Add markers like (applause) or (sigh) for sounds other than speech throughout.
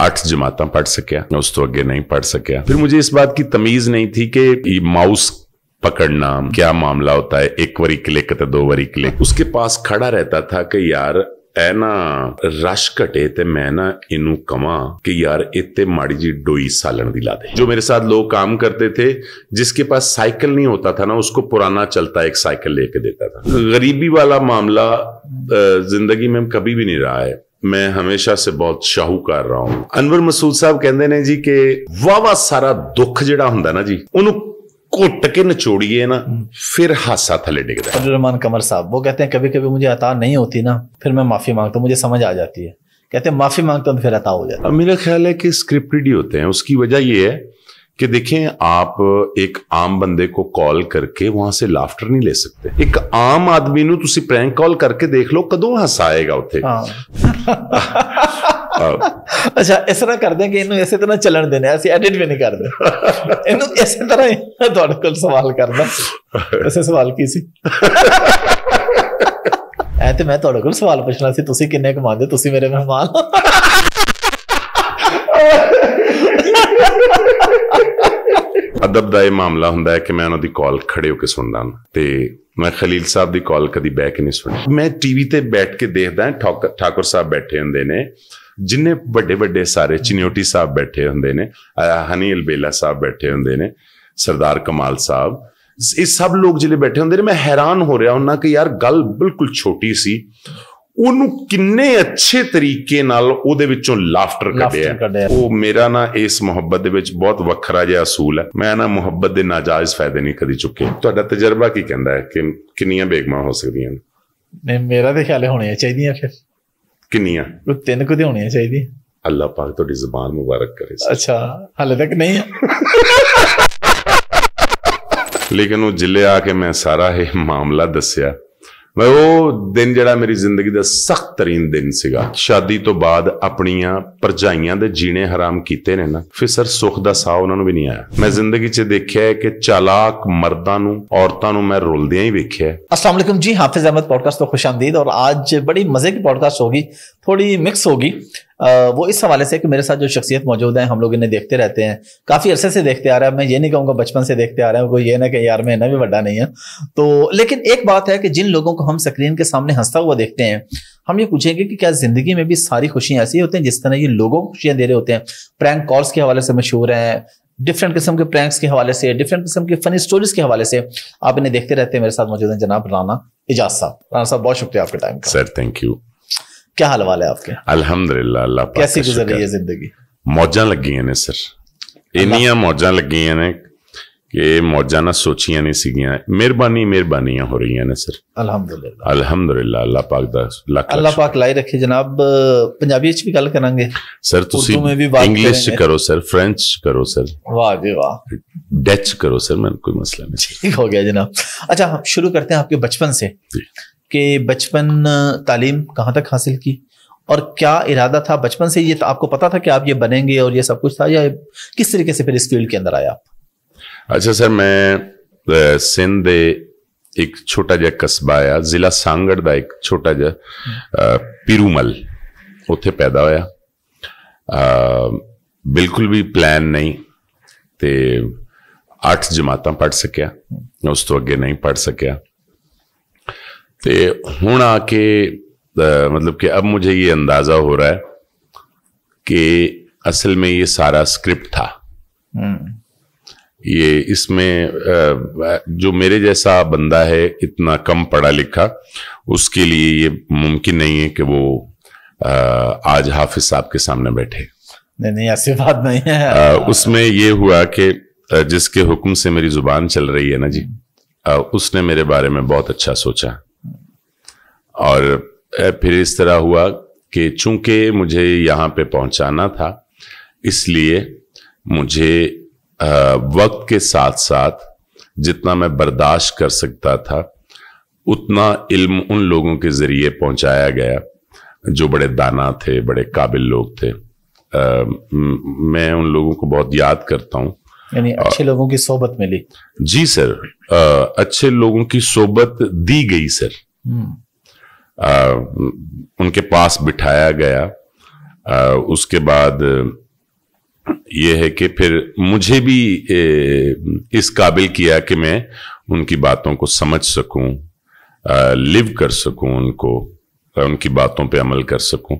आठ जमात पढ़ सकिया मैं उस तो अगे नहीं पढ़ सकिया फिर मुझे इस बात की तमीज नहीं थी कि माउस पकड़ना क्या मामला होता है एक वरी क्लिक तो दो वरी क्लिक उसके पास खड़ा रहता था कि यार ना रश घटे तो मैं ना इन कव कि यार इतने माड़ी जी डोई सालन की ला दे जो मेरे साथ लोग काम करते थे जिसके पास साइकिल नहीं होता था ना उसको पुराना चलता एक साइकिल लेके देता था गरीबी वाला मामला जिंदगी में कभी भी नहीं रहा है मैं से बहुत शाहूकार रहा हूं अनवर मसूद साहब कहते हैं जी के वाह वाह सारा दुख जो होंगे ना जी ओनू घुट के नचोड़िए ना फिर हादसा थले डिगता अब्दुल रहमान कमर साहब वो कहते हैं कभी कभी मुझे अता नहीं होती ना फिर मैं माफ़ी मांगता हूँ मुझे समझ आ जाती है कहते हैं माफ़ी मांगता हूँ तो फिर अता हो जाता है मेरा ख्याल है कि स्क्रिप्टेड ही होते हैं उसकी वजह यह है कि देखें आप एक ਆਮ ਬੰਦੇ ਕੋ ਕਾਲ ਕਰਕੇ ਵਹਾਂ ਸੇ ਲਾਫਟਰ ਨਹੀਂ ਲੈ ਸਕਦੇ ਇੱਕ ਆਮ ਆਦਮੀ ਨੂੰ ਤੁਸੀਂ ਪ੍ਰੈਂਕ ਕਾਲ ਕਰਕੇ ਦੇਖ ਲਓ ਕਦੋਂ ਹਸਾਏਗਾ ਉੱਥੇ ਅੱਛਾ ਇਸ ਤਰ੍ਹਾਂ ਕਰਦੇ ਕਿ ਇਹਨੂੰ ਇਸੇ ਤਰ੍ਹਾਂ ਚੱਲਣ ਦੇਣਾ ਅਸੀਂ ਐਡਿਟ ਵੀ ਨਹੀਂ ਕਰਦੇ ਇਹਨੂੰ ਇਸੇ ਤਰ੍ਹਾਂ ਤੁਹਾਡੇ ਕੋਲ ਸਵਾਲ ਕਰਦਾ ਅਸੀਂ ਸਵਾਲ ਕੀ ਸੀ ਐ ਤੇ ਮੈਂ ਤੁਹਾਡੇ ਕੋਲ ਸਵਾਲ ਪੁੱਛਣਾ ਸੀ ਤੁਸੀਂ ਕਿੰਨੇ ਕਮਾਉਂਦੇ ਤੁਸੀਂ ਮੇਰੇ ਮਹਿਮਾਨ ਅਦਬ ਦਾ ਇਹ ਮਾਮਲਾ ਹੁੰਦਾ ਹੈ ਕਿ ਮੈਂ ਉਹਨਾਂ ਦੀ ਕਾਲ ਖੜੇ ਹੋ ਕੇ ਸੁਣਦਾ ਹਾਂ ਤੇ ਮੈਂ ਖਲੀਲ ਸਾਹਿਬ ਦੀ ਕਾਲ ਕਦੀ ਬੈਕ ਨਹੀਂ ਸੁਣੀ ਮੈਂ ਟੀਵੀ ਤੇ ਬੈਠ ਕੇ ਦੇਖਦਾ ਠਾਕੁਰ ਸਾਹਿਬ ਬੈਠੇ ਹੁੰਦੇ ਨੇ ਜਿੰਨੇ ਵੱਡੇ ਵੱਡੇ ਸਾਰੇ ਚਿਨਿਓਟੀ ਸਾਹਿਬ ਬੈਠੇ ਹੁੰਦੇ ਨੇ ਹਨੀ ਬੇਲਾ ਸਾਹਿਬ ਬੈਠੇ ਹੁੰਦੇ ਨੇ ਸਰਦਾਰ ਕਮਾਲ ਸਾਹਿਬ ਇਹ ਸਭ ਲੋਕ ਜਿਹੜੇ ਬੈਠੇ ਹੁੰਦੇ ਨੇ ਮੈਂ ਹੈਰਾਨ ਹੋ ਰਿਹਾ ਹਾਂ ਕਿ ਯਾਰ ਗੱਲ ਬਿਲਕੁਲ ਛੋਟੀ ਸੀ ਉਹਨੂੰ ਕਿੰਨੇ ਅੱਛੇ ਤਰੀਕੇ ਨਾਲ ਉਹਦੇ ਵਿੱਚੋਂ ਲਾਫਟਰ ਕੱਢਿਆ ਉਹ ਮੇਰਾ ਨਾ ਇਸ ਮੁਹੱਬਤ ਦੇ ਵਿੱਚ ਬਹੁਤ ਵੱਖਰਾ ਜਿਹਾ ਅਸੂਲ ਹੈ ਮੈਂ ਨਾ ਮੁਹੱਬਤ ਦੇ ਨਾਜਾਇਜ਼ ਫਾਇਦੇ ਨਹੀਂ ਕਦੀ ਚੁੱਕੇ ਤੁਹਾਡਾ ਤਜਰਬਾ ਕੀ ਕਹਿੰਦਾ ਹੈ ਕਿ ਕਿੰਨੀਆਂ ਬੇਗਮਾਂ ਹੋ ਸਕਦੀਆਂ ਨੇ ਮੇਰਾ ਤੇ ਖਿਆਲ ਹੋਣੀਆਂ ਚਾਹੀਦੀਆਂ ਫਿਰ ਕਿੰਨੀਆਂ ਉਹ ਤਿੰਨ ਕੁ ਦੇ ਹੋਣੀਆਂ ਚਾਹੀਦੀਆਂ ਅੱਲਾਹ ਪਾਕ ਤੁਹਾਡੀ ਜ਼ੁਬਾਨ ਮੁਬਾਰਕ ਕਰੇ ਅੱਛਾ ਹਾਲੇ ਤੱਕ ਨਹੀਂ ਲੇਕਿਨ ਉਹ ਜ਼ਿਲ੍ਹੇ ਆ ਕੇ ਮੈਂ ਸਾਰਾ ਇਹ ਮਾਮਲਾ ਦੱਸਿਆ ਮੈਂ ਉਹ ਦਿਨ ਜਿਹੜਾ ਮੇਰੀ ਜ਼ਿੰਦਗੀ ਦਾ ਸਖਤ ਤਰੀਨ ਦਿਨ ਸੀਗਾ ਸ਼ਾਦੀ ਤੋਂ ਬਾਅਦ ਆਪਣੀਆਂ ਪਰਜਾਈਆਂ ਦੇ ਜੀਣੇ ਹਰਾਮ ਕੀਤੇ ਨੇ ਨਾ ਫਿਰ ਸਰ ਸੁਖ ਦਾ ਸਾਹ ਉਹਨਾਂ ਨੂੰ ਵੀ ਨਹੀਂ ਆਇਆ ਮੈਂ ਜ਼ਿੰਦਗੀ 'ਚ ਦੇਖਿਆ ਹੈ ਕਿ ਚਾਲਾਕ ਮਰਦਾਂ ਨੂੰ ਔਰਤਾਂ ਨੂੰ ਮੈਂ ਰੁਲਦਿਆਂ ਹੀ ਵੇਖਿਆ ਅਸਲਾਮ ਅਲੈਕਮ ਜੀ ਹਾਫਿਜ਼ ਅਹਿਮਦ ਪੋਡਕਾਸਟ ਤੋਂ ਖੁਸ਼ ਆਮਦੀਦ ਔਰ ਅੱਜ ਬੜੀ ਮਜ਼ੇ ਦੀ ਪੋਡਕਾਸਟ ਹੋਗੀ ਥੋੜੀ ਮਿਕਸ ਹੋਗੀ वो इस हवाले से कि मेरे साथ जो शख्सियत मौजूद है हम लोग इन्हें देखते रहते हैं काफ़ी अरसे से देखते आ रहे हैं मैं ये नहीं कहूँगा बचपन से देखते आ रहे हैं कोई ये ना कि यार मैं इन्हें भी बड़ा नहीं है तो लेकिन एक बात है कि जिन लोगों को हम स्क्रीन के सामने हंसता हुआ देखते हैं हम ये पूछेंगे कि क्या जिंदगी में भी सारी खुशियां ऐसी होती हैं जिस तरह ये लोगों को खुशियां दे रहे होते हैं प्रैंक कॉल्स के हवाले से मशहूर हैं डिफरेंट किस्म के प्रैंक्स के हवाले से डिफरेंट किस्म की फनी स्टोरीज के हवाले से आप इन्हें देखते रहते हैं मेरे साथ मौजूद हैं जनाब राना इजाज साहब राना साहब बहुत शुक्रिया आपके टाइम सर थैंक यू क्या हाल वाले आपके अल्हम्दुलिल्लाह अल्लाह कैसी गुजर रही है जिंदगी मौजा लगी ने सर इनिया मौजा लगी ने कि मौजा ना सोचिया नहीं सी मेहरबानी मेहरबानियां हो रही ने सर अल्हम्दुलिल्लाह अल्हम्दुलिल्लाह अल्लाह पाक अल्लाह पाक लाई रखे जनाब पंजाबी भी गल करेंगे सर तुसी भी इंग्लिश करो सर फ्रेंच करो सर वाह जी वाह डच करो सर मैं कोई मसला नहीं ठीक हो गया जनाब अच्छा शुरू करते हैं आपके बचपन से कि बचपन तालीम कहाँ तक हासिल की और क्या इरादा था बचपन से ये आपको पता था कि आप ये बनेंगे और ये सब कुछ था या किस तरीके से फिर इस फील्ड के अंदर आया आप ਅੱਛਾ ਸਰ ਮੈਂ ਸਿੰਧ ਦੇ ਇੱਕ ਛੋਟਾ ਜਿਹਾ ਕਸਬਾ ਆ ਜ਼ਿਲ੍ਹਾ ਸੰਗੜ ਦਾ ਇੱਕ ਛੋਟਾ ਜਿਹਾ ਪਿਰੂਮਲ ਉੱਥੇ ਪੈਦਾ ਹੋਇਆ ਆ ਬਿਲਕੁਲ ਵੀ ਪਲਾਨ ਨਹੀਂ ਤੇ 8 ਜਮਾਤਾਂ ਪੜ ਸਕਿਆ ਉਸ ਤੋਂ ਅੱਗੇ ਨਹੀਂ ਪੜ ਸਕਿਆ तो हूँ आके मतलब कि अब मुझे ये अंदाजा हो रहा है कि असल में ये सारा स्क्रिप्ट था हम्म। ये इसमें जो मेरे जैसा बंदा है इतना कम पढ़ा लिखा उसके लिए ये मुमकिन नहीं है कि वो आज हाफिज साहब के सामने बैठे नहीं नहीं ऐसी बात नहीं है उसमें ये हुआ कि जिसके हुक्म से मेरी जुबान चल रही है ना जी उसने मेरे बारे में बहुत अच्छा सोचा और फिर इस तरह हुआ कि चूंकि मुझे यहाँ पे पहुँचाना था इसलिए मुझे वक्त के साथ साथ जितना मैं बर्दाश्त कर सकता था उतना इल्म उन लोगों के ज़रिए पहुँचाया गया जो बड़े दाना थे बड़े काबिल लोग थे आ, मैं उन लोगों को बहुत याद करता हूँ यानी अच्छे आ, लोगों की सोबत मिली जी सर आ, अच्छे लोगों की सोबत दी गई सर हम्म। उनके पास बिठाया गया आ, उसके बाद ये है कि फिर मुझे भी ए, इस काबिल किया कि मैं उनकी बातों को समझ सकूं आ, लिव कर सकूं उनको उनकी बातों पे अमल कर सकूं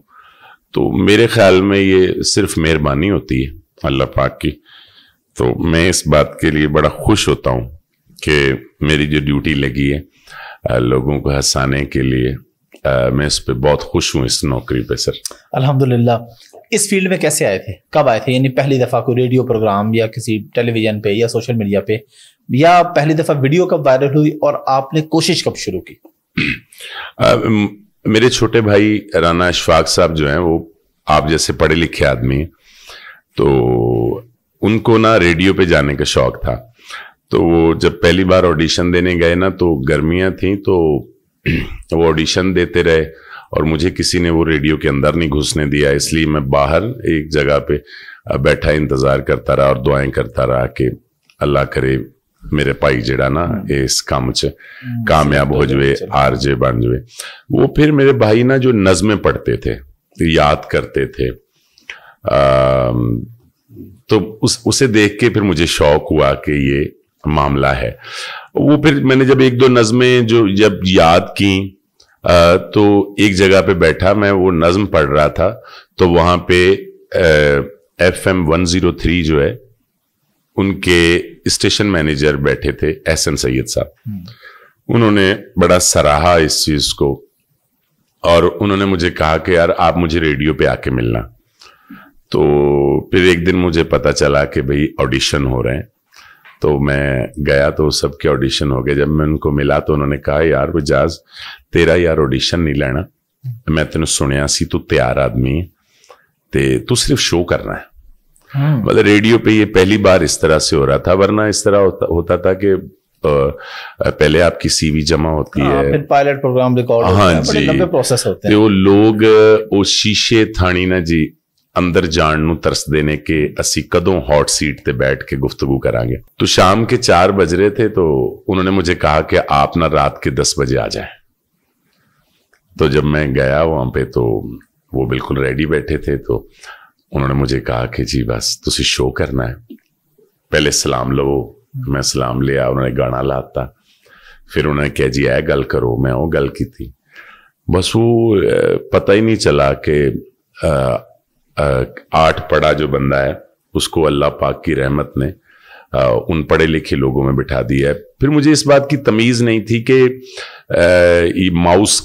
तो मेरे ख्याल में ये सिर्फ मेहरबानी होती है अल्लाह पाक की तो मैं इस बात के लिए बड़ा खुश होता हूँ कि मेरी जो ड्यूटी लगी है लोगों को हंसाने के लिए आ, मैं इस पर बहुत खुश हूँ इस नौकरी पे सर अल्हम्दुलिल्लाह इस फील्ड में कैसे आए थे कब आए थे यानी पहली दफ़ा कोई रेडियो प्रोग्राम या किसी टेलीविजन पे या सोशल मीडिया पे या पहली दफ़ा वीडियो कब वायरल हुई और आपने कोशिश कब शुरू की मेरे छोटे भाई राना अशफाक साहब जो हैं वो आप जैसे पढ़े लिखे आदमी तो उनको ना रेडियो पे जाने का शौक था तो वो जब पहली बार ऑडिशन देने गए ना तो गर्मियां थी तो (clears throat) वो ऑडिशन देते रहे और मुझे किसी ने वो रेडियो के अंदर नहीं घुसने दिया इसलिए मैं बाहर एक जगह पे बैठा इंतजार करता रहा और दुआएं करता रहा कि अल्लाह करे मेरे भाई जेड़ा ना हम्म। इस काम च कामयाब हो जाए जे बन जाए वो फिर मेरे भाई ना जो नज़में पढ़ते थे याद करते थे आ, तो उस उसे देख के फिर मुझे शौक हुआ कि ये मामला है वो फिर मैंने जब एक दो नज़में जो जब याद की तो एक जगह पे बैठा मैं वो नज्म पढ़ रहा था तो वहां पे F M one zero three जो है उनके स्टेशन मैनेजर बैठे थे एहसन सैयद साहब हम्म। उन्होंने बड़ा सराहा इस चीज़ को और उन्होंने मुझे कहा कि यार आप मुझे रेडियो पे आके मिलना तो फिर एक दिन मुझे पता चला कि भाई ऑडिशन हो रहे हैं तो मैं गया तो सबके ऑडिशन हो गए जब मैं उनको मिला तो उन्होंने कहा यार जाज तेरा यार ऑडिशन नहीं मैं तेन सुनिया सी तू तैयार आदमी है ते तू सिर्फ शो करना है हम्म। मतलब रेडियो पे ये पहली बार इस तरह से हो रहा था वरना इस तरह होता, होता था कि पहले आपकी सीवी जमा होती आ, हाँ, है पायलट प्रोग्राम रिकॉर्ड हाँ जी प्रोसेस होते तो हैं वो लोग वो शीशे थानी ना जी अंदर ਜਾਣ ਨੂੰ ਤਰਸਦੇ ਨੇ असि कदों हॉट सीट पर बैठ के गुफ्तगु करा तो शाम के चार बज रहे थे तो उन्होंने मुझे कहा कि आप ना रात के दस बजे आ जाए तो जब मैं गया वहां पर तो वो बिल्कुल रेडी बैठे थे तो उन्होंने मुझे कहा कि जी बस तुम शो करना है पहले सलाम लो मैं सलाम लिया उन्होंने गाना लाता फिर उन्होंने कहा जी ए गल करो मैं वो गल की थी बस वो पता ही नहीं चला कि आठ पढ़ा जो बंदा है उसको अल्लाह पाक की रहमत ने उन पढ़े लिखे लोगों में बिठा दिया है फिर मुझे इस बात की तमीज़ नहीं थी कि माउस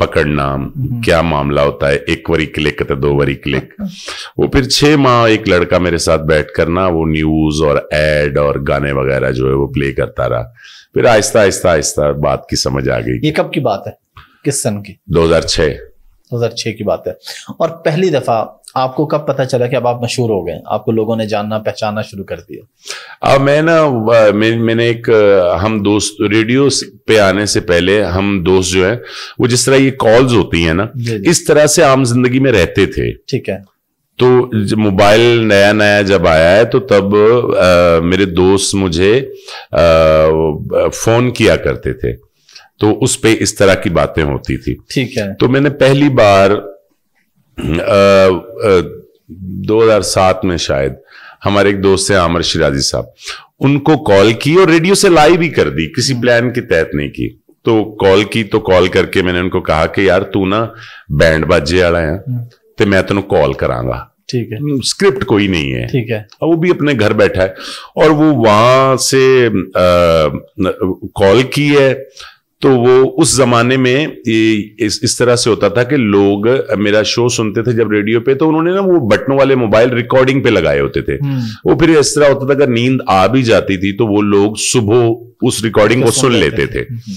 पकड़ना हम्म। क्या मामला होता है एक वरी क्लिक तो दो वरी क्लिक वो फिर छह माह एक लड़का मेरे साथ बैठ कर ना वो न्यूज और एड और गाने वगैरह जो है वो प्ले करता रहा फिर आहिस्ता आहिस्ता आहिस्ता बात की समझ आ गई ये कब की बात है किस सन की 2006 2006 की बात है और पहली दफा आपको कब पता चला कि अब आप मशहूर हो गए आपको लोगों ने जानना पहचानना शुरू कर दिया अब मैं ना मैं, मैंने एक हम दोस्त रेडियो पे आने से पहले हम दोस्त जो है वो जिस तरह ये कॉल्स होती है ना इस तरह से आम जिंदगी में रहते थे ठीक है तो मोबाइल नया नया जब आया है तो तब आ, मेरे दोस्त मुझे आ, फोन किया करते थे तो उस पे इस तरह की बातें होती थी ठीक है तो मैंने पहली बार 2007 में शायद हमारे एक दोस्त है आमर शिराजी साहब उनको कॉल की और रेडियो से लाई भी कर दी किसी हम्म। प्लान के तहत नहीं की तो कॉल की तो कॉल करके मैंने उनको कहा कि यार तू ना बैंड बाजे वाला है तो मैं तेन कॉल करांगा ठीक है हम्म, स्क्रिप्ट कोई नहीं है ठीक है वो भी अपने घर बैठा है और वो वहां से कॉल की है तो वो उस जमाने में इस इस तरह से होता था कि लोग मेरा शो सुनते थे जब रेडियो पे तो उन्होंने ना वो बटनों वाले मोबाइल रिकॉर्डिंग पे लगाए होते थे हम्म। वो फिर इस तरह होता था अगर नींद आ भी जाती थी तो वो लोग सुबह उस रिकॉर्डिंग को सुन लेते थे हम्म, हम्म।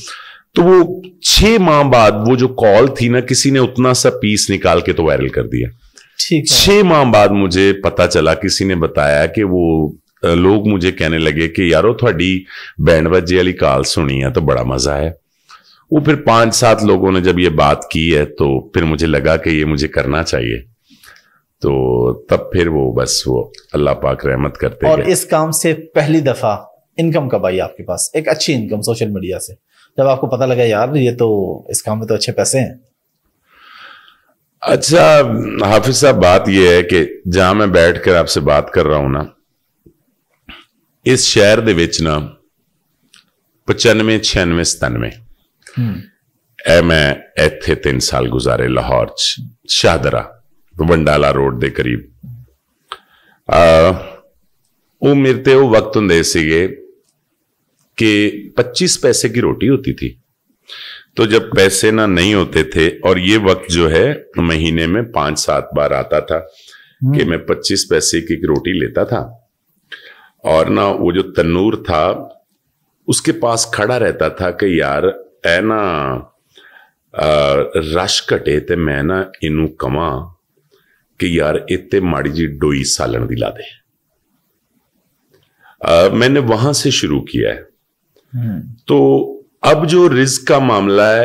तो वो छह माह बाद वो जो कॉल थी ना किसी ने उतना सा पीस निकाल के तो वायरल कर दिया छह माह बाद मुझे पता चला किसी ने बताया कि वो लोग मुझे कहने लगे कि यारो थोड़ी बैंड बजे वाली कॉल सुनी है तो बड़ा मजा आया वो फिर पांच सात लोगों ने जब ये बात की है तो फिर मुझे लगा कि ये मुझे करना चाहिए तो तब फिर वो बस वो अल्लाह पाक रहमत करते और इस काम से पहली दफा इनकम कब आई आपके पास एक अच्छी इनकम सोशल मीडिया से जब आपको पता लगा यार ये तो इस काम में तो अच्छे पैसे हैं अच्छा हाफिज साहब बात यह है कि जहां मैं बैठ कर आपसे बात कर रहा हूं ना इस शहर के ਵਿੱਚ छियानवे सतानवे ਐ ਮੈਂ ਇੱਥੇ 3 ਸਾਲ ਗੁਜ਼ਾਰੇ ਲਾਹੌਰ ਚ ਸ਼ਾਹਦਰਾ ਵੰਡਾਲਾ ਰੋਡ ਦੇ ਕਰੀਬ ਆ ਉਹ ਮੇਰੇ ਤੇ ਉਹ ਵਕਤ ਹੁੰਦੇ ਸੀਗੇ कि 25 पैसे की रोटी होती थी तो जब पैसे ना नहीं होते थे और ये वक्त जो है महीने में पांच सात बार आता था hmm. कि मैं पच्चीस पैसे की रोटी लेता था और ना वो जो तन्नूर था उसके पास खड़ा रहता था कि यार ना ਨਾ ਰਸ਼ ਘਟੇ ਤੇ ਮੈਂ ਨਾ ਇਹਨੂੰ ਕਵਾਂ ਕਿ ਯਾਰ ਇੱਥੇ ਮਾੜੀ ਜੀ ਡੋਈ ਸਾਲਣ ਦੀ दे ਦੇ मैंने वहां से शुरू किया है तो अब जो रिज का मामला है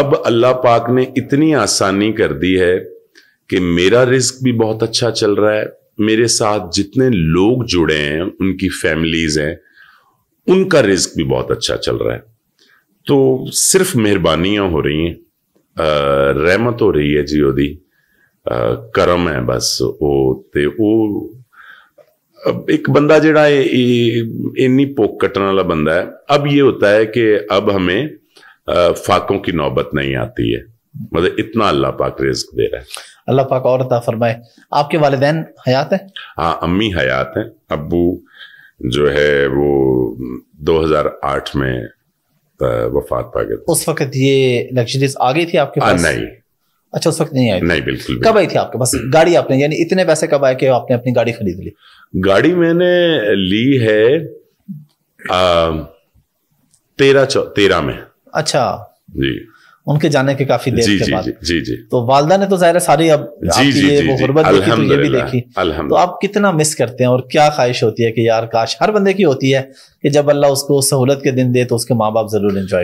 अब अल्लाह पाक ने इतनी आसानी कर दी है कि मेरा रिस्क भी बहुत अच्छा चल रहा है मेरे साथ जितने लोग जुड़े हैं उनकी फैमिलीज हैं उनका रिस्क भी बहुत अच्छा चल रहा है तो सिर्फ मेहरबानियां हो रही हैं रहमत हो रही है जी ओ करम है बस ओ एक बंदा ਇੱਕ ਬੰਦਾ ਜਿਹੜਾ ਇਹ पोक कटने वाला बंदा है अब ये होता है कि अब हमें फाकों की नौबत नहीं आती है मतलब इतना अल्लाह पाक रिस्क दे रहा है अल्लाह पाक और फरमाए आपके वालदेन हयात हैं हाँ अम्मी हयात हैं अबू जो है वो 2008 में वफात पा गए उस वक्त ये लग्जरीज आ गई थी आपके पास नहीं अच्छा उस वक्त नहीं आई नहीं बिल्कुल कब आई थी आपके पास हम्म। गाड़ी आपने यानी इतने पैसे कब आए कि आपने अपनी गाड़ी खरीद ली गाड़ी मैंने ली है तेरह तेरह में अच्छा जी उनके जाने के काफी देर जी, के बाद जी जी तो वालदा ने तो जाहिर सारी अब जी, जी, ये जी, वो गुर्बत देखी तो ये भी देखी तो आप कितना मिस करते हैं और क्या ख्वाहिश होती है कि यार काश हर बंदे की होती है कि जब अल्लाह उसको सहूलत के दिन दे तो उसके माँ बाप जरूर इंजॉय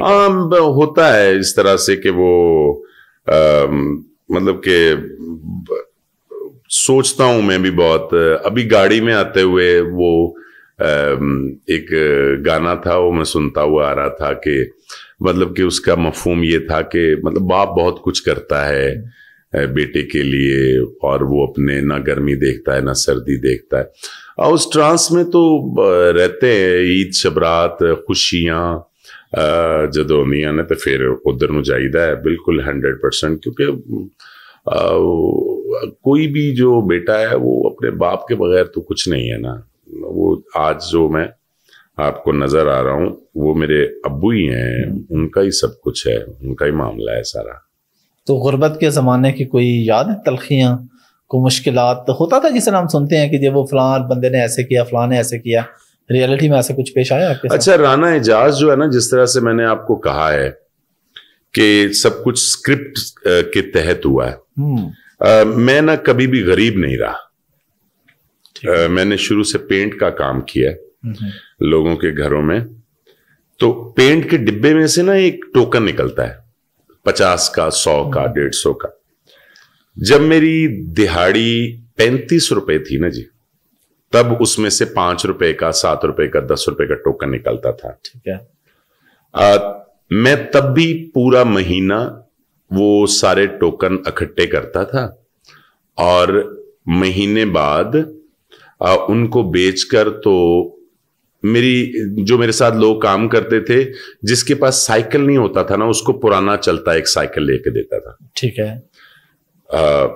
होता है इस तरह से कि वो मतलब के सोचता हूं मैं भी बहुत अभी गाड़ी में आते हुए वो एक गाना था वो मैं सुनता हुआ आ रहा था कि मतलब कि उसका मफहम ये था कि मतलब बाप बहुत कुछ करता है बेटे के लिए और वो अपने ना गर्मी देखता है ना सर्दी देखता है और उस ट्रांस में तो रहते हैं ईद शबरात खुशियाँ मियाँ ने तो फिर उधर न ਨੂੰ है बिल्कुल हंड्रेड परसेंट क्योंकि कोई भी जो बेटा है वो अपने बाप के बगैर तो कुछ नहीं है ना वो आज जो मैं आपको नजर आ रहा हूँ वो मेरे अबू ही हैं हम्म। उनका ही सब कुछ है उनका ही मामला है सारा तो गुर्बत के ज़माने की कोई याद है तलखियाँ को मुश्किल तो होता था जिस हम सुनते हैं कि जब वो फलान बंदे ने ऐसे किया फलान ने ऐसे किया रियलिटी में ऐसा कुछ पेश आया आपके अच्छा राना एजाज जो है ना जिस तरह से मैंने आपको कहा है कि सब कुछ स्क्रिप्ट के तहत हुआ है आ, हम्म। मैं ना कभी भी गरीब नहीं रहा आ, मैंने शुरू से पेंट का काम किया हम्म। लोगों के घरों में तो पेंट के डिब्बे में से ना एक टोकन निकलता है पचास का सौ का हम्म। डेढ़ सौ का जब मेरी दिहाड़ी पैंतीस रुपए थी ना जी तब उसमें से पांच रुपए का सात रुपए का दस रुपए का टोकन निकलता था ठीक है आ, मैं तब भी पूरा महीना वो सारे टोकन इकट्ठे करता था और महीने बाद आ, उनको बेचकर तो मेरी जो मेरे साथ लोग काम करते थे जिसके पास साइकिल नहीं होता था ना उसको पुराना चलता एक साइकिल लेके देता था ठीक है आ,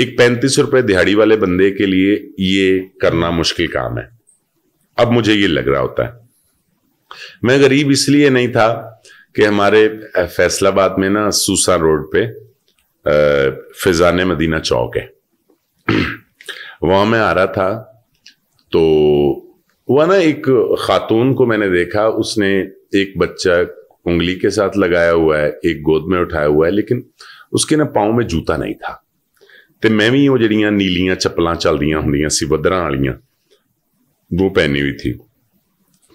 एक पैंतीस रुपए दिहाड़ी वाले बंदे के लिए ये करना मुश्किल काम है अब मुझे ये लग रहा होता है मैं गरीब इसलिए नहीं था कि हमारे फैसलाबाद में ना सूसा रोड पे फिजान मदीना चौक है (clears throat) वहां मैं आ रहा था तो हुआ ना एक खातून को मैंने देखा उसने एक बच्चा उंगली के साथ लगाया हुआ है एक गोद में उठाया हुआ है लेकिन उसके ना पाओ में जूता नहीं था तो मैं भी वो ਜਿਹੜੀਆਂ ਨੀਲੀਆਂ चप्पल चल ਹੁੰਦੀਆਂ ਸੀ बदर वाली वो पहनी हुई थी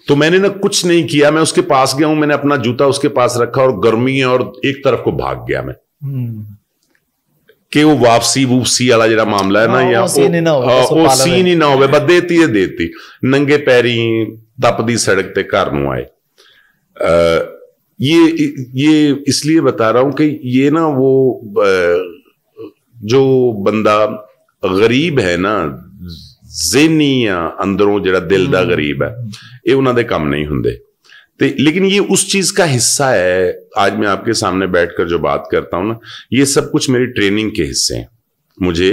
तो मैंने ना कुछ नहीं किया मैं उसके पास गया हूं मैंने अपना जूता उसके पास रखा और गर्मी और एक तरफ को भाग गया मैं हम्म। ਕਿ ਉਹ ਵਾਪਸੀ ਵੂਪਸੀ ਵਾਲਾ ਜਿਹੜਾ ਮਾਮਲਾ ਹੈ ਨਾ ਜਾਂ ਉਹ ਸੀਨ ਹੀ ਨਾ ਹੋਵੇ ਉਹ ਸੀਨ ਹੀ ਨਾ ਹੋਵੇ ਦੇਤੀ ਤੇ ਦੇਤੀ ਨੰਗੇ ਪੈਰੀ ਤਪਦੀ ਸੜਕ ਤੇ ਘਰ ਨੂੰ ਆਏ ਇਹ ਇਹ ਇਸ ਲਈ ਬਤਾ ਰਹਾ ਹੂੰ ਕਿ ਇਹ ਨਾ ਉਹ ਜੋ ਬੰਦਾ ਗਰੀਬ ਹੈ ਨਾ ਜ਼ੇਨੀ ਅੰਦਰੋਂ ਜਿਹੜਾ ਦਿਲ ਦਾ ਗਰੀਬ ਹੈ ਇਹ ਉਹਨਾਂ ਦੇ ਕੰਮ ਨਹੀਂ ਹੁੰਦੇ तो लेकिन ये उस चीज का हिस्सा है आज मैं आपके सामने बैठकर जो बात करता हूं ना ये सब कुछ मेरी ट्रेनिंग के हिस्से हैं मुझे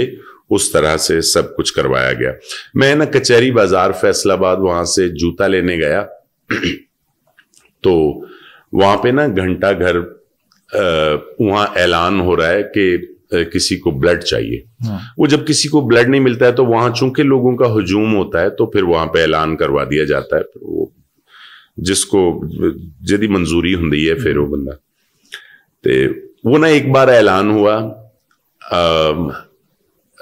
उस तरह से सब कुछ करवाया गया मैं ना कचहरी बाजार फैसलाबाद वहां से जूता लेने गया (clears throat) तो वहां पे ना घंटा घर वहां ऐलान हो रहा है कि किसी को ब्लड चाहिए हाँ। वो जब किसी को ब्लड नहीं मिलता है तो वहां चूंकि लोगों का हजूम होता है तो फिर वहां पे ऐलान करवा दिया जाता है तो वो जिस को यदि मंजूरी होंगी है फिर वो बंदा तो वो ना एक बार ऐलान हुआ आ,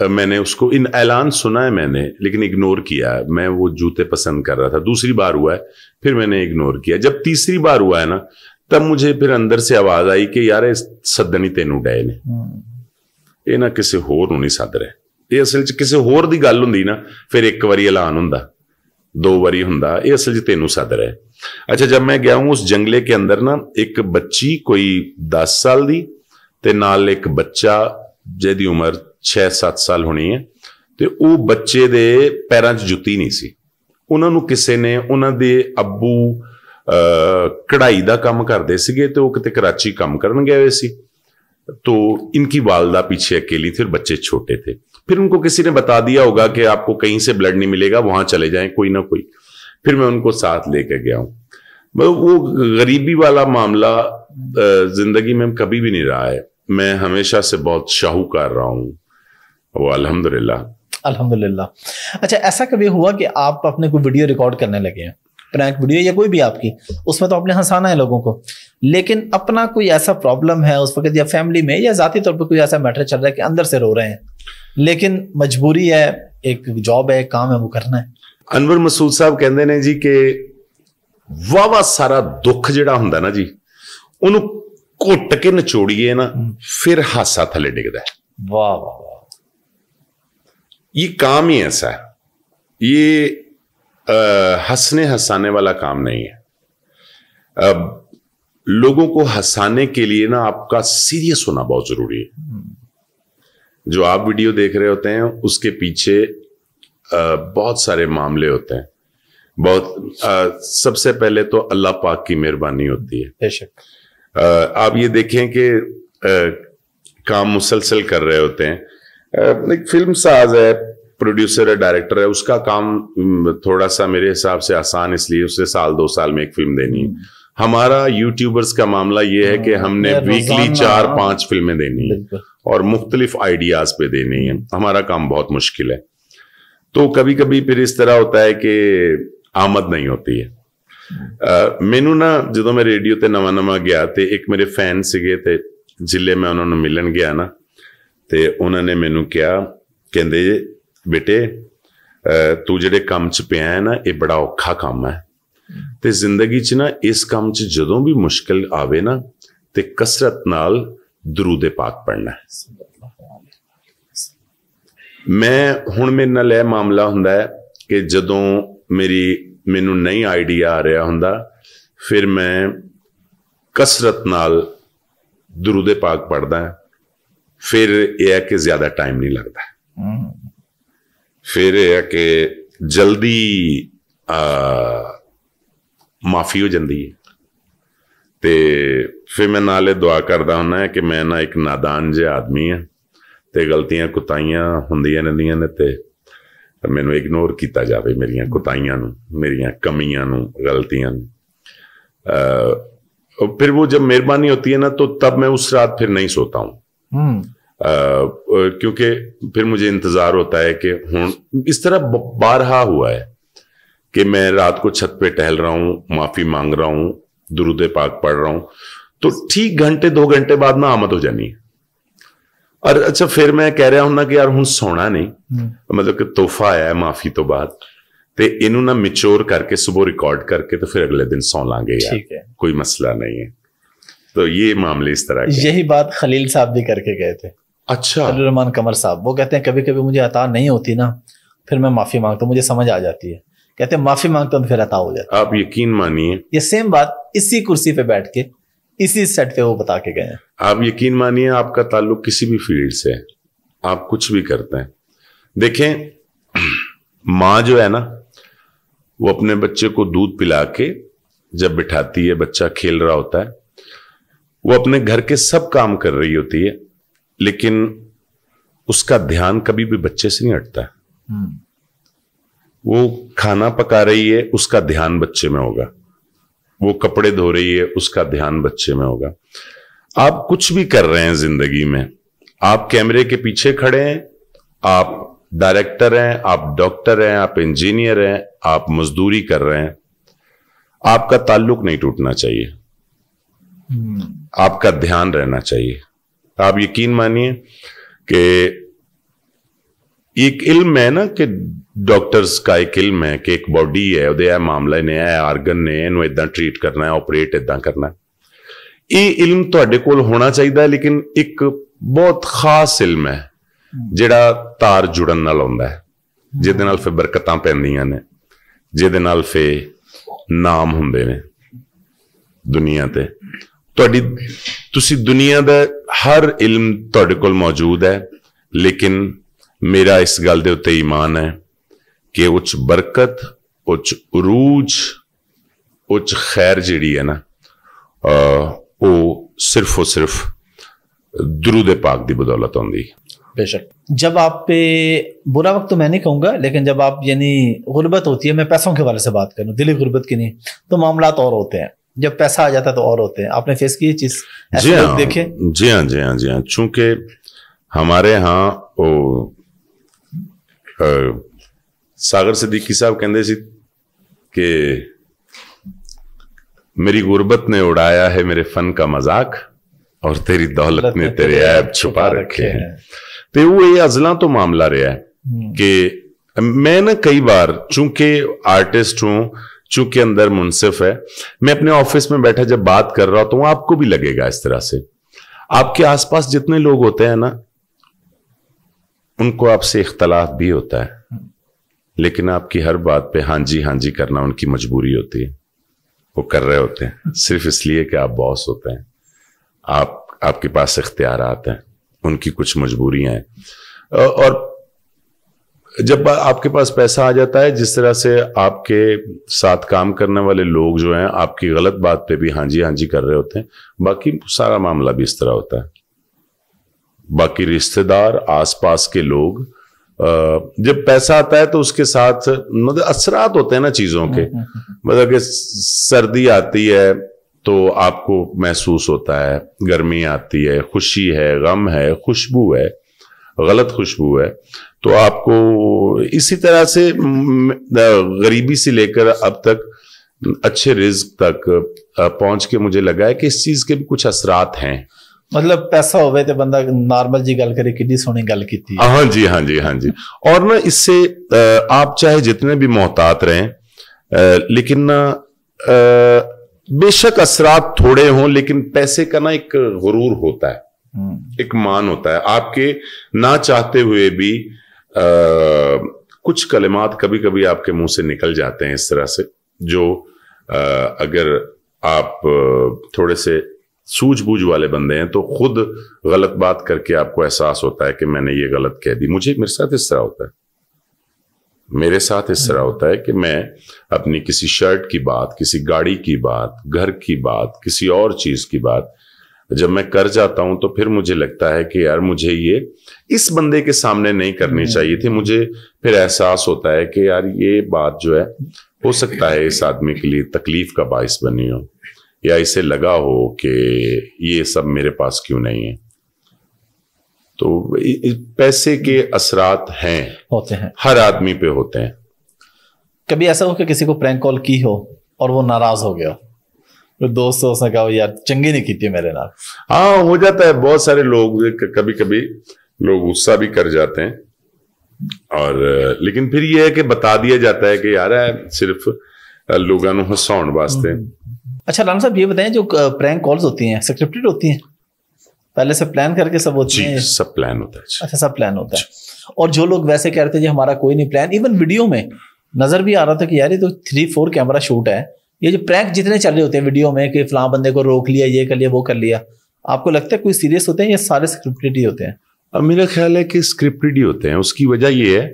मैंने उसको इन ऐलान सुना है मैंने लेकिन इग्नोर किया मैं वो जूते पसंद कर रहा था दूसरी बार हुआ है फिर मैंने इग्नोर किया जब तीसरी बार हुआ है ना तब मुझे फिर अंदर से आवाज आई कि यार ਸੱਦਣੀ ਤੈਨੂੰ ਡਏ ਨੇ ਇਹ ਨਾ ਕਿਸੇ ਹੋਰ ਨੂੰ ਨਹੀਂ ਸੱਦ ਰਿਹਾ ਇਹ ਅਸਲ 'ਚ ਕਿਸੇ ਹੋਰ ਦੀ ਗੱਲ ਹੁੰਦੀ ਨਾ ਫਿਰ ਇੱਕ ਵਾਰੀ ਐਲਾਨ ਹੁੰਦਾ ਦੋ ਵਾਰੀ ਹੁੰਦਾ ਇਹ ਅਸਲ ਜੀ ਤੈਨੂੰ सदर ਹੈ ਅੱਛਾ ਜਦ ਮੈਂ ਗਿਆ ਹਾਂ ਉਸ ਜੰਗਲੇ ਦੇ ਅੰਦਰ ਨਾ ਇੱਕ ਬੱਚੀ ਕੋਈ 10 ਸਾਲ ਦੀ ਤੇ ਨਾਲ ਇੱਕ ਬੱਚਾ ਜਿਹਦੀ ਉਮਰ 6-7 ਸਾਲ ਹੋਣੀ ਹੈ ਤੇ ਉਹ ਬੱਚੇ ਦੇ ਪੈਰਾਂ 'ਚ ਜੁੱਤੀ ਨਹੀਂ ਸੀ ਉਹਨਾਂ ਨੂੰ ਕਿਸੇ ਨੇ ਉਹਨਾਂ ਦੇ ਅੱਬੂ ਕਢਾਈ ਦਾ ਕੰਮ ਕਰਦੇ ਸੀਗੇ ਤੇ ਉਹ ਕਿਤੇ ਕਰਾਚੀ ਕੰਮ ਕਰਨ ਗਏ ਹੋਏ ਸੀ ਤੋ ਇਨਕੀ ਵਾਲਦਾ ਪਿੱਛੇ ਅਕੇਲੀ थी ਬੱਚੇ ਛੋਟੇ ਥੇ फिर उनको किसी ने बता दिया होगा कि आपको कहीं से ब्लड नहीं मिलेगा वहां चले जाएं कोई ना कोई फिर मैं उनको साथ लेके गया हूं मतलब वो गरीबी वाला मामला जिंदगी में कभी भी नहीं रहा है मैं हमेशा से बहुत शाहूकार रहा हूँ वो अल्हम्दुलिल्लाह अल्हम्दुलिल्लाह अच्छा ऐसा कभी हुआ कि आप अपने को वीडियो रिकॉर्ड करने लगे हैं प्रैंक वीडियो या कोई भी आपकी उसमें तो आपने हंसाना है लोगों को लेकिन अपना कोई ऐसा प्रॉब्लम है उस वक्त या फैमिली में या जाती तौर पर कोई ऐसा मैटर चल रहा है कि अंदर से रो रहे हैं ਲੇਕਿਨ ਮਜਬੂਰੀ ਹੈ ਇੱਕ ਜੌਬ ਹੈ ਕੰਮ ਹੈ ਉਹ ਕਰਨਾ ਹੈ ਅਨਵਰ ਮਸੂਦ ਸਾਹਿਬ ਕਹਿੰਦੇ ਨੇ ਜੀ ਕਿ ਵਾਵਾ ਸਾਰਾ ਦੁੱਖ ਜਿਹੜਾ ਹੁੰਦਾ ਨਾ ਜੀ ਉਹਨੂੰ ਘੁੱਟ ਕੇ ਨਿਚੋੜੀਏ ਨਾ ਫਿਰ ਹਾਸਾ ਥੱਲੇ ਡਿੱਗਦਾ ਹੈ ਵਾਹ ਵਾਹ ये काम ही ऐसा है ये आ, हंसने हंसाने वाला काम नहीं है आ, लोगों को हंसाने के लिए ना आपका सीरियस होना बहुत जरूरी है जो आप वीडियो देख रहे होते हैं उसके पीछे बहुत सारे मामले होते हैं बहुत सबसे पहले तो अल्लाह पाक की मेहरबानी होती है आप ये देखें कि काम मुसलसल कर रहे होते हैं एक फिल्म साज है प्रोड्यूसर है डायरेक्टर है उसका काम थोड़ा सा मेरे हिसाब से आसान इसलिए उसे साल दो साल में एक फिल्म देनी है हमारा यूट्यूबर्स का मामला ये है कि हमने वीकली चार पांच फिल्में देनी है और मुख्तलिफ आइडियाज पे देनी है हमारा काम बहुत मुश्किल है तो कभी कभी फिर इस तरह होता है कि ਆਮਦ ਨਹੀਂ ਹੁੰਦੀ ਹੈ ਮੈਨੂੰ ਨਾ ਜਦੋਂ ਮੈਂ ਰੇਡੀਓ ਤੇ ਨਵਾਂ ਨਵਾਂ ਗਿਆ ਤੇ ਇੱਕ ਮੇਰੇ ਫੈਨ ਸੀਗੇ ਤੇ ਜ਼ਿਲ੍ਹੇ ਮੈਂ ਉਹਨਾਂ ਨੂੰ ਮਿਲਣ ਗਿਆ ਨਾ ਤੇ ਉਹਨਾਂ ਨੇ ਮੈਨੂੰ ਕਿਹਾ ਕਹਿੰਦੇ ਬੇਟੇ ਤੂੰ ਜਿਹੜੇ ਕੰਮ 'ਚ ਪਿਆ ਹੈ ਨਾ ਇਹ ਬੜਾ ਔਖਾ ਕੰਮ ਹੈ ਤੇ ਜ਼ਿੰਦਗੀ 'ਚ ਨਾ ਇਸ ਕੰਮ 'ਚ ਜਦੋਂ ਵੀ ਮੁਸ਼ਕਲ ਆਵੇ ਨਾ ਤੇ ਕਸਰਤ ਨਾਲ ਦਰੂਦ ਪਾਕ ਪੜਨਾ ਮੈਂ ਹੁਣ ਮੇਰੇ ਨਾਲ ਇਹ ਮਾਮਲਾ ਹੁੰਦਾ ਹੈ ਕਿ ਜਦੋਂ ਮੇਰੀ ਮੈਨੂੰ ਨਹੀਂ ਆਈਡੀਆ ਆ ਰਿਹਾ ਹੁੰਦਾ ਫਿਰ ਮੈਂ ਕਸਰਤ ਨਾਲ ਦਰੂਦ ਪਾਕ ਪੜਦਾ ਫਿਰ ਇਹ ਹੈ ਕਿ ਜ਼ਿਆਦਾ ਟਾਈਮ ਨਹੀਂ ਲੱਗਦਾ ਫਿਰ ਇਹ ਹੈ ਕਿ ਜਲਦੀ ਆ ਮਾਫੀ ਹੋ ਜਾਂਦੀ ਹੈ ਤੇ ਫਿਰ ਮੈਂ ਨਾਲੇ ਦੁਆ ਕਰਦਾ ਹੁੰਨਾ ਕਿ ਮੈਂ ਨਾ ਇੱਕ ਨਾਦਾਨ ਜਿਹਾ ਆਦਮੀ ਆ ਤੇ ਗਲਤੀਆਂ ਕੁਤਾਈਆਂ ਹੁੰਦੀਆਂ ਰਹਿੰਦੀਆਂ ਨੇ ਤੇ ਮੈਨੂੰ ਇਗਨੋਰ ਕੀਤਾ ਜਾਵੇ ਮੇਰੀਆਂ ਕੁਤਾਈਆਂ ਨੂੰ ਮੇਰੀਆਂ ਕਮੀਆਂ ਨੂੰ ਗਲਤੀਆਂ ਨੂੰ ਅ ਫਿਰ ਉਹ ਜਦ ਮਿਹਰਬਾਨੀ ਹੁੰਦੀ ਹੈ ਨਾ ਤਾਂ ਤਬ ਮੈਂ ਉਸ ਰਾਤ ਫਿਰ ਨਹੀਂ ਸੋਤਾ ਹੂੰ हूँ ਕਿਉਂਕਿ ਫਿਰ ਮੈਨੂੰ ਇੰਤਜ਼ਾਰ ਹੁੰਦਾ ਹੈ ਕਿ ਹੁਣ ਇਸ ਤਰ੍ਹਾਂ ਬਾਰਹਾ हुआ ਹੈ कि मैं रात को छत पे टहल रहा हूँ माफी मांग रहा हूँ दुरुद पाक पढ़ रहा हूं तो ठीक घंटे दो घंटे बाद ना आमद हो जानी और अच्छा फिर मैं रहा हूं ना कि यार हूं सोना नहीं ਮਤਲਬ ਕਿ ਤੋਹਫਾ ਆਇਆ ਹੈ ਮਾਫੀ ਤੋਂ ਬਾਅਦ ਤੇ ਇਹਨੂੰ ਨਾ ਮੈਚੁਰ ਕਰਕੇ ਸਵੇਰ ਰਿਕਾਰਡ ਕਰਕੇ ਤੇ ਫਿਰ ਅਗਲੇ ਦਿਨ ਸੌ ਲਾਂਗੇ ਯਾਰ कोई मसला नहीं है तो ये मामले इस तरह यही बात खलील साहब भी करके गए थे अच्छा रहमान कमर साहब वो कहते हैं कभी कभी मुझे अता नहीं होती ना फिर मैं माफी मांगता हूँ मुझे समझ आ जाती है कहते हैं माफी मांगते हैं फिर अता हो जाता आप यकीन मानिए ये सेम बात इसी कुर्सी पे बैठ के इसी सेट पे वो बता के गए आप यकीन मानिए आपका ताल्लुक किसी भी फील्ड से आप कुछ भी करते हैं देखें माँ जो है ना वो अपने बच्चे को दूध पिला के जब बिठाती है बच्चा खेल रहा होता है वो अपने घर के सब काम कर रही होती है लेकिन उसका ध्यान कभी भी बच्चे से नहीं हटता है हम्म। वो खाना पका रही है उसका ध्यान बच्चे में होगा वो कपड़े धो रही है उसका ध्यान बच्चे में होगा आप कुछ भी कर रहे हैं जिंदगी में आप कैमरे के पीछे खड़े हैं आप डायरेक्टर हैं आप डॉक्टर हैं आप इंजीनियर हैं आप मजदूरी कर रहे हैं आपका ताल्लुक नहीं टूटना चाहिए हम्म। आपका ध्यान रहना चाहिए आप यकीन मानिए कि ਇਹ ਇੱਕ इल्म ਹੈ ਨਾ ਕਿ ਡਾਕਟਰਸ ਦਾ ਇੱਕ इल्म ਹੈ ਕਿ ਇੱਕ ਬਾਡੀ ਹੈ ਉਹਦੇ ਇਹ ਮਾਮਲੇ ਨੇ ਇਹ ਆਰਗਨ ਨੇ ਇਹਨੂੰ ਇਦਾਂ ਟ੍ਰੀਟ ਕਰਨਾ ਹੈ ਆਪਰੇਟ ਇਦਾਂ ਕਰਨਾ ਇਹ ਇਲਮ ਤੁਹਾਡੇ ਕੋਲ ਹੋਣਾ ਚਾਹੀਦਾ ਹੈ ਲੇਕਿਨ ਇੱਕ ਬਹੁਤ ਖਾਸ ਇਲਮ ਹੈ ਜਿਹੜਾ ਤਾਰ ਜੁੜਨ ਨਾਲ ਆਉਂਦਾ ਹੈ ਜਿਹਦੇ ਨਾਲ ਫੇ ਬਰਕਤਾਂ ਪੈਂਦੀਆਂ ਨੇ ਜਿਹਦੇ ਨਾਲ ਫੇ ਨਾਮ ਹੁੰਦੇ ਨੇ ਦੁਨੀਆ ਤੇ ਤੁਹਾਡੀ ਤੁਸੀਂ ਦੁਨੀਆ ਦਾ ਹਰ ਇਲਮ ਤੁਹਾਡੇ ਕੋਲ ਮੌਜੂਦ ਹੈ ਲੇਕਿਨ ਮੇਰਾ ਇਸ ਗੱਲ ਦੇ ਉੱਤੇ ਈਮਾਨ ਹੈ ਕਿ ਉੱਚ ਬਰਕਤ ਉੱਚ ਉਰੂਜ ਉੱਚ ਖੈਰ ਜਿਹੜੀ ਹੈ ਨਾ ਉਹ ਸਿਰਫ ਉਹ ਸਿਰਫ दरूद पाक की बदौलत आँदी बेशक जब आप पे बुरा वक्त तो मैं नहीं कहूँगा लेकिन जब आप यानी गुर्बत होती है मैं पैसों के हवाले से बात करूँ दिली गुर्बत की नहीं तो मामला और होते हैं जब पैसा आ जाता है तो और होते हैं आपने फेस की चीज जी हाँ देखे जी हाँ जी हाँ जी हाँ चूंकि हमारे यहाँ सागर ਸਦੀਕੀ साहब ਕਹਿੰਦੇ ਸੀ मेरी गुर्बत ने उड़ाया है मेरे फन का मजाक और तेरी दौलत ने तेरे ऐब छुपा रखे हैं तो वो ये अजला तो मामला रहा है हम्म। कि मैं ना कई बार चूंकि आर्टिस्ट हूं चूंकि अंदर मुनसिफ है मैं अपने ऑफिस में बैठा जब बात कर रहा होता तो आपको भी लगेगा इस तरह से आपके आसपास जितने लोग होते हैं ना उनको आपसे इख्तलाफ भी होता है लेकिन आपकी हर बात पे हाँ जी हाँ जी करना उनकी मजबूरी होती है वो कर रहे होते हैं सिर्फ इसलिए कि आप बॉस होते हैं आप आपके पास इख्तियार हैं उनकी कुछ मजबूरियां हैं और जब आपके पास पैसा आ जाता है जिस तरह से आपके साथ काम करने वाले लोग जो हैं आपकी गलत बात पे भी हाँ जी हाँ जी कर रहे होते हैं बाकी सारा मामला भी इस तरह होता है बाकी रिश्तेदार आसपास के लोग जब पैसा आता है तो उसके साथ मतलब असरात होते हैं ना चीजों के हम्म, हम्म, हम्म। मतलब कि सर्दी आती है तो आपको महसूस होता है गर्मी आती है खुशी है गम है खुशबू है गलत खुशबू है तो आपको इसी तरह से गरीबी से लेकर अब तक अच्छे रिज्क तक पहुंच के मुझे लगा है कि इस चीज़ के भी कुछ असरात हैं मतलब पैसा हो बंद नॉर्मल जी गल करे कि ਸੋਹਣੀ ਗੱਲ ਕੀਤੀ ਹੈ हाँ जी हाँ जी हाँ जी और ना इससे आप चाहे जितने भी मोहतात रहे लेकिन ना बेशक असरा थोड़े हों लेकिन पैसे का ना एक गुरूर होता है हम्म। एक मान होता है आपके ना चाहते हुए भी आ, कुछ कलिमात कभी कभी आपके मुंह से निकल जाते हैं इस तरह से जो आ, अगर आप थोड़े से सूझबूझ वाले बंदे हैं तो खुद गलत बात करके आपको एहसास होता है कि मैंने ये गलत कह दी मुझे मेरे साथ इस तरह होता है मेरे साथ इस तरह होता है कि मैं अपनी किसी शर्ट की बात किसी गाड़ी की बात घर की बात किसी और चीज की बात जब मैं कर जाता हूं तो फिर मुझे लगता है कि यार मुझे ये इस बंदे के सामने नहीं करनी हम्म। चाहिए थी मुझे फिर एहसास होता है कि यार ये बात जो है हो सकता है इस आदमी के लिए तकलीफ का बायस बनी हो या इसे लगा हो कि ये सब मेरे पास क्यों नहीं है तो पैसे के असरात हैं होते हैं हर आदमी पे होते हैं कभी ऐसा हो कि किसी को प्रैंक कॉल की हो और वो नाराज हो गया तो दोस्त उसने कहा यार चंगी नहीं की थी मेरे नाल हाँ हो जाता है बहुत सारे लोग कभी कभी लोग गुस्सा भी कर जाते हैं और लेकिन फिर यह है कि बता दिया जाता है कि यार है सिर्फ लोगों हसाने वास्ते हम्म। अच्छा राम साहब ये बताएं जो प्रैंक कॉल्स होती हैं एक्सेप्टेड होती हैं पहले से प्लान करके सब होती हैं सब प्लान होता है अच्छा सब प्लान होता है और जो लोग वैसे कह रहे थे जी हमारा कोई नहीं प्लान इवन वीडियो में नजर भी आ रहा था कि यार ये तो थ्री फोर कैमरा शूट है ये जो प्रैंक जितने चल रहे होते हैं वीडियो में कि फिलहाल बंदे को रोक लिया ये कर लिया वो कर लिया आपको लगता है कोई सीरियस होते हैं या सारे स्क्रिप्टेड ही होते हैं अब मेरा ख्याल है कि स्क्रिप्टेड ही होते हैं उसकी वजह ये है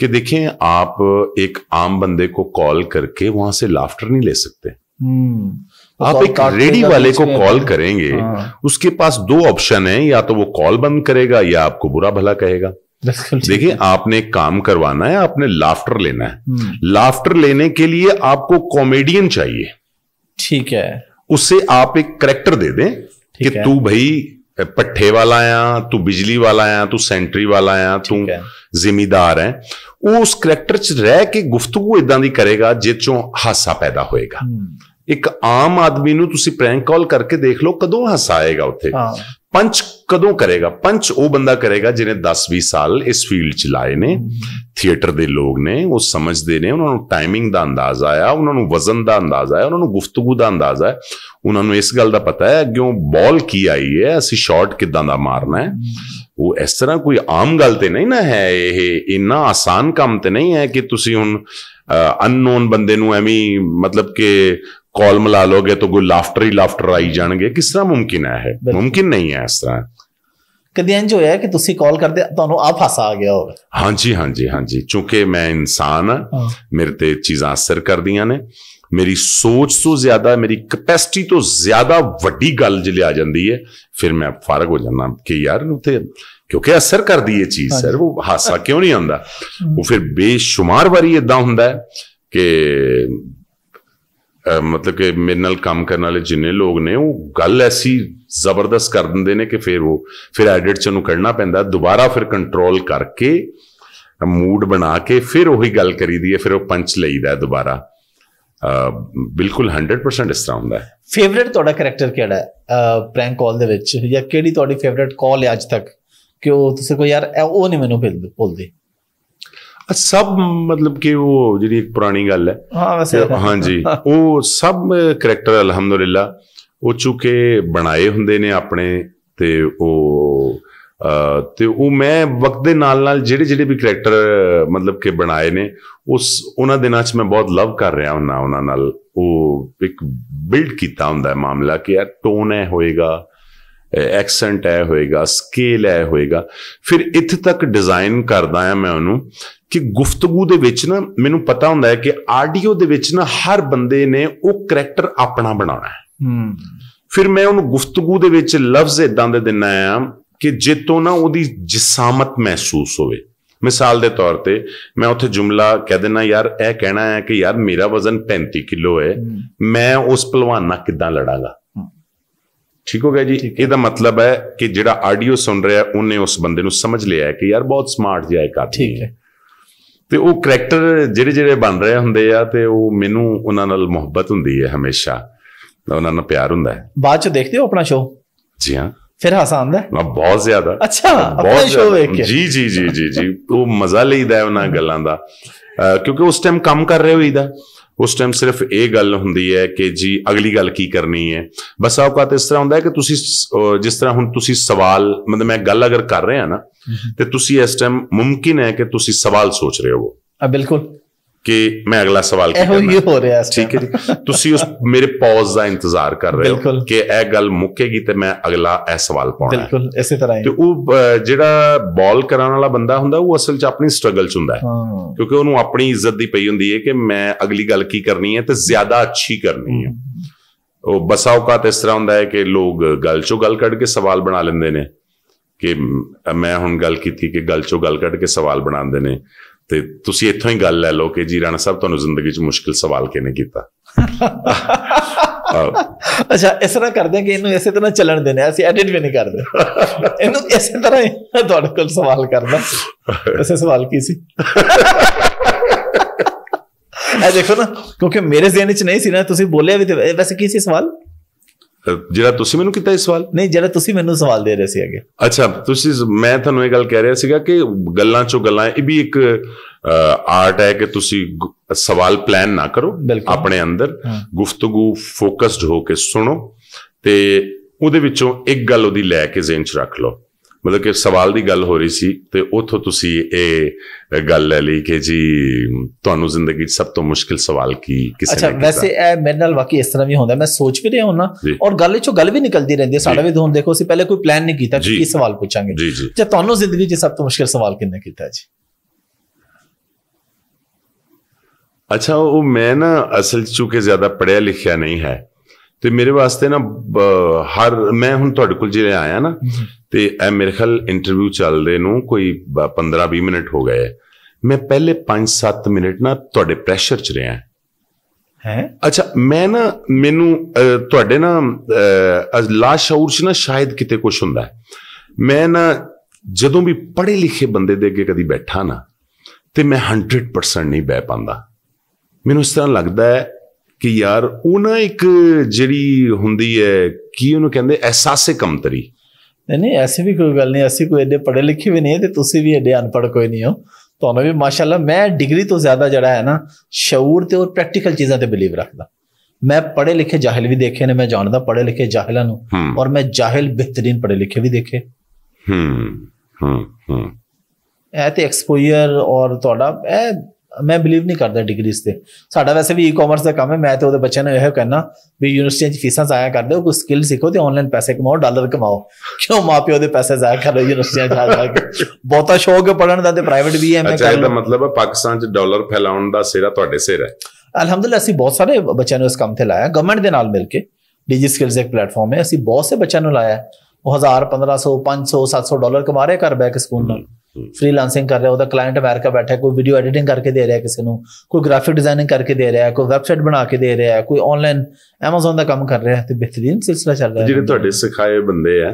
कि देखें आप एक आम बंदे को कॉल करके वहां से लाफ्टर नहीं ले सकते हम्म। आप एक रेडी वाले को कॉल करेंगे हाँ। उसके पास दो ऑप्शन है या तो वो कॉल बंद करेगा या आपको बुरा भला कहेगा देखिए आपने काम करवाना है आपने लाफ्टर लेना है लाफ्टर हम्म। लेने के लिए आपको कॉमेडियन चाहिए ठीक है उससे आप एक करेक्टर दे दें कि तू भाई ਪੱਠੇ ਵਾਲਾ ਆ ਤੂੰ ਬਿਜਲੀ ਵਾਲਾ ਆ ਤੂੰ ਸੈਂਟਰੀ ਵਾਲਾ ਆ ਤੂੰ ਜ਼ਿੰਮੇਦਾਰ ਹੈ ਉਸ ਕੈਰੈਕਟਰ 'ਚ ਰਹਿ ਕੇ ਗੁਫ਼ਤਗੂ ਇਦਾਂ ਦੀ ਕਰੇਗਾ ਜਿਸ 'ਚੋਂ ਹਾਸਾ ਪੈਦਾ ਹੋਏਗਾ ਇੱਕ ਆਮ ਆਦਮੀ ਨੂੰ ਤੁਸੀਂ ਪ੍ਰੈਂਕ ਕਾਲ ਕਰਕੇ ਦੇਖ ਲਓ ਕਦੋਂ ਹਾਸਾ ਆਏਗਾ ਉੱਥੇ ਪੰਚ ਕਦੋਂ ਕਰੇਗਾ ਪੰਚ ਉਹ ਬੰਦਾ ਕਰੇਗਾ ਜਿਹਨੇ 10-20 ਸਾਲ ਇਸ ਫੀਲਡ 'ਚ ਲਾਏ ਨੇ ਥੀਏਟਰ ਦੇ ਲੋਕ ਨੇ ਉਹ ਸਮਝਦੇ ਨੇ ਉਹਨਾਂ ਨੂੰ ਟਾਈਮਿੰਗ ਦਾ ਅੰਦਾਜ਼ਾ ਆਇਆ ਉਹਨਾਂ ਨੂੰ ਵਜ਼ਨ ਦਾ ਅੰਦਾਜ਼ਾ ਆਇਆ ਉਹਨਾਂ ਨੂੰ ਗੁਫ਼ਤਗੂ ਦਾ ਅੰਦਾਜ਼ਾ ਹੈ ਉਹਨਾਂ ਨੂੰ ਇਸ ਗੱਲ ਦਾ ਪਤਾ ਹੈ ਕਿਉਂ ਬਾਲ ਕੀ ਆਈ ਹੈ ਅਸੀਂ ਸ਼ਾਟ ਕਿਦਾਂ ਦਾ ਮਾਰਨਾ ਹੈ ਉਹ ਇਸ ਤਰ੍ਹਾਂ ਕੋਈ ਆਮ ਗੱਲ ਤੇ ਨਹੀਂ ਨਾ ਹੈ ਇਹ ਇੰਨਾ ਆਸਾਨ ਕੰਮ ਤੇ ਨਹੀਂ ਹੈ ਕਿ ਤੁਸੀਂ ਹੁਣ ਅਨਨੋਨ ਬੰਦੇ ਨੂੰ ਐਵੇਂ ਮਤਲਬ ਕਿ ਕਾਲ ਮਲਾ ਲੋਗੇ ਤਾਂ ਕੋਈ ਲਾਫਟਰ ਹੀ ਲਾਫਟਰ ਆਈ ਜਾਣਗੇ ਕਿਸ ਤਰ੍ਹਾਂ ਮੁਮਕਿਨ ਹੈ ਮੁਮਕਿਨ ਨਹੀਂ ਹੈ ਇਸ ਤਰ੍ਹਾਂ ਕਦੀ ਇੰਜ ਹੋਇਆ ਕਿ ਤੁਸੀਂ ਕਾਲ ਕਰਦੇ ਤੁਹਾਨੂੰ ਆਪ ਫਸਾ ਆ ਗਿਆ ਹੋਵੇ ਹਾਂਜੀ ਹਾਂਜੀ ਹਾਂਜੀ ਕਿਉਂਕਿ ਮੈਂ ਇਨਸਾਨ ਆ ਮੇਰੇ ਤੇ ਚੀਜ਼ਾਂ ਅਸਰ ਕਰਦੀਆਂ ਨੇ ਮੇਰੀ ਸੋਚ ਤੋਂ ਜ਼ਿਆਦਾ ਮੇਰੀ ਕਪੈਸਿਟੀ ਤੋਂ ਜ਼ਿਆਦਾ ਵੱਡੀ ਗੱਲ ਜਿ ਲਿਆ ਜਾਂਦੀ ਹੈ ਫਿਰ ਮੈਂ ਫਾਰਗ ਹੋ ਜਾਂਦਾ ਕਿ ਯਾਰ ਉਥੇ ਕਿਉਂਕਿ ਅਸਰ ਕਰਦੀ ਹੈ ਚੀਜ਼ ਸਰ ਉਹ ਹਾਸਾ ਕਿਉਂ ਨਹੀਂ ਆਉਂਦਾ ਉਹ ਫਿਰ ਬੇਸ਼ੁਮਾਰ ਵਾਰੀ ਇਦਾਂ ਹੁੰਦਾ ਹੈ ਕਿ ਮਤਲਬ ਕਿ ਮੇਰੇ ਨਾਲ ਕੰਮ ਕਰਨ ਵਾਲੇ ਜਿੰਨੇ ਲੋਕ ਨੇ ਉਹ ਗੱਲ ਐਸੀ ਜ਼ਬਰਦਸਤ ਕਰ ਦਿੰਦੇ ਨੇ ਕਿ ਫਿਰ ਉਹ ਫਿਰ ਐਡਿਟ ਚ ਉਹਨੂੰ ਕਰਨਾ ਪੈਂਦਾ ਦੁਬਾਰਾ ਫਿਰ ਕੰਟਰੋਲ ਕਰਕੇ ਮੂਡ ਬਣਾ ਕੇ ਫਿਰ ਉਹੀ ਗੱਲ ਕਰੀਦੀ ਹੈ ਫਿਰ ਉਹ ਪੰਚ ਲਈਦਾ ਦੁਬਾਰਾ ਬਿਲਕੁਲ 100% ਇਸ ਤਰ੍ਹਾਂ ਹੁੰਦਾ ਹੈ ਫੇਵਰਿਟ ਤੁਹਾਡਾ ਕੈਰੈਕਟਰ ਕਿਹੜਾ ਹੈ ਪ੍ਰੈਂਕ ਕਾਲ ਦੇ ਵਿੱਚ ਜਾਂ ਕਿਹੜੀ ਤੁਹਾਡੀ ਫੇਵਰਿਟ ਕਾਲ ਹੈ ਅੱਜ ਤੱਕ ਕਿ ਉਹ ਤੁਸੀਂ ਕੋਈ ਯਾਰ ਉਹ ਨਹੀਂ ਮੈਨੂੰ ਭੁੱਲਦੇ ਸਭ ਮਤਲਬ ਕਿ ਉਹ ਜਿਹੜੀ ਇੱਕ ਪੁਰਾਣੀ ਗੱਲ ਹੈ ਹਾਂ ਵੈਸੇ ਹਾਂਜੀ ਉਹ ਸਭ ਕੈਰੈਕਟਰ ਅਲਹਮਦੁਲਿਲਾ ਉਹ ਚੁਕੇ ਬਣਾਏ ਹੁੰਦੇ ਨੇ ਆਪਣੇ ਤੇ ਉਹ ਤੇ ਉਹ ਮੈਂ ਵਕਤ ਦੇ ਨਾਲ ਨਾਲ ਜਿਹੜੇ ਜਿਹੜੇ ਵੀ ਕੈਰੈਕਟਰ ਮਤਲਬ ਕਿ ਬਣਾਏ ਨੇ ਉਸ ਉਹਨਾਂ ਦਿਨਾਂ 'ਚ ਮੈਂ ਬਹੁਤ ਲਵ ਕਰ ਰਿਹਾ ਹਾਂ ਉਹਨਾਂ ਨਾਲ ਉਹ ਇੱਕ ਬਿਲਡ ਕੀਤਾ ਹੁੰਦਾ ਹੈ ਮਾਮਲਾ ਕਿ ਆ ਟੋਨ ਹੈ ਹੋਏਗਾ ਐਕਸੈਂਟ ਐ ਹੋਏਗਾ ਸਕੇਲ ਐ ਹੋਏਗਾ ਫਿਰ ਇੱਥੇ ਤੱਕ ਡਿਜ਼ਾਈਨ ਕਰਦਾ ਆ ਮੈਂ ਉਹਨੂੰ ਕਿ ਗੁਫ਼ਤਗੂ ਦੇ ਵਿੱਚ ਨਾ ਮੈਨੂੰ ਪਤਾ ਹੁੰਦਾ ਹੈ ਕਿ ਆਡੀਓ ਦੇ ਵਿੱਚ ਨਾ ਹਰ ਬੰਦੇ ਨੇ ਉਹ ਕੈਰੈਕਟਰ ਆਪਣਾ ਬਣਾਉਣਾ ਹੈ ਹੂੰ ਫਿਰ ਮੈਂ ਉਹਨੂੰ ਗੁਫ਼ਤਗੂ ਦੇ ਵਿੱਚ ਲਫ਼ਜ਼ ਇਦਾਂ ਦੇ ਦਿੰਨਾ ਆ ਕਿ ਜਿੱਤੋਂ ਨਾ ਉਹਦੀ ਜਿਸਾਮਤ ਮਹਿਸੂਸ ਹੋਵੇ ਮਿਸਾਲ ਦੇ ਤੌਰ ਤੇ ਮੈਂ ਉੱਥੇ ਜੁਮਲਾ ਕਹਿ ਦੇਣਾ ਯਾਰ ਇਹ ਕਹਿਣਾ ਹੈ ਕਿ ਯਾਰ ਮੇਰਾ ਵਜ਼ਨ 35 ਕਿਲੋ ਹੈ ਮੈਂ ਉਸ ਪਹਿਲਵਾਨ ਨਾਲ ਕਿੱਦਾਂ ਲੜਾਂਗਾ ਠੀਕ ਹੋ ਗਿਆ ਜੀ ਇਹਦਾ ਮਤਲਬ ਹੈ ਕਿ ਜਿਹੜਾ ਆਡੀਓ ਸੁਣ ਰਿਹਾ ਉਹਨੇ ਉਸ ਬੰਦੇ ਨੂੰ ਸਮਝ ਲਿਆ ਹੈ ਕਿ ਯਾਰ ਬਹੁਤ ਸਮਾਰਟ ਜਿਹਾ ਇੱਕ ਆਦਮੀ ਠੀਕ ਹੈ ਤੇ ਉਹ ਕੈਰੈਕਟਰ ਜਿਹੜੇ ਜਿਹੜੇ ਬਣ ਰਹੇ ਹੁੰਦੇ ਆ ਤੇ ਉਹ ਮੈਨੂੰ ਉਹਨਾਂ ਨਾਲ ਮੁਹੱਬਤ ਹੁੰਦੀ ਹੈ ਹਮੇਸ਼ਾ ਉਹਨਾਂ ਨਾਲ ਪਿਆਰ ਹੁੰਦਾ ਹੈ ਬਾਅਦ ਚ ਦੇਖਦੇ ਹੋ ਆਪਣਾ ਸ਼ੋਅ ਜੀ ਹਾਂ ਫਿਰ ਹਾਸਾ ਆਉਂਦਾ ਹੈ ਬਹੁਤ ਜ਼ਿਆਦਾ ਅੱਛਾ ਬਹੁਤ ਸ਼ੋਅ ਵੇਖ ਕੇ ਜੀ ਜੀ ਜੀ ਜੀ ਜੀ ਉਹ ਮਜ਼ਾ ਲਈਦਾ ਹੈ ਉਹਨਾਂ ਗੱਲਾਂ ਦਾ ਕਿਉਂਕਿ ਉਸ ਟਾਈਮ ਕੰਮ ਕਰ ਰਹੇ ਹੋਈਦਾ ਉਸ ਟਾਈਮ ਸਿਰਫ ਇਹ ਗੱਲ ਹੁੰਦੀ ਹੈ ਕਿ ਜੀ ਅਗਲੀ ਗੱਲ ਕੀ ਕਰਨੀ ਹੈ ਬਸ ਔਕਾਤ ਇਸ ਤਰ੍ਹਾਂ ਹੁੰਦਾ ਹੈ ਕਿ ਤੁਸੀਂ ਜਿਸ ਤਰ੍ਹਾਂ ਹੁਣ ਤੁਸੀਂ ਸਵਾਲ ਮਤਲਬ ਮੈਂ ਗੱਲ ਅਗਰ ਕਰ ਰਿਹਾ ਨਾ ਤੇ ਤੁਸੀਂ ਇਸ ਟਾਈਮ ਮਮਕਿਨ ਹੈ ਕਿ ਤੁਸੀਂ ਸਵਾਲ ਸੋਚ ਰਹੇ ਹੋ ਆ ਬਿਲਕੁਲ ਕਿ ਮੈਂ ਅਗਲਾ ਸਵਾਲ ਕੀ ਕਰਨਾ ਇਹੋ ਹੋ ਰਿਹਾ ਹੈ ਠੀਕ ਹੈ ਜੀ ਤੁਸੀਂ ਉਸ ਮੇਰੇ ਪੌਜ਼ ਦਾ ਇੰਤਜ਼ਾਰ ਕਰ ਰਹੇ ਹੋ ਕਿ ਇਹ ਗੱਲ ਮੁੱਕੇਗੀ ਤੇ ਮੈਂ ਅਗਲਾ ਇਹ ਸਵਾਲ ਪਾਉਣਾ ਬਿਲਕੁਲ ਇਸੇ ਤਰ੍ਹਾਂ ਹੀ ਤੇ ਉਹ ਜਿਹੜਾ ਬਾਲ ਕਰਾਉਣ ਵਾਲਾ ਬੰਦਾ ਹੁੰਦਾ ਉਹ ਅਸਲ 'ਚ ਆਪਣੀ ਸਟਰਗਲ 'ਚ ਹੁੰਦਾ ਹੈ ਕਿਉਂਕਿ ਉਹਨੂੰ ਆਪਣੀ ਇੱਜ਼ਤ ਦੀ ਪਈ ਹੁੰਦੀ ਹੈ ਕਿ ਮੈਂ ਅਗਲੀ ਗੱਲ ਕੀ ਕਰਨੀ ਹੈ ਤੇ ਜ਼ਿਆਦਾ ਅੱਛੀ ਕਰਨੀ ਹੈ ਉਹ ਬਸਾ ਇਸ ਤਰ੍ਹਾਂ ਹੁੰਦਾ ਹੈ ਕਿ ਲੋਕ ਗੱਲ 'ਚੋਂ ਗੱਲ ਕੱਢ ਕੇ ਸਵਾਲ ਬਣਾ ਲੈਂਦੇ ਨੇ ਕਿ ਮੈਂ ਹੁਣ ਗੱਲ ਕੀਤੀ ਕਿ ਗੱਲ 'ਚੋਂ ਗੱਲ ਕੱਢ ਕੇ ਸਵਾਲ ਬਣਾਉਂਦੇ ਨੇ ਤੇ ਤੁਸੀਂ ਇੱਥੋਂ ਹੀ ਗੱਲ ਲੈ ਲਓ ਕਿ ਜੀ ਰਾਣਾ ਸਾਹਿਬ ਤੁਹਾਨੂੰ ਜ਼ਿੰਦਗੀ 'ਚ ਮੁਸ਼ਕਿਲ ਸਵਾਲ ਕਿਹਨੇ ਕੀਤਾ (laughs) ਅੱਛਾ ਇਸ ਤਰ੍ਹਾਂ ਕਰਦੇ ਆ ਕਿ ਇਹਨੂੰ ਇਸੇ ਤਰ੍ਹਾਂ ਚੱਲਣ ਦੇਣਾ ਅਸੀਂ ਐਡਿਟ ਵੀ ਨਹੀਂ ਕਰਦੇ ਇਹਨੂੰ ਇਸੇ ਤਰ੍ਹਾਂ ਤੁਹਾਡੇ ਕੋਲ ਸਵਾਲ ਕਰਨਾ ਐਸੇ ਸਵਾਲ ਕੀ ਸੀ ਐ ਦੇਖੋ ਨਾ ਕਿਉਂਕਿ ਮੇਰੇ ਜ਼ਿਹਨ 'ਚ ਨਹੀਂ ਸੀ ਨਾ ਤੁਸੀਂ ਬੋਲਿਆ ਵੀ ਤੇ ਵੈਸੇ ਕੀ ਸੀ ਸਵਾਲ ਜਿਹੜਾ ਤੁਸੀਂ ਮੈਨੂੰ ਕੀਤਾ ਇਹ ਸਵਾਲ ਨਹੀਂ ਜਿਹੜਾ ਤੁਸੀਂ ਮੈਨੂੰ ਸਵਾਲ ਦੇ ਰਹੇ ਸੀ ਅੱਗੇ ਅੱਛਾ ਤੁਸੀਂ ਮੈਂ ਤੁਹਾਨੂੰ ਇਹ ਗੱਲ ਕਹਿ ਰਿਹਾ ਸੀਗਾ ਕਿ ਗੱਲਾਂ ਚੋਂ ਗੱਲਾਂ ਇਹ ਵੀ ਇੱਕ ਆਰਟ ਹੈ ਕਿ ਤੁਸੀਂ ਸਵਾਲ ਪਲਾਨ ਨਾ ਕਰੋ ਆਪਣੇ ਅੰਦਰ ਗੁਫ਼ਤਗੂ ਫੋਕਸਡ ਹੋ ਕੇ ਸੁਣੋ ਤੇ ਉਹਦੇ ਵਿੱਚੋਂ ਇੱਕ ਗੱਲ ਉਹਦੀ ਲੈ ਕੇ ਜ਼ਿਹਨ 'ਚ ਰੱਖ ਲਓ ਮਤਲਬ ਕਿ ਸਵਾਲ ਦੀ ਗੱਲ ਹੋ ਰਹੀ ਸੀ ਤੇ ਉਥੋਂ ਤੁਸੀਂ ਇਹ ਗੱਲ ਲੈ ਲਈ ਕਿ ਜੀ ਤੁਹਾਨੂੰ ਜ਼ਿੰਦਗੀ 'ਚ ਸਭ ਤੋਂ ਮੁਸ਼ਕਿਲ ਸਵਾਲ ਕੀ ਕਿਸੇ ਨੇ ਅੱਛਾ ਵੈਸੇ ਇਹ ਮੇਰੇ ਨਾਲ ਵਾਕਈ ਇਸ ਤਰ੍ਹਾਂ ਵੀ ਹੁੰਦਾ ਮੈਂ ਸੋਚ ਵੀ ਰਿਹਾ ਹੁੰਨਾ ਔਰ ਗੱਲ 'ਚੋਂ ਗੱਲ ਵੀ ਨਿਕਲਦੀ ਰਹਿੰਦੀ ਹੈ ਸਾਡਾ ਵੀ ਹੁਣ ਦੇਖੋ ਅਸੀਂ ਪਹਿਲੇ ਕੋਈ ਪਲਾਨ ਨਹੀਂ ਕੀਤਾ ਕਿ ਕੀ ਸਵਾਲ ਪੁੱਛਾਂਗੇ ਜੀ ਤੁਹਾਨੂੰ ਜ਼ਿੰਦਗੀ 'ਚ ਸਭ ਤੋਂ ਮੁਸ਼ਕਿਲ ਸਵਾਲ ਕਿੰਨੇ ਕੀਤਾ ਜੀ ਅੱਛਾ ਉਹ ਮੈਂ ਨਾ ਅਸਲ 'ਚ ਕਿ ਜ਼ਿਆਦਾ ਪੜਿਆ ਲਿਖਿਆ ਨਹੀਂ ਹੈ ਤੇ ਮੇਰੇ ਵਾਸਤੇ ਨਾ ਹਰ ਮੈਂ ਹੁਣ ਤੁਹਾਡੇ ਕੋਲ ਜਿਹੜੇ ਆਇਆ ਨਾ ਤੇ ਇਹ ਮੇਰੇ ਖਲ ਇੰਟਰਵਿਊ ਚੱਲਦੇ ਨੂੰ ਕੋਈ 15-20 ਮਿੰਟ ਹੋ ਗਏ ਮੈਂ ਪਹਿਲੇ 5-7 ਮਿੰਟ ਨਾ ਤੁਹਾਡੇ ਪ੍ਰੈਸ਼ਰ 'ਚ ਰਿਹਾ ਹੈ ਅੱਛਾ ਮੈਂ ਨਾ ਮੈਨੂੰ ਤੁਹਾਡੇ ਨਾ ਸ਼ੌਰ 'ਚ ਨਾ ਸ਼ਾਇਦ ਕਿਤੇ ਕੁਝ ਹੁੰਦਾ ਮੈਂ ਨਾ ਜਦੋਂ ਵੀ ਪੜ੍ਹੇ ਲਿਖੇ ਬੰਦੇ ਦੇ ਅੱਗੇ ਕਦੀ ਬੈਠਾ ਨਾ ਤੇ ਮੈਂ 100% ਨਹੀਂ ਬਹਿ ਪਾਂਦਾ ਮੈਨੂੰ ਇਸ ਤਰ੍ਹਾਂ ਲੱਗਦਾ ਹੈ ਕਿ ਯਾਰ ਉਹਨਾਂ ਇੱਕ ਜਿਹੜੀ ਹੁੰਦੀ ਹੈ ਕੀ ਉਹਨੂੰ ਕਹਿੰਦੇ ਅਹਿਸਾਸੇ ਕਮਤਰੀ ਨਹੀਂ ਨਹੀਂ ਐਸੀ ਵੀ ਕੋਈ ਗੱਲ ਨਹੀਂ ਅਸੀਂ ਕੋਈ ਐਡੇ ਪੜ੍ਹੇ ਲਿਖੇ ਵੀ ਨਹੀਂ ਤੇ ਤੁਸੀਂ ਵੀ ਐਡੇ ਅਨਪੜ੍ਹ ਕੋਈ ਨਹੀਂ ਹੋ ਤੁਹਾਨੂੰ ਵੀ ਮਾਸ਼ਾਅੱਲਾ ਮੈਂ ਡਿਗਰੀ ਤੋਂ ਜ਼ਿਆਦਾ ਜਿਹੜਾ ਹੈ ਨਾ ਸ਼ਊਰ ਤੇ ਔਰ ਪ੍ਰੈਕਟੀਕਲ ਚੀਜ਼ਾਂ ਤੇ ਬਲੀਵ ਰੱਖਦਾ ਮੈਂ ਪੜ੍ਹੇ ਲਿਖੇ ਜਾਹਲ ਵੀ ਦੇਖੇ ਨੇ ਮੈਂ ਜਾਣਦਾ ਪੜ੍ਹੇ ਲਿਖੇ ਜਾਹਲਾਂ ਨੂੰ ਔਰ ਮੈਂ ਜਾਹਲ ਬਿਹਤਰੀਨ ਪੜ੍ਹੇ ਲਿਖੇ ਵੀ ਦੇਖੇ ਹੂੰ ਹੂੰ ਹੂੰ ਇਹ ਤੇ ਐਕਸਪੋਜ਼ਰ ਔਰ ਤੁਹਾਡਾ ਇਹ ਮੈਂ ਬਲੀਵ ਨਹੀਂ ਕਰਦਾ ਡਿਗਰੀਸ ਤੇ ਸਾਡਾ ਵੈਸੇ ਵੀ ਈ-ਕਾਮਰਸ ਦਾ ਕੰਮ ਹੈ ਮੈਂ ਤੇ ਉਹਦੇ ਬੱਚਿਆਂ ਨੂੰ ਇਹ ਕਹਿਣਾ ਵੀ ਯੂਨੀਵਰਸਿਟੀਆਂ 'ਚ ਫੀਸਾਂ ਜ਼ਾਇਆ ਕਰ ਦਿਓ ਕੋਈ ਸਕਿੱਲ ਸਿੱਖੋ ਤੇ ਆਨਲਾਈਨ ਪੈਸੇ ਕਮਾਓ ਡਾਲਰ ਕਮਾਓ ਕਿਉਂ ਮਾਪਿਓ ਦੇ ਪੈਸੇ ਜ਼ਾਇਆ ਕਰ ਰਹੇ ਯੂਨੀਵਰਸਿਟੀਆਂ 'ਚ ਜਾ ਕੇ ਬਹੁਤਾ ਸ਼ੌਕ ਹੈ ਪੜਨ ਦਾ ਤੇ ਪ੍ਰਾਈਵੇਟ ਵੀ ਐਮਏ ਕਰ ਲਓ ਮਤਲਬ ਹੈ ਪਾਕਿਸਤਾਨ 'ਚ ਡਾਲਰ ਫੈਲਾਉਣ ਦਾ ਸਿਰਾ ਤੁਹਾਡੇ ਸਿਰ ਹੈ ਅਲਹਮਦੁਲਿਲਾ ਅਸੀਂ ਬਹੁਤ ਸਾਰੇ ਬੱਚਿਆਂ ਨੂੰ ਇਸ ਕੰਮ ਤੇ ਲਾਇਆ ਗਵਰਨਮੈਂਟ ਦੇ ਨਾਲ ਮਿਲ ਕੇ ਡਿਜੀ ਸਕਿੱਲਸ ਇੱਕ ਪਲੇਟਫਾਰਮ ਹੈ ਅਸੀਂ ਬਹੁਤ ਸੇ ਬੱਚਿਆਂ ਨੂੰ ਲਾਇਆ ਉਹ 1000 1500 500 700 ਡਾਲਰ ਕਮਾ ਰਹੇ ਘਰ ਬੈਕ ਸਕੂਲ ਨਾਲ ਫ੍ਰੀਲਾਂਸਿੰਗ ਕਰ ਰਿਹਾ ਉਹਦਾ ਕਲਾਇੰਟ ਅਮਰੀਕਾ ਬੈਠਾ ਕੋਈ ਵੀਡੀਓ ਐਡੀਟਿੰਗ ਕਰਕੇ ਦੇ ਰਿਹਾ ਕਿਸੇ ਨੂੰ ਕੋਈ ਗ੍ਰਾਫਿਕ ਡਿਜ਼ਾਈਨਿੰਗ ਕਰਕੇ ਦੇ ਰਿਹਾ ਕੋਈ ਵੈਬਸਾਈਟ ਬਣਾ ਕੇ ਦੇ ਰਿਹਾ ਕੋਈ ਆਨਲਾਈਨ Amazon ਦਾ ਕੰਮ ਕਰ ਰਿਹਾ ਤੇ ਬਿਹਤਰੀਨ ਸਿਲਸਿਲਾ ਚੱਲ ਰਿਹਾ ਜਿਹੜੇ ਤੁਹਾਡੇ ਸਿਖਾਏ ਬੰਦੇ ਆ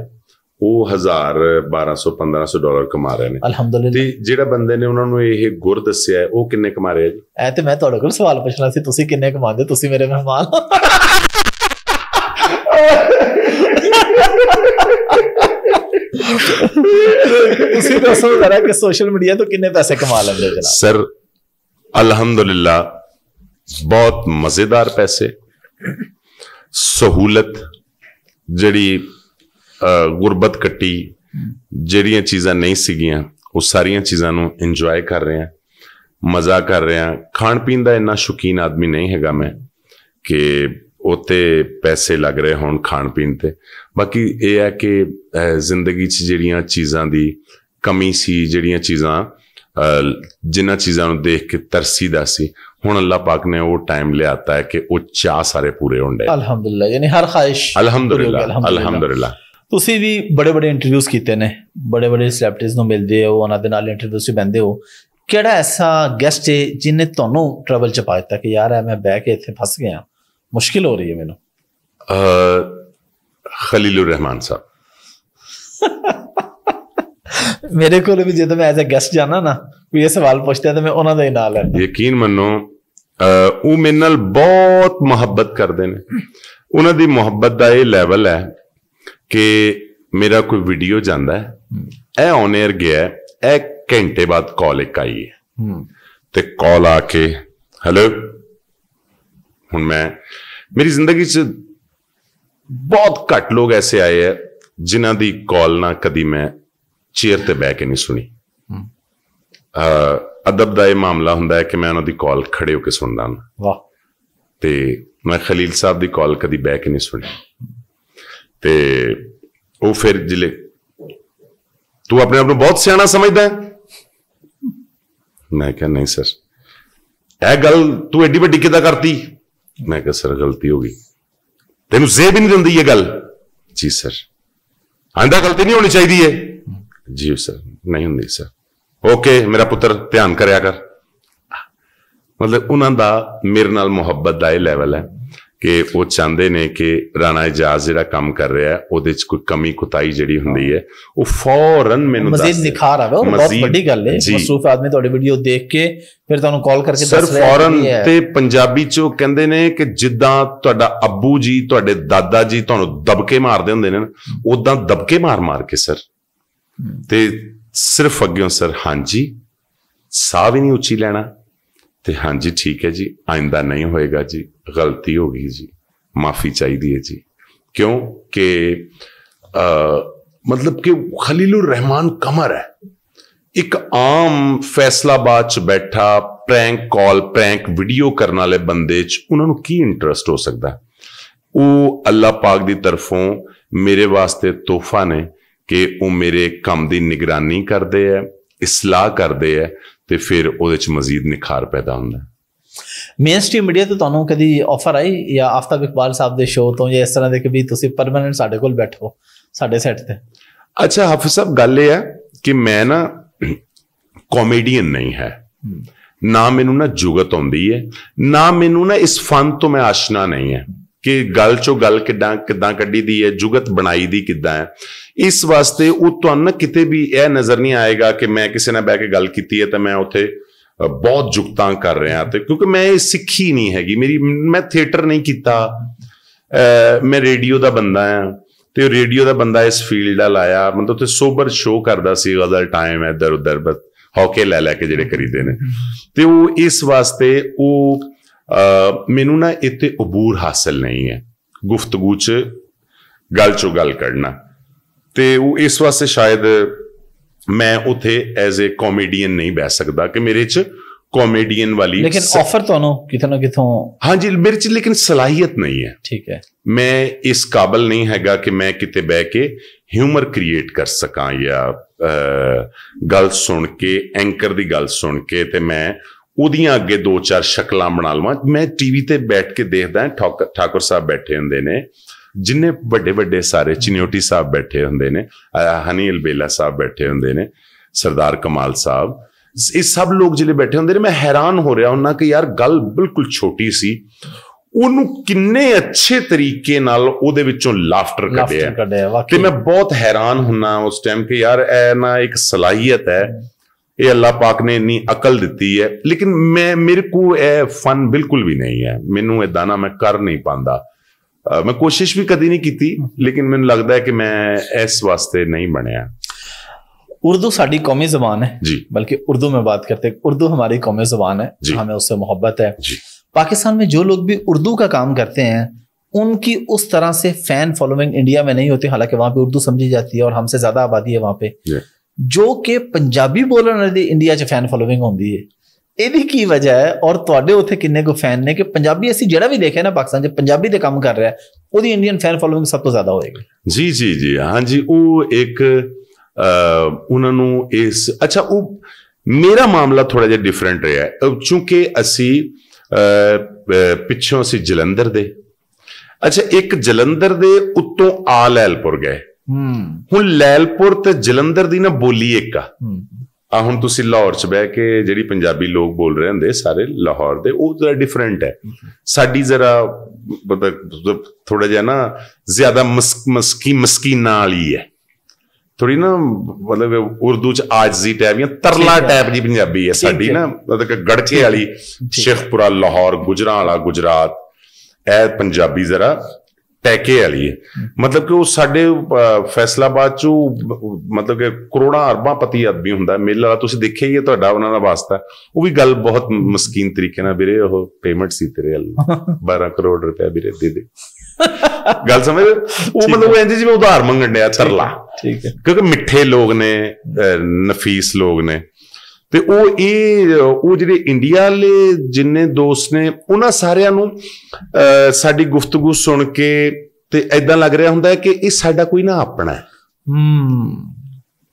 ਉਹ 1000 1200 1500 ਡਾਲਰ ਕਮਾ ਰਹੇ ਨੇ ਅਲਹਮਦੁਲਿਲਾ ਤੇ ਜਿਹੜਾ ਬੰਦੇ ਨੇ ਉਹਨਾਂ ਨੂੰ ਇਹ ਗੁਰ ਦੱਸਿਆ ਉਹ ਕਿੰਨੇ ਕਮਾ ਰਿਹਾ ਜੀ ਐ ਤੇ ਮੈਂ ਤੁਹਾਡੇ ਕੋਲ ਸਵਾਲ ਪੁੱਛਣਾ ਸੀ ਤੁਸੀਂ ਕਿੰਨੇ ਕਮਾਉਂਦੇ ਤੁਸੀਂ ਮੇਰੇ ਮਹਿਮਾਨ (laughs) ਤੁਸੀਂ ਦੱਸੋ ਜ਼ਰਾ ਕਿ ਸੋਸ਼ਲ ਮੀਡੀਆ ਤੋਂ ਕਿੰਨੇ ਪੈਸੇ ਕਮਾ ਲੈਂਦੇ ਹੋ ਜਨਾਬ ਸਰ ਅਲਹਮਦੁਲਿਲਾ ਬਹੁਤ ਮਜ਼ੇਦਾਰ ਪੈਸੇ ਸਹੂਲਤ ਜਿਹੜੀ ਗੁਰਬਤ ਕੱਟੀ ਜਿਹੜੀਆਂ ਚੀਜ਼ਾਂ ਨਹੀਂ ਸੀਗੀਆਂ ਉਹ ਸਾਰੀਆਂ ਚੀਜ਼ਾਂ ਨੂੰ ਇੰਜੋਏ ਕਰ ਰਹੇ ਆ ਮਜ਼ਾ ਕਰ ਰਹੇ ਆ ਖਾਣ ਪੀਣ ਦਾ ਇੰਨਾ ਸ਼ੁਕੀਨ ਆਦਮੀ ਨਹੀਂ ਹੈਗਾ ਮੈਂ ਕਿ ਉਤੇ ਪੈਸੇ ਲੱਗ ਰਹੇ ਹੁਣ ਖਾਣ ਪੀਣ ਤੇ ਬਾਕੀ ਇਹ ਹੈ ਕਿ ਜ਼ਿੰਦਗੀ 'ਚ ਜਿਹੜੀਆਂ ਚੀਜ਼ਾਂ ਦੀ ਕਮੀ ਸੀ ਜਿਹੜੀਆਂ ਚੀਜ਼ਾਂ ਜਿਨ੍ਹਾਂ ਚੀਜ਼ਾਂ ਨੂੰ ਦੇਖ ਕੇ ਤਰਸੀਦਾ ਸੀ ਹੁਣ ਅੱਲਾਹ ਪਾਕ ਨੇ ਉਹ ਟਾਈਮ ਲਿਆਤਾ ਹੈ ਕਿ ਉਹ ਚਾਹ ਸਾਰੇ ਪੂਰੇ ਹੁੰਦੇ ਅਲਹਮਦੁਲਿਲਾ ਯਾਨੀ ਹਰ ਖਾਹਿਸ਼ ਅਲਹਮਦੁਲਿਲਾ ਅਲਹਮਦੁਲਿਲਾ ਤੁਸੀਂ ਵੀ ਬੜੇ ਬੜੇ ਇੰਟਰਵਿਊਸ ਕੀਤੇ ਨੇ ਬੜੇ ਬੜੇ ਸੈਲਿਬ੍ਰਿਟੀਜ਼ ਨੂੰ ਮਿਲਦੇ ਹੋ ਉਹਨਾਂ ਦੇ ਨਾਲ ਇੰਟਰਵਿਊਸ ਵੀ ਬੰਦੇ ਹੋ ਕਿਹੜਾ ਐਸਾ ਗੈਸਟ ਹੈ ਜਿਨੇ ਤੁਹਾਨੂੰ ਟਰਬਲ ਚ ਪਾ ਦਿੱਤਾ ਕਿ ਯਾਰ ਐ ਮੈਂ ਬਹਿ ਕੇ ਇੱਥੇ ਫਸ ਗਿਆ ਮੁਸ਼ਕਿਲ ਹੋ ਰਹੀ ਹੈ ਮੈਨੂੰ ਅ ਖਲੀਲੁਰ ਰਹਿਮਾਨ ਸਾਹਿਬ ਮੇਰੇ ਕੋਲ ਵੀ ਜਦੋਂ ਮੈਂ ਐਜ਼ ਅ ਗੈਸਟ ਜਾਣਾ ਨਾ ਕੋਈ ਇਹ ਸਵਾਲ ਪੁੱਛਦਾ ਤਾਂ ਮੈਂ ਉਹਨਾਂ ਦਾ ਹੀ ਨਾਮ ਲੈਂਦਾ ਯਕੀਨ ਮੰਨੋ ਉਹ ਮੇਰੇ ਨਾਲ ਬਹੁਤ ਮੁਹੱਬਤ ਕਰਦੇ ਨੇ ਉਹਨਾਂ ਦੀ ਮੁਹੱਬਤ ਦਾ ਇਹ ਲੈਵਲ ਹੈ ਕਿ ਮੇਰਾ ਕੋਈ ਵੀਡੀਓ ਜਾਂਦਾ ਹੈ ਇਹ ਔਨ 에ਅਰ ਗਿਆ ਹੈ ਇਹ ਘੰਟੇ ਬਾਅਦ ਕਾਲ ਇੱਕ ਆਈ ਹੈ ਤੇ ਕਾਲ ਆ ਕੇ ਹੈਲੋ ਹੁਣ ਮੈਂ ਮੇਰੀ ਜ਼ਿੰਦਗੀ 'ਚ ਬਹੁਤ ਘੱਟ ਲੋਕ ਐਸੇ ਆਏ ਐ ਜਿਨ੍ਹਾਂ ਦੀ ਕਾਲ ਨਾ ਕਦੀ ਮੈਂ ਚੇਅਰ ਤੇ ਬੈ ਕੇ ਨਹੀਂ ਸੁਣੀ ਅ ਅਦਬ ਦਾ ਇਹ ਮਾਮਲਾ ਹੁੰਦਾ ਹੈ ਕਿ ਮੈਂ ਉਹਨਾਂ ਦੀ ਕਾਲ ਖੜੇ ਹੋ ਕੇ ਸੁਣਦਾ ਹਾਂ ਵਾਹ ਤੇ ਮੈਂ ਖਲੀਲ ਸਾਹਿਬ ਦੀ ਕਾਲ ਕਦੀ ਬੈ ਕੇ ਨਹੀਂ ਸੁਣੀ ਤੇ ਉਹ ਫਿਰ ਜਿਲੇ ਤੂੰ ਆਪਣੇ ਆਪ ਨੂੰ ਬਹੁਤ ਸਿਆਣਾ ਸਮਝਦਾ ਹੈ ਮੈਂ ਕਿਹਾ ਨਹੀਂ ਸਰ ਇਹ ਗੱਲ ਤੂੰ ਐਡੀ ਵੱਡੀ ਕਿਦਾਂ ਕਰਤੀ ਮੈਂ ਕਿਹਾ ਸਰ ਗਲਤੀ ਹੋ ਗਈ ਤੈਨੂੰ ਜ਼ੇਬ ਹੀ ਨਹੀਂ ਦਿੰਦੀ ਇਹ ਗੱਲ ਜੀ ਸਰ ਆਂਦਾ ਗਲਤੀ ਨਹੀਂ ਹੋਣੀ ਚਾਹੀਦੀ ਏ ਜੀ ਸਰ ਨਹੀਂ ਹੁੰਦੀ ਸਰ ਓਕੇ ਮੇਰਾ ਪੁੱਤਰ ਧਿਆਨ ਕਰਿਆ ਕਰ ਮਤਲਬ ਉਹਨਾਂ ਦਾ ਮੇਰੇ ਨਾਲ ਮੁਹੱਬਤ ਦਾ ਇਹ ਲੈਵਲ ਹੈ ਕਿ ਉਹ ਚਾਹੁੰਦੇ ਨੇ ਕਿ ਰਾਣਾ ਇਜਾਜ਼ ਜਿਹੜਾ ਕੰਮ ਕਰ ਰਿਹਾ ਹੈ ਉਹਦੇ 'ਚ ਕੋਈ ਕਮੀ ਕੁਤਾਈ ਜਿਹੜੀ ਹੁੰਦੀ ਹੈ ਉਹ ਫੌਰਨ ਮੈਨੂੰ ਦੱਸ ਮਜ਼ੀਦ ਨਿਖਾਰ ਆਵੇ ਉਹ ਬਹੁਤ ਵੱਡੀ ਗੱਲ ਹੈ ਮਸੂਫ ਆਦਮੀ ਤੁਹਾਡੀ ਵੀਡੀਓ ਦੇਖ ਕੇ ਫਿਰ ਤੁਹਾਨੂੰ ਕਾਲ ਕਰਕੇ ਦੱਸ ਰਿਹਾ ਸਰ ਫੌਰਨ ਤੇ ਪੰਜਾਬੀ 'ਚ ਉਹ ਕਹਿੰਦੇ ਨੇ ਕਿ ਜਿੱਦਾਂ ਤੁਹਾਡਾ ਅੱਬੂ ਜੀ ਤੁਹਾਡੇ ਦਾਦਾ ਜੀ ਤੁਹਾਨੂੰ ਦਬਕੇ ਮਾਰਦੇ ਹੁੰਦੇ ਨੇ ਉਦਾਂ ਦਬਕੇ ਮਾਰ ਮਾਰ ਕੇ ਸਰ ਤੇ ਸਿਰਫ ਅੱਗਿਓਂ ਸਰ ਹਾਂਜੀ ਸਾਹ ਵੀ ਨਹੀਂ ਉੱਚੀ ਲੈਣਾ ਤੇ ਹਾਂਜੀ ਠੀਕ ਹੈ ਜੀ ਆਇੰਦਾ ਨਹੀਂ ਹੋਏਗਾ ਜੀ ਗਲਤੀ ਹੋ ਗਈ ਜੀ ਮਾਫੀ ਚਾਹੀਦੀ ਹੈ ਜੀ ਕਿਉਂ ਕਿ ਮਤਲਬ ਕਿ ਖਲੀਲੁਰ ਰਹਿਮਾਨ ਕਮਰ ਹੈ ਇੱਕ ਆਮ ਫੈਸਲਾਬਾਦ ਚ ਬੈਠਾ ਪ੍ਰੈਂਕ ਕਾਲ ਪ੍ਰੈਂਕ ਵੀਡੀਓ ਕਰਨ ਵਾਲੇ ਬੰਦੇ ਚ ਉਹਨਾਂ ਨੂੰ ਕੀ ਇੰਟਰਸਟ ਹੋ ਸਕਦਾ ਉਹ ਅੱਲਾਹ ਪਾਕ ਦੀ ਤਰਫੋਂ ਮੇਰੇ ਵਾਸਤੇ ਤੋਹਫਾ ਨੇ ਕਿ ਉਹ ਮੇਰੇ ਕੰਮ ਦੀ ਨਿਗਰਾਨੀ ਕਰਦੇ ਐ ਇਸਲਾਹ ਕਰਦੇ ਆ ਤੇ ਫਿਰ ਉਹਦੇ ਚ ਮਜ਼ੀਦ ਨਿਖਾਰ ਪੈਦਾ ਹੁੰਦਾ ਮੇਨਸਟ੍ਰੀਮ ਮੀਡੀਆ ਤੋਂ ਤੁਹਾਨੂੰ ਕਦੀ ਆਫਰ ਆਈ ਜਾਂ ਆਫਤਾਬ ਇਕਬਾਲ ਸਾਹਿਬ ਦੇ ਸ਼ੋਅ ਤੋਂ ਜਾਂ ਇਸ ਤਰ੍ਹਾਂ ਦੇ ਕਿ ਵੀ ਤੁਸੀਂ ਪਰਮਨੈਂਟ ਸਾਡੇ ਕੋਲ ਬੈਠੋ ਸਾਡੇ ਸੈੱਟ ਤੇ ਅੱਛਾ ਹਾਫਿਜ਼ ਸਾਹਿਬ ਗੱਲ ਇਹ ਹੈ ਕਿ ਮੈਂ ਨਾ ਕਾਮੇਡੀਅਨ ਨਹੀਂ ਹੈ ਨਾ ਮੈਨੂੰ ਨਾ ਜੁਗਤ ਆਉਂਦੀ ਹੈ ਨਾ ਮੈਨੂੰ ਨਾ ਇਸ ਫਨ ਤੋਂ ਮੈਂ ਆਸ਼ਨਾ ਨਹੀਂ ਹੈ ਕਿ ਗੱਲ ਚੋਂ ਗੱਲ ਕਿੱਦਾਂ ਕਿੱਦਾਂ ਕੱਢੀ ਦੀ ਹੈ ਜੁਗਤ ਬਣਾਈ ਦੀ ਕਿੱਦਾਂ ਹੈ ਇਸ ਵਾਸਤੇ ਉਹ ਤੁਹਾਨੂੰ ਕਿਤੇ ਵੀ ਇਹ ਨਜ਼ਰ ਨਹੀਂ ਆਏਗਾ ਕਿ ਮੈਂ ਕਿਸੇ ਨਾਲ ਬਹਿ ਕੇ ਗੱਲ ਕੀਤੀ ਹੈ ਤਾਂ ਮੈਂ ਉੱਥੇ ਬਹੁਤ ਜੁਗਤਾਂ ਕਰ ਰਿਹਾ ਤੇ ਕਿਉਂਕਿ ਮੈਂ ਇਹ ਸਿੱਖੀ ਨਹੀਂ ਹੈਗੀ ਮੇਰੀ ਮੈਂ ਥੀਏਟਰ ਨਹੀਂ ਕੀਤਾ ਮੈਂ ਰੇਡੀਓ ਦਾ ਬੰਦਾ ਆ ਤੇ ਰੇਡੀਓ ਦਾ ਬੰਦਾ ਇਸ ਫੀਲਡ ਦਾ ਲਾਇਆ ਮਤਲਬ ਉੱਥੇ ਸੋਬਰ ਸ਼ੋਅ ਕਰਦਾ ਸੀ ਉਹਦਾ ਟਾਈਮ ਇਧਰ ਉਧਰ ਬਸ ਹੌਕੇ ਲੈ ਲੈ ਕੇ ਜਿਹੜੇ ਕਰੀਦੇ ਨੇ ਤੇ ਉਹ ਇਸ ਵਾਸਤੇ ਉਹ ਮੈਨੂੰ ਨਾ ਇੱਥੇ ਉਬੂਰ ਹਾਸਲ ਨਹੀਂ ਹੈ ਗੁਫ਼ਤਗੂ 'ਚ ਗੱਲ 'ਚੋਂ ਗੱਲ ਕਰਨਾ ਤੇ ਉਹ ਇਸ ਵਾਸਤੇ ਸ਼ਾਇਦ ਮੈਂ ਉਥੇ ਐਜ਼ ਅ ਕਾਮੇਡੀਅਨ ਨਹੀਂ ਬੈ ਸਕਦਾ ਕਿ ਮੇਰੇ 'ਚ ਕਾਮੇਡੀਅਨ ਵਾਲੀ ਲੇਕਿਨ ਆਫਰ ਤੁਹਾਨੂੰ ਕਿਥੋਂ ਨਾ ਕਿਥੋਂ ਹਾਂਜੀ ਮੇਰੇ 'ਚ ਲੇਕਿਨ ਸਲਾਹੀਅਤ ਨਹੀਂ ਹੈ ਠੀਕ ਹੈ ਮੈਂ ਇਸ ਕਾਬਲ ਨਹੀਂ ਹੈਗਾ ਕਿ ਮੈਂ ਕਿਤੇ ਬੈ ਕੇ ਹਿਊਮਰ ਕ੍ਰੀਏਟ ਕਰ ਸਕਾਂ ਜਾਂ ਗੱਲ ਸੁਣ ਕੇ ਐਂਕਰ ਦੀ ਗੱਲ ਸੁਣ ਕੇ ਤੇ ਮੈਂ ਉਹਦੀਆਂ ਅੱਗੇ ਦੋ ਚਾਰ ਸ਼ਕਲਾਂ ਬਣਾ ਲਵਾਂ ਮੈਂ ਟੀਵੀ ਤੇ ਬੈਠ ਕੇ ਦੇਖਦਾ ਠਾਕੁਰ ਸਾਹਿਬ ਬੈਠੇ ਹੁੰਦੇ ਨੇ ਜਿੰਨੇ ਵੱਡੇ ਵੱਡੇ ਸਾਰੇ ਚਿਨਿਓਟੀ ਸਾਹਿਬ ਬੈਠੇ ਹੁੰਦੇ ਨੇ ਹਨੀਲ ਬੇਲਾ ਸਾਹਿਬ ਬੈਠੇ ਹੁੰਦੇ ਨੇ ਸਰਦਾਰ ਕਮਾਲ ਸਾਹਿਬ ਇਹ ਸਭ ਲੋਕ ਜਿਹੜੇ ਬੈਠੇ ਹੁੰਦੇ ਨੇ ਮੈਂ ਹੈਰਾਨ ਹੋ ਰਿਹਾ ਉਹਨਾਂ ਕਿ ਯਾਰ ਗੱਲ ਬਿਲਕੁਲ ਛੋਟੀ ਸੀ ਉਹਨੂੰ ਕਿੰਨੇ ਅੱਛੇ ਤਰੀਕੇ ਨਾਲ ਉਹਦੇ ਵਿੱਚੋਂ ਲਾਫਟਰ ਕੱਢਿਆ ਤੇ ਮੈਂ ਬਹੁਤ ਹੈਰਾਨ ਹੁੰਨਾ ਉਸ ਟਾਈਮ ਕਿ ਯਾਰ ਇਹ ਨਾ ਇੱਕ ਸਲਾਹੀਅਤ ਹੈ ये अल्लाह पाक ने इन अकल ਦਿੱਤੀ है लेकिन मैं मेरे को यह फन बिल्कुल भी नहीं है मैनू ਇਹ ਦਾਣਾ मैं कर नहीं पाता मैं कोशिश भी कभी नहीं की लेकिन मैं लगता है कि मैं इस वास्ते नहीं बनया उर्दू साड़ी कौमी जबान है जी बल्कि उर्दू में बात करते उर्दू हमारी कौमी जबान है हमें उससे मोहब्बत है जी। पाकिस्तान में जो लोग भी उर्दू का काम करते हैं उनकी उस तरह से फैन फॉलोइंग इंडिया में नहीं होती हालांकि वहां पे उर्दू समझी जाती है और हमसे ज्यादा आबादी है वहां पे ਜੋ ਕਿ ਪੰਜਾਬੀ ਬੋਲਣ ਵਾਲੇ ਦੀ ਇੰਡੀਆ 'ਚ ਫੈਨ ਫੋਲੋਇੰਗ ਹੁੰਦੀ ਹੈ ਇਹਦੀ ਕੀ ਵਜ੍ਹਾ ਹੈ ਔਰ ਤੁਹਾਡੇ ਉੱਥੇ ਕਿੰਨੇ ਕੋ ਫੈਨ ਨੇ ਕਿ ਪੰਜਾਬੀ ਅਸੀਂ ਜਿਹੜਾ ਵੀ ਦੇਖਿਆ ਨਾ ਪਾਕਿਸਤਾਨ 'ਚ ਪੰਜਾਬੀ ਦੇ ਕੰਮ ਕਰ ਰਿਹਾ ਉਹਦੀ ਇੰਡੀਅਨ ਫੈਨ ਫੋਲੋਇੰਗ ਸਭ ਤੋਂ ਜ਼ਿਆਦਾ ਹੋਏਗੀ ਜੀ ਜੀ ਜੀ ਹਾਂਜੀ ਉਹ ਇੱਕ ਉਹਨਾਂ ਨੂੰ ਇਸ ਅੱਛਾ ਉਹ ਮੇਰਾ ਮਾਮਲਾ ਥੋੜਾ ਜਿਹਾ ਡਿਫਰੈਂਟ ਰਿਹਾ ਕਿਉਂਕਿ ਅਸੀਂ ਪਿੱਛੋਂ ਅਸੀਂ ਜਲੰਧਰ ਦੇ ਅੱਛਾ ਇੱਕ ਜਲੰਧਰ ਦੇ ਉੱਤੋਂ ਆ ਐਲਪੁਰ ਗਏ ਹੁਣ ਲੈਲਪੁਰ ਤੇ ਜਲੰਧਰ ਦੀ ਨਾ ਬੋਲੀ ਇੱਕ ਆ ਆ ਹੁਣ ਤੁਸੀਂ ਲਾਹੌਰ ਚ ਬਹਿ ਕੇ ਜਿਹੜੀ ਪੰਜਾਬੀ ਲੋਕ ਬੋਲ ਰਹੇ ਹੁੰਦੇ ਸਾਰੇ ਲਾਹੌਰ ਦੇ ਉਹ ਜ਼ਰਾ ਡਿਫਰੈਂਟ ਹੈ ਸਾਡੀ ਜ਼ਰਾ ਮਤਲਬ ਥੋੜਾ ਜਿਹਾ ਨਾ ਜ਼ਿਆਦਾ ਮਸਕ ਮਸਕੀ ਮਸਕੀਨਾ ਵਾਲੀ ਹੈ ਥੋੜੀ ਨਾ ਮਤਲਬ ਉਰਦੂ ਚ ਆਜਜ਼ੀ ਟਾਈਪ ਜਾਂ ਤਰਲਾ ਟਾਈਪ ਦੀ ਪੰਜਾਬੀ ਹੈ ਸਾਡੀ ਨਾ ਮਤਲਬ ਗੜਚੇ ਵਾਲੀ ਸ਼ੇਖਪੁਰਾ ਲਾਹੌਰ ਗੁਜਰਾਂ ਵਾਲਾ ਗੁਜਰਾਤ ਇਹ ਪੰਜਾਬੀ ਜ਼ਰਾ ਟੈਕੇ ਵਾਲੀ ਹੈ ਮਤਲਬ ਕਿ ਉਹ ਸਾਡੇ ਫੈਸਲਾਬਾਦ ਚ ਮਤਲਬ ਕਿ ਕਰੋੜਾਂ ਅਰਬਾਂ ਪਤੀ ਆਦਮੀ ਹੁੰਦਾ ਮੇਲ ਵਾਲਾ ਤੁਸੀਂ ਦੇਖਿਆ ਹੀ ਹੈ ਤੁਹਾਡਾ ਉਹਨਾਂ ਦਾ ਵਾਸਤਾ ਉਹ ਵੀ ਗੱਲ ਬਹੁਤ ਮਸਕੀਨ ਤਰੀਕੇ ਨਾਲ ਵੀਰੇ ਉਹ ਪੇਮੈਂਟ ਸੀ ਤੇਰੇ ਵੱਲ 12 (laughs) ਕਰੋੜ ਰੁਪਏ ਵੀਰੇ ਦੇ ਦੇ ਗੱਲ ਸਮਝ ਉਹ ਮਤਲਬ ਇੰਜ ਜਿਵੇਂ ਉਧਾਰ ਮੰਗਣ ਡਿਆ ਤਰਲਾ ਠੀਕ ਹੈ ਕਿਉਂਕਿ ਮਿੱਠੇ ਲੋਕ ਨੇ ਨਫੀਸ ਲੋਕ ਨੇ ਤੇ ਉਹ ਇਹ ਉਹ ਜਿਹੜੇ ਇੰਡੀਆ ਵਾਲੇ ਜਿੰਨੇ ਦੋਸਤ ਨੇ ਉਹਨਾਂ ਸਾਰਿਆਂ ਨੂੰ ਸਾਡੀ ਗੁਫ਼ਤਗੂ ਸੁਣ ਕੇ ਤੇ ਐਦਾਂ ਲੱਗ ਰਿਹਾ ਹੁੰਦਾ ਹੈ ਕਿ ਇਹ ਸਾਡਾ ਕੋਈ ਨਾ ਆਪਣਾ ਹੈ ਹੂੰ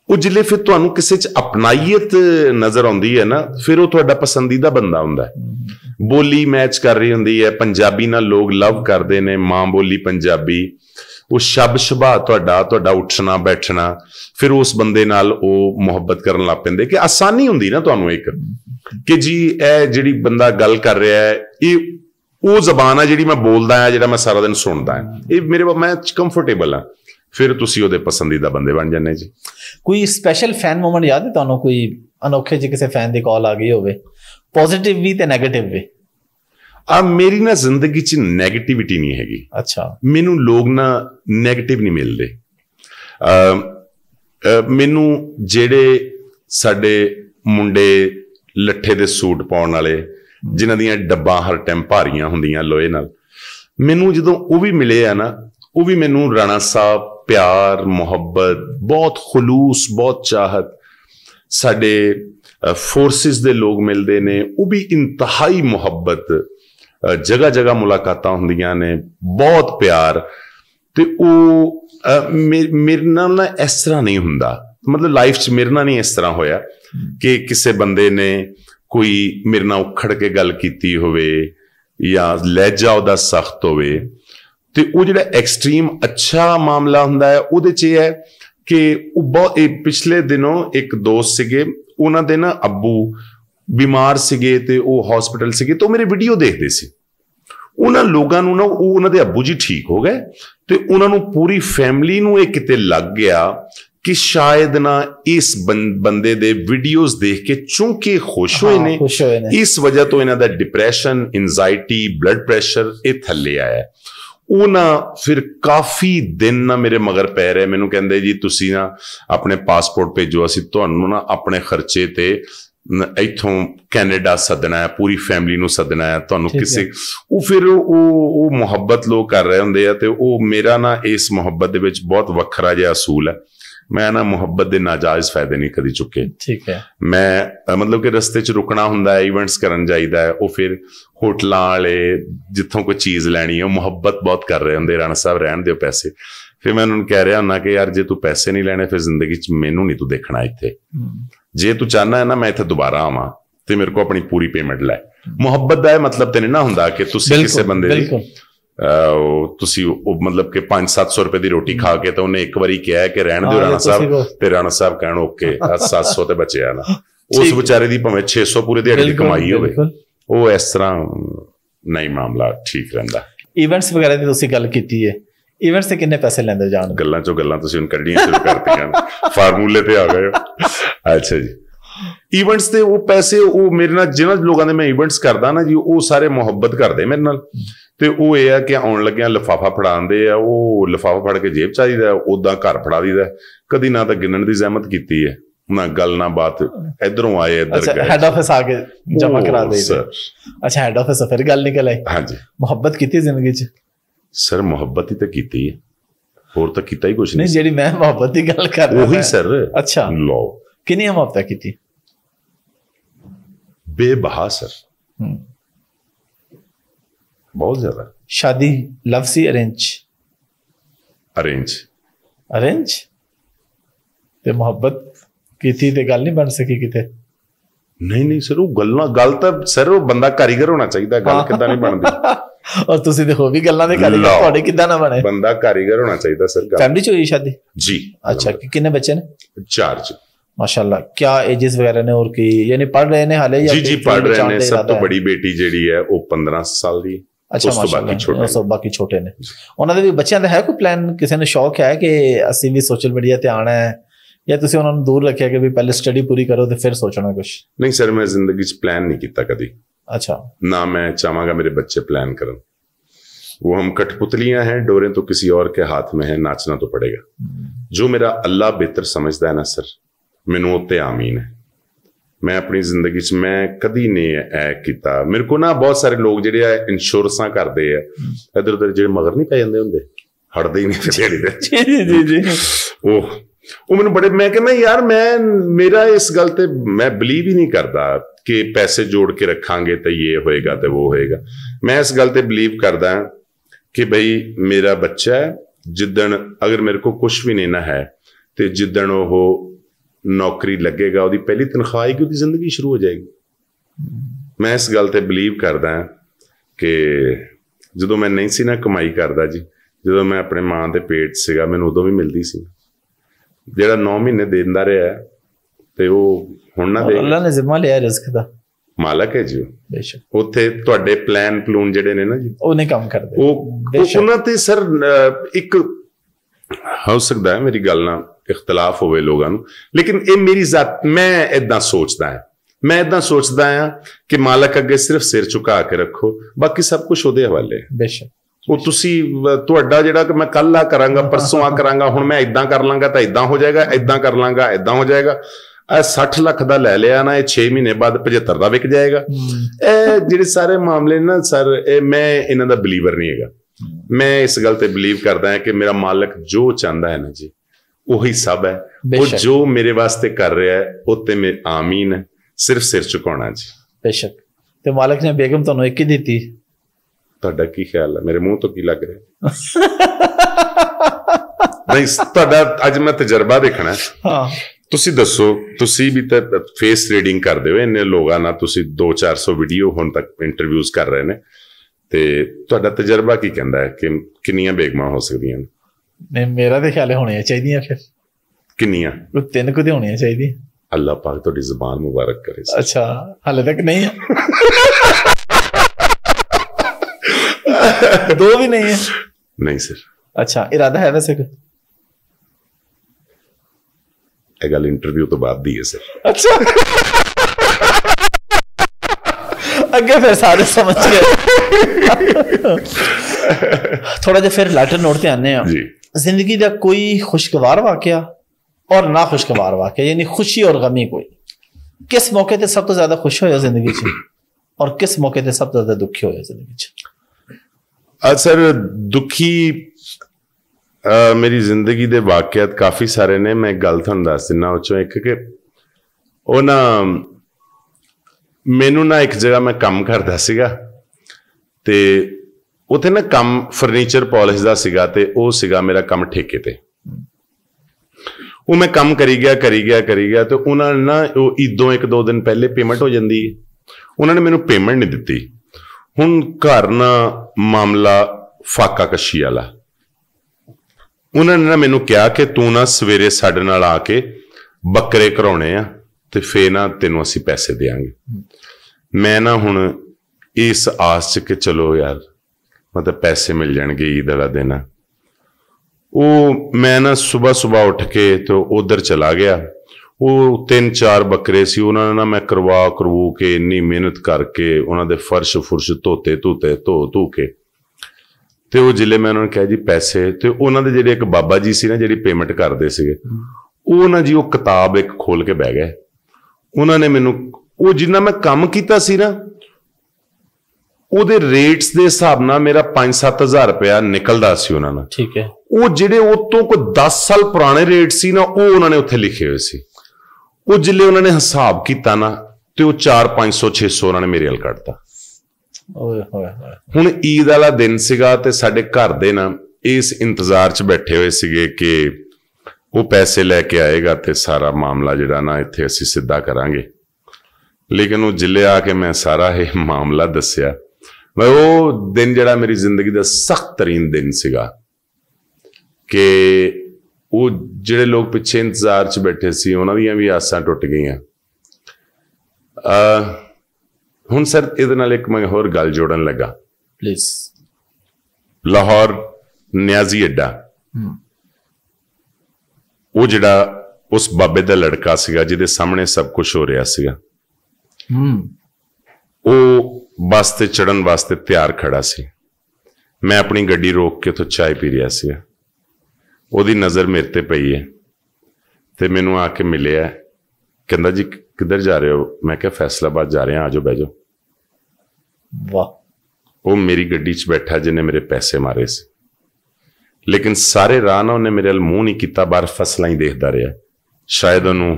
ਉਹ ਜਿਲੇ ਫਿਰ ਤੁਹਾਨੂੰ ਕਿਸੇ 'ਚ ਅਪਣਾਈਅਤ ਨਜ਼ਰ ਆਉਂਦੀ ਹੈ ਨਾ ਫਿਰ ਉਹ ਤੁਹਾਡਾ ਪਸੰਦੀਦਾ ਬੰਦਾ ਹੁੰਦਾ ਹੈ ਬੋਲੀ ਮੈਚ ਕਰ ਰਹੀ ਹੁੰਦੀ ਹੈ ਪੰਜਾਬੀ ਨਾਲ ਲੋਕ ਲਵ ਕਰਦੇ ਨੇ ਮਾਂ ਬੋਲੀ ਪੰਜਾਬੀ ਉਹ ਸ਼ਬ ਸ਼ਬਾ ਤੁਹਾਡਾ ਤੁਹਾਡਾ ਉੱਠਣਾ ਬੈਠਣਾ ਫਿਰ ਉਸ ਬੰਦੇ ਨਾਲ ਉਹ ਮੁਹੱਬਤ ਕਰਨ ਲੱਗ ਪੈਂਦੇ ਕਿ ਆਸਾਨੀ ਹੁੰਦੀ ਨਾ ਤੁਹਾਨੂੰ ਇੱਕ ਕਿ ਜੀ ਇਹ ਜਿਹੜੀ ਬੰਦਾ ਗੱਲ ਕਰ ਰਿਹਾ ਹੈ ਇਹ ਉਹ ਜ਼ਬਾਨ ਆ ਜਿਹੜੀ ਮੈਂ ਬੋਲਦਾ ਆ ਜਿਹੜਾ ਮੈਂ ਸਾਰਾ ਦਿਨ ਸੁਣਦਾ ਆ ਇਹ ਮੇਰੇ ਮੈਂ ਕੰਫਰਟੇਬਲ ਆ ਫਿਰ ਤੁਸੀਂ ਉਹਦੇ ਪਸੰਦੀਦਾ ਬੰਦੇ ਬਣ ਜਾਂਦੇ ਜੀ ਕੋਈ ਸਪੈਸ਼ਲ ਫੈਨ ਮੂਮੈਂਟ ਯਾਦ ਹੈ ਤੁਹਾਨੂੰ ਕੋਈ ਅਨੋਖੇ ਜਿਹੇ ਕਿਸੇ ਫੈਨ ਦੀ ਕਾਲ ਆ ਗਈ ਹੋਵੇ ਪੋਜ਼ਿਟਿਵ ਵੀ ਤੇ ਨੈਗੇਟਿਵ ਵੀ ਆ ਮੇਰੀ ਨਾ ਜ਼ਿੰਦਗੀ 'ਚ ਨੈਗੇਟਿਵਿਟੀ ਨਹੀਂ ਹੈਗੀ ਅੱਛਾ ਮੈਨੂੰ ਲੋਕ ਨਾ ਨੈਗੇਟਿਵ ਨਹੀਂ ਮਿਲਦੇ ਅ ਮੈਨੂੰ ਜਿਹੜੇ ਸਾਡੇ ਮੁੰਡੇ ਲੱਠੇ ਦੇ ਸੂਟ ਪਾਉਣ ਵਾਲੇ ਜਿਨ੍ਹਾਂ ਦੀਆਂ ਡੱਬਾਂ ਹਰ ਟਾਈਮ ਭਾਰੀਆਂ ਹੁੰਦੀਆਂ ਲੋਹੇ ਨਾਲ ਮੈਨੂੰ ਜਦੋਂ ਉਹ ਵੀ ਮਿਲੇ ਆ ਨਾ ਉਹ ਵੀ ਮੈਨੂੰ ਰਾਣਾ ਸਾਹਿਬ ਪਿਆਰ ਮੁਹੱਬਤ ਬਹੁਤ ਖਲੂਸ ਬਹੁਤ ਚਾਹਤ ਸਾਡੇ ਫੋਰਸਿਸ ਦੇ ਲੋਕ ਮਿਲਦੇ ਨੇ ਉਹ ਵੀ ਇੰਤਹਾਈ ਮੁਹੱਬਤ ਜਗਾ ਜਗਾ ਮੁਲਾਕਾਤਾਂ ਹੁੰਦੀਆਂ ਨੇ ਬਹੁਤ ਪਿਆਰ ਤੇ ਉਹ ਮੇਰੇ ਨਾਲ ਨਾ ਇਸ ਤਰ੍ਹਾਂ ਨਹੀਂ ਹੁੰਦਾ ਮਤਲਬ ਲਾਈਫ 'ਚ ਮੇਰੇ ਨਾਲ ਨਹੀਂ ਇਸ ਤਰ੍ਹਾਂ ਹੋਇਆ ਕਿ ਕਿਸੇ ਬੰਦੇ ਨੇ ਕੋਈ ਮੇਰੇ ਨਾਲ ਉਖੜ ਕੇ ਗੱਲ ਕੀਤੀ ਹੋਵੇ ਜਾਂ ਲਹਿਜਾ ਉਹਦਾ ਸਖਤ ਹੋਵੇ ਤੇ ਉਹ ਜਿਹੜਾ ਐਕਸਟ੍ਰੀਮ ਅੱਛਾ ਮਾਮਲਾ ਹੁੰਦਾ ਹੈ ਉਹਦੇ 'ਚ ਇਹ ਹੈ ਕਿ ਉਹ ਬਹੁਤ ਪਿਛਲੇ ਦਿਨੋਂ ਇੱਕ ਦੋਸਤ ਸੀਗੇ ਉਹਨਾਂ ਦੇ ਨਾ ਅੱਬੂ ਬਿਮਾਰ ਸੀਗੇ ਤੇ ਉਹ ਹਸਪੀਟਲ ਸੀਗੇ ਤੋਂ ਮੇਰੇ ਵੀਡੀਓ ਦੇਖਦੇ ਸੀ ਉਹਨਾਂ ਲੋਕਾਂ ਨੂੰ ਨਾ ਉਹ ਉਹਨਾਂ ਦੇ ਅੱਬੂ ਜੀ ਠੀਕ ਹੋ ਗਏ ਤੇ ਉਹਨਾਂ ਨੂੰ ਪੂਰੀ ਫੈਮਿਲੀ ਨੂੰ ਇਹ ਕਿਤੇ ਲੱਗ ਗਿਆ ਕਿ ਸ਼ਾਇਦ ਨਾ ਇਸ ਬੰਦੇ ਦੇ ਵੀਡੀਓਜ਼ ਦੇਖ ਕੇ ਚੁੰਕਿ ਖੁਸ਼ ਹੋਏ ਨੇ ਇਸ ਵਜ੍ਹਾ ਤੋਂ ਇਹਨਾਂ ਦਾ ਡਿਪਰੈਸ਼ਨ ਐਂਜ਼ਾਇਟੀ ਬਲੱਡ ਪ੍ਰੈਸ਼ਰ ਇਹ ਥੱਲੇ ਆਇਆ ਉਹ ਨਾ ਫਿਰ ਕਾਫੀ ਦਿਨ ਨਾ ਮੇਰੇ ਮਗਰ ਪੈ ਰਿਹਾ ਮੈਨੂੰ ਕਹਿੰਦੇ ਜੀ ਤੁਸੀਂ ਨਾ ਆਪਣੇ ਪਾਸਪੋਰਟ ਭੇਜੋ ਅਸੀਂ ਤੁਹਾਨੂੰ ਨਾ ਆਪਣੇ ਖਰਚੇ ਤੇ ਇਥੋਂ ਕੈਨੇਡਾ ਸੱਦਣਾ ਹੈ ਪੂਰੀ ਫੈਮਿਲੀ ਨੂੰ ਸੱਦਣਾ ਹੈ ਤੁਹਾਨੂੰ ਕਿਸੇ ਉਹ ਫਿਰ ਉਹ ਉਹ ਮੁਹੱਬਤ ਲੋ ਕਰ ਰਹੇ ਹੁੰਦੇ ਆ ਤੇ ਉਹ ਮੇਰਾ ਨਾ ਇਸ ਮੁਹੱਬਤ ਦੇ ਵਿੱਚ ਬਹੁਤ ਵੱਖਰਾ ਜਿਹਾ ਅਸੂਲ ਹੈ ਮੈਂ ਨਾ ਮੁਹੱਬਤ ਦੇ ਨਾਜਾਇਜ਼ ਫਾਇਦੇ ਨਹੀਂ ਕਦੀ ਚੁੱਕੇ ਠੀਕ ਹੈ ਮੈਂ ਮਤਲਬ ਕਿ ਰਸਤੇ 'ਚ ਰੁਕਣਾ ਹੁੰਦਾ ਹੈ ਇਵੈਂਟਸ ਕਰਨ ਜਾਈਦਾ ਹੈ ਉਹ ਫਿਰ ਹੋਟਲਾਂ ਵਾਲੇ ਜਿੱਥੋਂ ਕੋਈ ਚੀਜ਼ ਲੈਣੀ ਹੈ ਮੁਹੱਬਤ ਬਹੁਤ ਕਰ ਰਹੇ ਹੁੰਦੇ ਰਣ ਸਾਹਿਬ ਰਹਿਣ ਦਿਓ ਪੈਸੇ ਫਿਰ ਮੈਂ ਉਹਨਾਂ ਨੂੰ ਕਹਿ ਰਿਹਾ ਹੁੰਨਾ ਕਿ ਯਾਰ ਜੇ ਤੂੰ ਪੈਸੇ ਨਹੀਂ ਲੈਣੇ ਫਿਰ ਜ਼ਿੰਦਗੀ 'ਚ ਮੈਨੂੰ ਨਹੀਂ ਤੂੰ ਦੇਖਣਾ ਇੱਥੇ ਜੇ ਤੂੰ ਚਾਹਨਾ ਹੈ ਨਾ ਮੈਂ ਇੱਥੇ ਦੁਬਾਰਾ ਆਵਾਂ ਤੇ ਮੇਰੇ ਕੋ ਆਪਣੀ ਪੂਰੀ ਪੇਮੈਂਟ ਲੈ ਮੁਹੱਬਤ ਦਾ ਇਹ ਮਤਲਬ ਤੇ ਨਹੀਂ ਨਾ ਹੁੰਦਾ ਕਿ ਤੁਸੀਂ ਕਿਸੇ ਬੰਦੇ ਦੀ ਉਹ ਤੁਸੀਂ ਉਹ ਮਤਲਬ ਕਿ 5-700 ਰੁਪਏ ਦੀ ਰੋਟੀ ਖਾ ਕੇ ਤਾਂ ਉਹਨੇ ਇੱਕ ਵਾਰੀ ਕਿਹਾ ਕਿ ਰਹਿਣ ਦਿਓ ਰਾਣਾ ਸਾਹਿਬ ਤੇ ਰਾਣਾ ਸਾਹਿਬ ਕਹਿਣ ਓਕੇ ਆ 700 (laughs) ਤੇ ਬਚਿਆ ਨਾ ਉਸ ਵਿਚਾਰੇ ਦੀ ਭਾਵੇਂ 600 ਪੂਰੇ ਦਿਹਾੜੀ ਦੀ ਕਮਾਈ ਹੋਵੇ ਉਹ ਇਸ ਤਰ੍ਹਾਂ ਨਹੀਂ ਮਾਮਲਾ ਠੀਕ ਰਹਿੰਦਾ ਇਵੈਂਟਸ ਵਗੈਰਾ ਦੀ ਤੁਸੀਂ ਗੱਲ ਕੀਤੀ ਹੈ ਈਵੈਂਟਸ ਤੇ ਕਿੰਨੇ ਪੈਸੇ ਲੈਂਦੇ ਜਾਣ ਗੱਲਾਂ ਚੋਂ ਗੱਲਾਂ ਤੁਸੀਂ ਹੁਣ ਕੱਢੀਆਂ ਸ਼ੁਰੂ ਕਰਤੀਆਂ ਫਾਰਮੂਲੇ ਤੇ ਆ ਗਏ ਅੱਛਾ ਜੀ ਇਵੈਂਟਸ ਤੇ ਉਹ ਪੈਸੇ ਉਹ ਮੇਰੇ ਨਾਲ ਜਿਹਨਾਂ ਲੋਕਾਂ ਦੇ ਮੈਂ ਇਵੈਂਟਸ ਕਰਦਾ ਨਾ ਜੀ ਉਹ ਸਾਰੇ ਮੁਹੱਬਤ ਕਰਦੇ ਮੇਰੇ ਨਾਲ ਤੇ ਉਹ ਇਹ ਆ ਕਿ ਆਉਣ ਲੱਗਿਆਂ ਲਫਾਫਾ ਫੜਾਉਂਦੇ ਆ ਉਹ ਲਫਾਫਾ ਫੜ ਕੇ ਜੇਬ ਚਾਹੀਦਾ ਉਦਾਂ ਘਰ ਫੜਾ ਦੀਦਾ ਕਦੀ ਨਾ ਤਾਂ ਗਿਣਨ ਦੀ ਜ਼ਹਿਮਤ ਕੀਤੀ ਹੈ ਨਾ ਗੱਲ ਨਾ ਬਾਤ ਇਧਰੋਂ ਆਏ ਇਧਰ ਗਏ ਅੱਛਾ ਹੈਡ ਆਫਿਸ ਆ ਕੇ ਜਮਾ ਕਰਾ ਦੇ ਅੱਛਾ ਹੈਡ ਆਫਿਸ ਫਿਰ ਗੱਲ ਨਿਕਲ ਆਈ ਹਾਂਜੀ ਮੁਹੱਬਤ ਕੀਤੀ ਜ਼ਿੰਦਗੀ 'ਚ ਸਰ ਮੁਹੱਬਤ ਹੀ ਤਾਂ ਕੀਤੀ ਹੈ ਹੋਰ ਤਾਂ ਕੀਤਾ ਹੀ ਕੁਝ ਨਹੀਂ ਨਹੀਂ ਜਿਹੜੀ ਮੈਂ ਮੁਹੱਬਤ ਦੀ ਗੱਲ ਕਰ ਰਿਹਾ ਉਹੀ ਸਰ ਅੱਛਾ ਲੋ ਕਿੰਨੀ ਮੁਹੱਬਤ ਕੀਤੀ ਬੇਬਹਾ ਸਰ ਬਹੁਤ ਜ਼ਿਆਦਾ ਸ਼ਾਦੀ ਲਵ ਸੀ ਅਰੇਂਜ ਅਰੇਂਜ ਅਰੇਂਜ ਤੇ ਮੁਹੱਬਤ ਕੀਤੀ ਤੇ ਗੱਲ ਨਹੀਂ ਬਣ ਸਕੀ ਕਿਤੇ ਨਹੀਂ ਨਹੀਂ ਸਰ ਉਹ ਗੱਲਾਂ ਗੱਲ ਤਾਂ ਸਰ ਉਹ ਬੰਦਾ ਕਾਰੀਗਰ ਹੋਣਾ ਚਾਹੀਦਾ ਗੱਲ ਕਿਦਾਂ ਨਹੀਂ ਬਣਦੀ (laughs) ਔਰ ਤੁਸੀਂ ਦੇਖੋ ਵੀ ਗੱਲਾਂ ਦੇ ਕਾਰੀਗਰ ਤੁਹਾਡੇ ਕਿੱਦਾਂ ਨਾ ਬਣੇ ਬੰਦਾ ਕਾਰੀਗਰ ਹੋਣਾ ਚਾਹੀਦਾ ਸਰ ਫੈਮਿਲੀ ਚ ਹੋਈ ਸ਼ਾਦੀ ਜੀ ਅੱਛਾ ਕਿੰਨੇ ਬੱਚੇ ਨੇ ਚਾਰ ਜੀ ਮਾਸ਼ਾਅੱਲਾ ਕੀ ਏਜਸ ਵਗੈਰਾ ਨੇ ਔਰ ਕੀ ਯਾਨੀ ਪੜ ਰਹੇ ਨੇ ਹਾਲੇ ਜਾਂ ਜੀ ਜੀ ਪੜ ਰਹੇ ਨੇ ਸਭ ਤੋਂ ਵੱਡੀ ਬੇਟੀ ਜਿਹੜੀ ਹੈ ਉਹ 15 ਸਾਲ ਦੀ ਅੱਛਾ ਮਾਸ਼ਾਅੱਲਾ ਸਭ ਬਾਕੀ ਛੋਟੇ ਨੇ ਉਹਨਾਂ ਦੇ ਵੀ ਬੱਚਿਆਂ ਦਾ ਹੈ ਕੋਈ ਪਲਾਨ ਕਿਸੇ ਨੂੰ ਸ਼ੌਕ ਹੈ ਕਿ ਅਸੀਂ ਵੀ ਸੋਸ਼ਲ ਮੀਡੀਆ ਤੇ ਆਣਾ ਹੈ ਜਾਂ ਤੁਸੀਂ ਉਹਨਾਂ ਨੂੰ ਦੂਰ ਰੱਖਿਆ ਕਿ ਵੀ ਪਹਿਲੇ ਸਟੱਡੀ ਪੂਰੀ ਕਰੋ ਤੇ ਫਿਰ ਸੋਚਣਾ ਕੁਝ ਨਹੀਂ ਸਰ ਮੈਂ ਜ਼ਿੰਦਗੀ 'ਚ ਪਲਾਨ ਨਹੀਂ ਕੀਤਾ ਕਦੀ ਅੱਛਾ ਨਾ ਮੈਂ ਚਾਹਾਂਗਾ ਮੇਰੇ ਬੱਚੇ ਪਲਾਨ ਕਰਨ ਉਹ ਹਮ ਕਟਪੁਤਲੀਆਂ ਹੈ ਡੋਰੇ ਤੋਂ ਕਿਸੇ और ਕੇ ਹੱਥ ਮੇ ਹੈ नाचना ਤੋਂ ਪੜੇਗਾ ਜੋ ਮੇਰਾ ਅੱਲਾ ਬਿਹਤਰ ਸਮਝਦਾ ਹੈ ਨਾ ਸਰ ਮੈਨੂੰ ਉੱਤੇ ਆਮੀਨ ਹੈ ਮੈਂ ਆਪਣੀ ਜ਼ਿੰਦਗੀ 'ਚ ਮੈਂ ਕਦੀ ਨਹੀਂ ਐ ਕੀਤਾ ਮੇਰੇ ਕੋ ਨਾ ਬਹੁਤ ਸਾਰੇ ਲੋਕ ਜਿਹੜੇ ਆ ਇੰਸ਼ੋਰੈਂਸਾਂ ਕਰਦੇ ਆ ਇਧਰ ਉਧਰ ਜਿਹੜੇ ਮਗਰ ਨਹੀਂ ਪੈ ਜਾਂਦੇ ਹੁੰਦੇ ਹੜਦੇ ਹੀ ਨਹੀਂ ਜਿਹੜੇ ਜਿਹੜੀ ਦੇ ਜੀ ਜੀ ਜੀ ਉਹ ਉਹ ਮੈਨੂੰ ਬੜੇ ਮੈਂ ਕਹਿੰਦਾ ਯਾਰ ਮੈਂ ਮੇਰਾ ਇਸ ਗੱਲ ਤੇ ਮੈਂ ਬਲੀਵ ਹੀ ਨਹੀਂ ਕਰਦਾ ਕਿ ਪੈਸੇ ਜੋੜ ਕੇ ਰੱਖਾਂਗੇ ਤਾਂ ਇਹ ਹੋਏਗਾ ਤੇ ਉਹ ਹੋਏਗਾ ਮੈਂ ਇਸ ਗੱਲ ਤੇ ਬਲੀਵ ਕਰਦਾ ਕਿ ਭਈ ਮੇਰਾ ਬੱਚਾ ਜਿੱਦਣ ਅਗਰ ਮੇਰੇ ਕੋ ਕੁਝ ਵੀ ਨਹੀਂ ਨਾ ਹੈ ਤੇ ਜਿੱਦਣ ਉਹ ਨੌਕਰੀ ਲੱਗੇਗਾ ਉਹਦੀ ਪਹਿਲੀ ਤਨਖਾਹ ਹੀ ਉਹਦੀ ਜ਼ਿੰਦਗੀ ਸ਼ੁਰੂ ਹੋ ਜਾਏਗੀ ਮੈਂ ਇਸ ਗੱਲ ਤੇ ਬਲੀਵ ਕਰਦਾ ਕਿ ਜਦੋਂ ਮੈਂ ਨਹੀਂ ਸੀ ਨਾ ਕਮਾਈ ਕਰਦਾ ਜੀ ਜਦੋਂ ਮੈਂ ਆਪਣੇ ਮਾਂ ਦੇ ਪੇਟ ਸੀਗਾ ਮੈਨੂੰ ਉਦੋਂ ਵੀ ਮਿਲਦੀ ਸੀ ਜਿਹੜਾ 9 ਮਹੀਨੇ ਦੇਂਦਾ ਰਿਹਾ ਤੇ ਉਹ ਹੁਣ ਨਾ ਦੇ ਅੱਲਾ ਨੇ ਜ਼ਿੰਮਾ ਲਿਆ ਰਿਸਕ ਦਾ ਮਾਲਕ ਹੈ ਜੀ ਬੇਸ਼ੱਕ ਉੱਥੇ ਤੁਹਾਡੇ ਪਲਾਨ ਪਲੂਨ ਜਿਹੜੇ ਨੇ ਨਾ ਜੀ ਉਹ ਨਹੀਂ ਕੰਮ ਕਰਦੇ ਉਹ ਉਹਨਾਂ ਤੇ ਸਰ ਇੱਕ ਹੋ ਸਕਦਾ ਹੈ ਮੇਰੀ ਗੱਲ ਨਾਲ ਇਖਤਲਾਫ ਹੋਵੇ ਲੋਕਾਂ ਨੂੰ ਲੇਕਿਨ ਇਹ ਮੇਰੀ ਜ਼ਾਤ ਮੈਂ ਇਦਾਂ ਸੋਚਦਾ ਹਾਂ ਮੈਂ ਇਦਾਂ ਸੋਚਦਾ ਹਾਂ ਕਿ ਮਾਲਕ ਅੱਗੇ ਸਿਰਫ ਸਿਰ ਝੁਕਾ ਕੇ ਰੱਖੋ ਬਾਕੀ ਸਭ ਕੁਝ ਉਹਦੇ ਹਵਾਲੇ ਹੈ ਬੇਸ਼ੱਕ ਉਹ ਤੁਸੀਂ ਤੁਹਾਡਾ ਜਿਹੜਾ ਕਿ ਮੈਂ ਕੱਲ ਆ ਕਰਾਂਗਾ ਪਰਸੋਂ ਆ ਕਰਾਂਗਾ ਹੁਣ ਮੈਂ ਇਦਾਂ ਕਰ ਲਾਂਗਾ ਤਾਂ ਇਦਾਂ ਹੋ ਜਾਏਗਾ ਇਦਾਂ ਕਰ ਲਾਂਗਾ ਇਦਾਂ ਹੋ ਜਾਏਗਾ ਇਹ 60 ਲੱਖ ਦਾ ਲੈ ਲਿਆ ਨਾ ਇਹ 6 ਮਹੀਨੇ ਬਾਅਦ 75 ਦਾ ਵਿਕ ਜਾਏਗਾ ਇਹ ਜਿਹੜੇ ਸਾਰੇ ਮਾਮਲੇ ਨਾ ਸਰ ਇਹ ਮੈਂ ਇਹਨਾਂ ਦਾ ਬਲੀਵਰ ਨਹੀਂ ਹੈਗਾ ਮੈਂ ਇਸ ਗੱਲ ਤੇ ਬਲੀਵ ਕਰਦਾ ਹਾਂ ਕਿ ਮੇਰਾ ਮਾਲਕ ਜੋ ਚਾਹੁੰਦਾ ਹੈ ਨਾ ਜੀ ਉਹੀ ਸਭ ਹੈ ਉਹ ਜੋ ਮੇਰੇ ਵਾਸਤੇ ਕਰ ਰਿਹਾ ਹੈ ਉਹ ਤੇ ਮੈਂ ਆਮੀਨ ਸਿਰਫ ਸਿਰ ਝੁਕਾਉਣਾ ਜੀ ਬੇਸ਼ੱਕ ਤੇ ਮਾਲਕ ਨੇ ਬੇਗਮ ਤੁਹਾਨੂੰ ਇੱਕ ਹੀ ਦਿੱਤੀ ਤੁਹਾਡਾ ਕੀ ਖਿਆਲ ਹੈ ਮੇਰੇ ਮੂੰਹ ਤੋਂ ਕੀ ਲੱਗ ਰਿਹਾ ਨਹੀਂ ਤੁਹਾਡਾ ਅੱਜ ਮੈਂ ਤਜਰਬਾ ਦੇਖਣਾ ਹਾਂ ਤੁਸੀਂ ਦੱਸੋ ਤੁਸੀਂ ਵੀ ਤਾਂ ਫੇਸ ਰੀਡਿੰਗ ਕਰਦੇ ਹੋ ਇੰਨੇ ਲੋਕਾਂ ਨਾਲ ਤੁਸੀਂ 2-400 ਵੀਡੀਓ ਹੁਣ ਤੱਕ ਇੰਟਰਵਿਊਜ਼ ਕਰ ਰਹੇ ਨੇ ਤੇ ਤੁਹਾਡਾ ਤਜਰਬਾ ਕੀ ਕਹਿੰਦਾ ਹੈ ਕਿ ਕਿੰਨੀਆਂ ਬੇਗਮਾਂ ਹੋ ਸਕਦੀਆਂ ਨੇ ਮੇਰਾ ਤੇ ਖਿਆਲ ਹੋਣੀ ਚਾਹੀਦੀਆਂ ਫਿਰ ਕਿੰਨੀਆਂ ਉਹ ਤਿੰਨ ਕੁ ਦੇ ਹੋਣੀਆਂ ਚਾਹੀਦੀਆਂ ਅੱਲਾਹ ਪਾਕ ਤੁਹਾਡੀ ਜ਼ੁਬਾਨ ਮੁਬਾਰਕ ਕਰੇ ਅੱਛਾ ਹਾਲੇ ਤੱਕ ਨਹੀਂ (laughs) ਦੋ ਵੀ ਨਹੀਂ ਹੈ ਨਹੀਂ ਸਰ ਅੱਛਾ ਇਰਾਦਾ ਹੈ ਵੈਸੇ ਕੋਈ ਇਹ ਗੱਲ ਇੰਟਰਵਿਊ ਤੋਂ ਬਾਅਦ ਦੀ ਹੈ ਸਰ ਅੱਛਾ ਅੱਗੇ ਫਿਰ ਸਾਰੇ ਸਮਝ ਗਏ ਥੋੜਾ ਜਿਹਾ ਫਿਰ ਲੈਟਰ ਨੋਟ ਤੇ ਆਨੇ ਆ ਜੀ ਜ਼ਿੰਦਗੀ ਦਾ ਕੋਈ ਖੁਸ਼ਗਵਾਰ ਵਾਕਿਆ और ना खुशगवार वाक्य यानी खुशी और गमी कोई किस मौके से सब तो ज्यादा खुश हो जिंदगी से और किस मौके से सब तो ज्यादा दुखी हो जिंदगी सर दुखी ਮੇਰੀ ਜ਼ਿੰਦਗੀ ਦੇ ਵਾਕਿਆਤ ਕਾਫੀ ਸਾਰੇ ਨੇ ਮੈਂ ਗੱਲ ਤੁਹਾਨੂੰ ਦੱਸ ਦਿੰਨਾ ਉਹ ਚੋਂ ਇੱਕ ਕਿ ਉਹ ਨਾ ਮੈਨੂੰ ਨਾ ਇੱਕ ਜਗ੍ਹਾ ਮੈਂ ਕੰਮ ਕਰਦਾ ਸੀਗਾ ਤੇ ਉਥੇ ਨਾ ਕੰਮ ਫਰਨੀਚਰ ਪਾਲਿਸ਼ ਦਾ ਸੀਗਾ ਤੇ ਉਹ ਸੀਗਾ ਮੇਰਾ ਕੰਮ ਠੇਕੇ ਤੇ ਉਹ ਮੈਂ ਕੰਮ ਕਰੀ ਗਿਆ ਕਰੀ ਗਿਆ ਕਰੀ ਗਿਆ ਤੇ ਉਹਨਾਂ ਨੇ ਨਾ ਉਹ ਇਦੋਂ ਇੱਕ ਦੋ ਦਿਨ ਪਹਿਲੇ ਪੇਮੈਂਟ ਹੋ ਜਾਂਦੀ ਹੈ ਉਹਨਾਂ ਨੇ ਮੈਨੂੰ ਪੇਮੈਂਟ ਨਹੀਂ ਦਿੱਤੀ ਹੁਣ ਘਰ ਨਾ ਮਾਮਲਾ ਫਾਕਾ ਕਸ਼ੀ ਵਾਲਾ ਉਹਨਾਂ ਨੇ ਨਾ ਮੈਨੂੰ ਕਿਹਾ ਕਿ ਤੂੰ ਨਾ ਸਵੇਰੇ ਸਾਡੇ ਨਾਲ ਆ ਕੇ ਬੱਕਰੇ ਕਰਾਉਣੇ ਆ ਤੇ ਫੇਰ ਨਾ ਤੈਨੂੰ ਅਸੀਂ ਪੈਸੇ ਦੇਾਂਗੇ ਮੈਂ ਨਾ ਹੁਣ ਇਸ ਆਸ 'ਚ ਕਿ ਚਲੋ ਯਾਰ ਮਤਲਬ ਪੈਸੇ ਮਿਲ ਜਾਣਗੇ ਈਦ ਵਾਲਾ ਦਿਨ ਉਹ ਮੈਂ ਨਾ ਸਵੇਰ ਸਵੇਰ ਉੱਠ ਕੇ ਤੇ ਉਧਰ ਚਲਾ ਗਿਆ ਉਹ ਤਿੰਨ ਚਾਰ ਬੱਕਰੇ ਸੀ ਉਹਨਾਂ ਨੇ ਨਾ ਮੈਂ ਕਰਵਾ ਕਰੂ ਕੇ ਇੰਨੀ ਮਿਹਨਤ ਕਰਕੇ ਉਹਨਾਂ ਦੇ ਫਰਸ਼ ਫੁਰਸ਼ ਧੋਤੇ ਧੋਤੇ ਧੋ ਧੋ ਕੇ ਤੇ ਉਹ ਜਿਲੇ ਮੈਂ ਉਹਨਾਂ ਨੂੰ ਕਿਹਾ ਜੀ ਪੈਸੇ ਤੇ ਉਹਨਾਂ ਦੇ ਜਿਹੜੇ ਇੱਕ ਬਾਬਾ ਜੀ ਸੀ ਨਾ ਜਿਹੜੀ ਪੇਮੈਂਟ ਕਰਦੇ ਸੀਗੇ ਉਹ ਨਾ ਜੀ ਉਹ ਕਿਤਾਬ ਇੱਕ ਖੋਲ ਕੇ ਬਹਿ ਗਏ ਉਹਨਾਂ ਨੇ ਮੈਨੂੰ ਉਹ ਜਿੰਨਾ ਮੈਂ ਕੰਮ ਕੀਤਾ ਸੀ ਨਾ ਉਹਦੇ ਰੇਟਸ ਦੇ ਹਿਸਾਬ ਨਾਲ ਮੇਰਾ 5-7000 ਰੁਪਿਆ ਨਿਕਲਦਾ ਸੀ ਉਹਨਾਂ ਨਾਲ ਠੀਕ ਹੈ ਉਹ ਜਿਹੜੇ ਉਹ ਤੋਂ ਕੋਈ 10 ਸਾਲ ਪੁਰਾਣੇ ਰੇਟ ਸੀ ਨਾ ਉਹ ਉਹਨਾਂ ਨੇ ਉੱਥੇ ਲਿਖੇ ਹੋਏ ਸੀ ਉਹ ਜਿੱਲੇ ਉਹਨਾਂ ਨੇ ਹਿਸਾਬ ਕੀਤਾ ਨਾ ਤੇ ਉਹ 4 500 600 ਉਹਨਾਂ ਨੇ ਮੇਰੇ ਨਾਲ ਕੱਢਤਾ ਹੋਏ ਹੁਣ ਈਦ ਵਾਲਾ ਦਿਨ ਸੀਗਾ ਤੇ ਸਾਡੇ ਘਰ ਦੇ ਨਾ ਇਸ ਇੰਤਜ਼ਾਰ 'ਚ ਬੈਠੇ ਹੋਏ ਸੀਗੇ ਕਿ ਉਹ ਪੈਸੇ ਲੈ ਕੇ ਆਏਗਾ ਤੇ ਸਾਰਾ ਮਾਮਲਾ ਜਿਹੜਾ ਨਾ ਇੱਥੇ ਅਸੀਂ ਸਿੱਧਾ ਕਰਾਂਗੇ ਲੇਕਿਨ ਉਹ ਜਿੱਲੇ ਆ ਕੇ ਮੈਂ ਸਾਰਾ ਇਹ ਮਾਮਲਾ ਦੱਸਿਆ ਮੈਂ ਉਹ ਦਿਨ ਜਿਹੜਾ ਮੇਰੀ ਜ਼ਿੰਦਗੀ ਦਾ ਸਖਤ ਤਰੀਨ ਦਿਨ ਸੀਗਾ ਕਿ ਉਹ ਜਿਹੜੇ ਲੋਕ ਪਿੱਛੇ ਇੰਤਜ਼ਾਰ 'ਚ ਬੈਠੇ ਸੀ ਉਹਨਾਂ ਦੀਆਂ ਵੀ ਆਸਾਂ ਟੁੱਟ ਗਈਆਂ ਆ ਹੁਣ ਸਰ ਇਹਦੇ ਨਾਲ ਇੱਕ ਮੈਂ ਹੋਰ ਗੱਲ ਜੋੜਨ ਲੱਗਾ ਪਲੀਜ਼ ਲਾਹੌਰ ਨਿਆਜ਼ੀ ਅੱਡਾ ਉਹ ਜਿਹੜਾ ਉਸ ਬਾਬੇ ਦਾ ਲੜਕਾ ਸੀਗਾ ਜਿਹਦੇ ਸਾਹਮਣੇ ਸਭ ਕੁਝ ਹੋ ਰਿਹਾ ਸੀਗਾ ਹੂੰ ਉਹ ਬੱਸ ਤੇ ਚੜਨ ਵਾਸਤੇ ਤਿਆਰ ਖੜਾ ਸੀ ਮੈਂ ਆਪਣੀ ਗੱਡੀ ਰੋਕ ਕੇ ਉੱਥੇ ਚਾਹ ਪੀ ਰਿਹਾ ਸੀ ਉਹਦੀ ਨਜ਼ਰ ਮੇਰੇ ਤੇ ਪਈ ਹੈ ਤੇ ਮੈਨੂੰ ਆ ਕੇ ਮਿਲਿਆ ਕਹਿੰਦਾ ਜੀ ਕਿੱਧਰ ਜਾ ਰਹੇ ਹੋ ਮੈਂ ਕਿਹਾ ਫੈਸਲਾਬਾਦ ਜਾ ਰਹੇ ਆ ਆਜੋ ਬਹਿ ਵਾਹ ਉਹ ਮੇਰੀ ਗੱਡੀ 'ਚ ਬੈਠਾ ਜਿਹਨੇ ਮੇਰੇ ਪੈਸੇ ਮਾਰੇ ਸੀ ਲੇਕਿਨ ਸਾਰੇ ਰਾਹ ਨਾਲ ਉਹਨੇ ਮੇਰੇ ਵੱਲ ਮੂੰਹ ਨਹੀਂ ਕੀਤਾ ਬਾਰ ਫਸਲਾਂ ਹੀ ਦੇਖਦਾ ਰਿਹਾ ਸ਼ਾਇਦ ਉਹਨੂੰ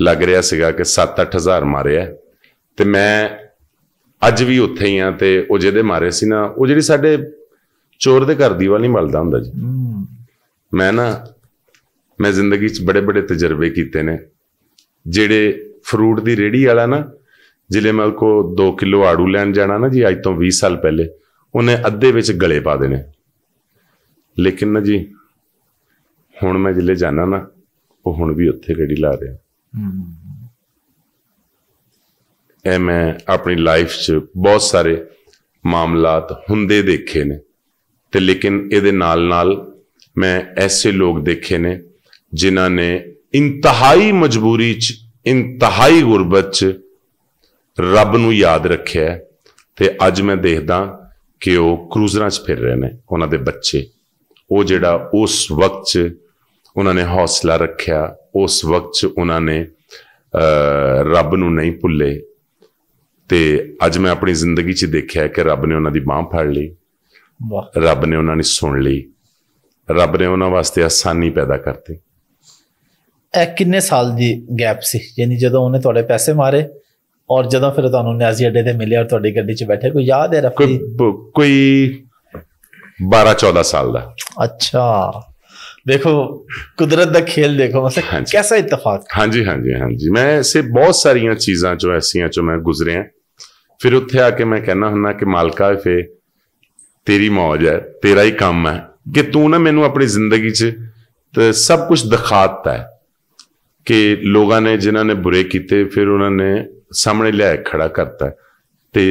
ਲੱਗ ਰਿਹਾ ਸੀਗਾ ਕਿ 7-8000 ਮਾਰਿਆ ਤੇ ਮੈਂ ਅੱਜ ਵੀ ਉੱਥੇ ਹੀ ਆ ਤੇ ਉਹ ਜਿਹਦੇ ਮਾਰੇ ਸੀ ਨਾ ਉਹ ਜਿਹੜੀ ਸਾਡੇ ਚੋਰ ਦੇ ਘਰ ਦੀ ਵਾਲੀ ਮਿਲਦਾ ਹੁੰਦਾ ਜੀ ਮੈਂ ਨਾ ਮੈਂ ਜ਼ਿੰਦਗੀ 'ਚ ਬੜੇ-ਬੜੇ ਤਜਰਬੇ ਕੀਤੇ ਨੇ ਜਿਹੜੇ ਫਰੂਟ ਦੀ ਰੇੜੀ ਵਾਲਾ ਨਾ ਜਿਲੇ ਮਲ ਕੋ 2 ਕਿਲੋ ਆੜੂ ਲੈਣ ਜਾਣਾ ਨਾ ਜੀ ਅੱਜ ਤੋਂ 20 ਸਾਲ ਪਹਿਲੇ ਉਹਨੇ ਅੱਧੇ ਵਿੱਚ ਗਲੇ ਪਾ ਦੇਣੇ ਲੇਕਿਨ ਨਾ ਜੀ ਹੁਣ ਮੈਂ ਜਿਲੇ ਜਾਣਾ ਨਾ ਉਹ ਹੁਣ ਵੀ ਉੱਥੇ ਰੇੜੀ ਲਾ ਰਿਹਾ ਐ ਮੈਂ ਆਪਣੀ ਲਾਈਫ 'ਚ ਬਹੁਤ ਸਾਰੇ ਮਾਮਲਾਤ ਹੁੰਦੇ ਦੇਖੇ ਨੇ ਤੇ ਲੇਕਿਨ ਇਹਦੇ ਨਾਲ-ਨਾਲ ਮੈਂ ਐਸੇ ਲੋਕ ਦੇਖੇ ਨੇ ਜਿਨ੍ਹਾਂ ਨੇ ਇੰਤਹਾਈ ਮਜਬੂਰੀ 'ਚ ਇੰਤਹਾਈ ਗੁਰਬਤ 'ਚ ਰੱਬ ਨੂੰ ਯਾਦ ਰੱਖਿਆ ਤੇ ਅੱਜ ਮੈਂ ਦੇਖਦਾ ਕਿ ਉਹ ਕਰੂਜ਼ਰਾਂ 'ਚ ਫਿਰ ਰਹੇ ਨੇ ਉਹਨਾਂ ਦੇ ਬੱਚੇ ਉਹ ਜਿਹੜਾ ਉਸ ਵਕਤ 'ਚ ਉਹਨਾਂ ਨੇ ਹੌਸਲਾ ਰੱਖਿਆ ਉਸ ਵਕਤ 'ਚ ਉਹਨਾਂ ਨੇ ਰੱਬ ਨੂੰ ਨਹੀਂ ਭੁੱਲੇ ਤੇ ਅੱਜ ਮੈਂ ਆਪਣੀ ਜ਼ਿੰਦਗੀ 'ਚ ਦੇਖਿਆ ਕਿ ਰੱਬ ਨੇ ਉਹਨਾਂ ਦੀ ਬਾਹ ਫੜ ਲਈ ਰੱਬ ਨੇ ਉਹਨਾਂ ਦੀ ਸੁਣ ਲਈ ਰੱਬ ਨੇ ਉਹਨਾਂ ਵਾਸਤੇ ਆਸਾਨੀ ਪੈਦਾ ਕਰਤੀ ਇਹ ਕਿੰਨੇ ਸਾਲ ਦੀ ਗੈਪ ਸੀ ਯਾਨੀ ਜਦੋਂ ਉਹਨੇ ਤੁਹਾਡੇ ਪੈਸੇ ਮਾਰੇ ਔਰ ਜਦੋਂ ਫਿਰ ਤੁਹਾਨੂੰ ਨਿਆਜ਼ੀ ਅੱਡੇ ਤੇ ਮਿਲਿਆ ਔਰ ਤੁਹਾਡੀ ਗੱਡੀ 'ਚ ਬੈਠੇ ਕੋਈ ਯਾਦ ਹੈ ਰਫੀ ਕੋਈ 12-14 ਸਾਲ ਦਾ ਅੱਛਾ ਦੇਖੋ ਕੁਦਰਤ ਦਾ ਖੇਲ ਦੇਖੋ ਮਸਾ ਕਿਹਦਾ ਇਤਫਾਕ ਹਾਂਜੀ ਹਾਂਜੀ ਹਾਂਜੀ ਮੈਂ ਸੇ ਬਹੁਤ ਸਾਰੀਆਂ ਚੀਜ਼ਾਂ ਜੋ ਐਸੀਆਂ ਜੋ ਮੈਂ ਗੁਜ਼ਰੇ ਗੁਜ਼ਰਿਆ ਫਿਰ ਉੱਥੇ ਆ ਕੇ ਮੈਂ ਕਹਿਣਾ ਹੁੰਨਾ ਕਿ ਮਾਲਕਾ ਫੇ ਤੇਰੀ ਮੌਜ ਹੈ ਤੇਰਾ ਹੀ ਕੰਮ ਹੈ ਕਿ ਤੂੰ ਨਾ ਮੈਨੂੰ ਆਪਣੀ ਜ਼ਿੰਦਗੀ 'ਚ ਸਭ ਕੁਝ ਦਿਖਾਤਾ ਹੈ ਕਿ ਲੋਕਾਂ ਨੇ ਜਿਨ੍ਹਾਂ ਨੇ ਬੁਰੇ ਕੀਤੇ ਫਿਰ ਉਹਨਾਂ ਨੇ ਸਾਹਮਣੇ ਲਿਆ ਖੜਾ ਕਰਤਾ ਤੇ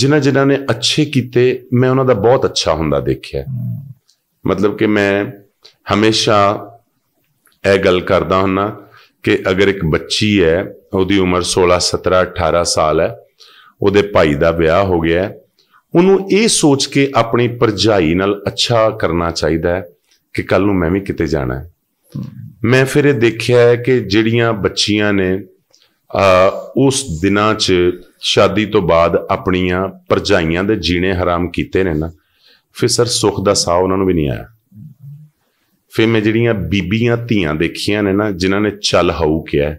ਜਿਨ੍ਹਾਂ ਜਿਨ੍ਹਾਂ ਨੇ ਅੱਛੇ ਕੀਤੇ ਮੈਂ ਉਹਨਾਂ ਦਾ ਬਹੁਤ ਅੱਛਾ ਹੁੰਦਾ ਦੇਖਿਆ ਮਤਲਬ ਕਿ ਮੈਂ ਹਮੇਸ਼ਾ ਇਹ ਗੱਲ ਕਰਦਾ ਹੁੰਨਾ ਕਿ ਅਗਰ ਇੱਕ ਬੱਚੀ ਹੈ ਉਹਦੀ ਉਮਰ 16 17 18 ਸਾਲ ਹੈ ਉਹਦੇ ਭਾਈ ਦਾ ਵਿਆਹ ਹੋ ਗਿਆ ਉਹਨੂੰ ਇਹ ਸੋਚ ਕੇ ਆਪਣੀ ਪਰਜਾਈ ਨਾਲ ਅੱਛਾ ਕਰਨਾ ਚਾਹੀਦਾ ਹੈ ਕਿ ਕੱਲ ਨੂੰ ਮੈਂ ਵੀ ਕਿਤੇ ਜਾਣਾ ਹੈ ਮੈਂ ਫਿਰ ਇਹ ਦੇਖਿਆ ਹੈ ਕਿ ਜਿਹੜੀਆਂ ਬੱਚੀਆਂ ਨੇ ਆ ਉਸ ਦਿਨਾਂ 'ਚ ਸ਼ਾਦੀ ਤੋਂ ਬਾਅਦ ਆਪਣੀਆਂ ਪਰਜਾਈਆਂ ਦੇ ਜੀਣੇ ਹਰਾਮ ਕੀਤੇ ਨੇ ਨਾ ਫਿਰ ਸਰ ਸੁਖ ਦਾ ਸਾਹ ਉਹਨਾਂ ਨੂੰ ਵੀ ਨਹੀਂ ਆਇਆ ਫਿਰ ਮੈਂ ਜਿਹੜੀਆਂ ਬੀਬੀਆਂ ਧੀਆਂ ਦੇਖੀਆਂ ਨੇ ਨਾ ਜਿਨ੍ਹਾਂ ਨੇ ਚੱਲ ਹਉ ਕਿਹਾ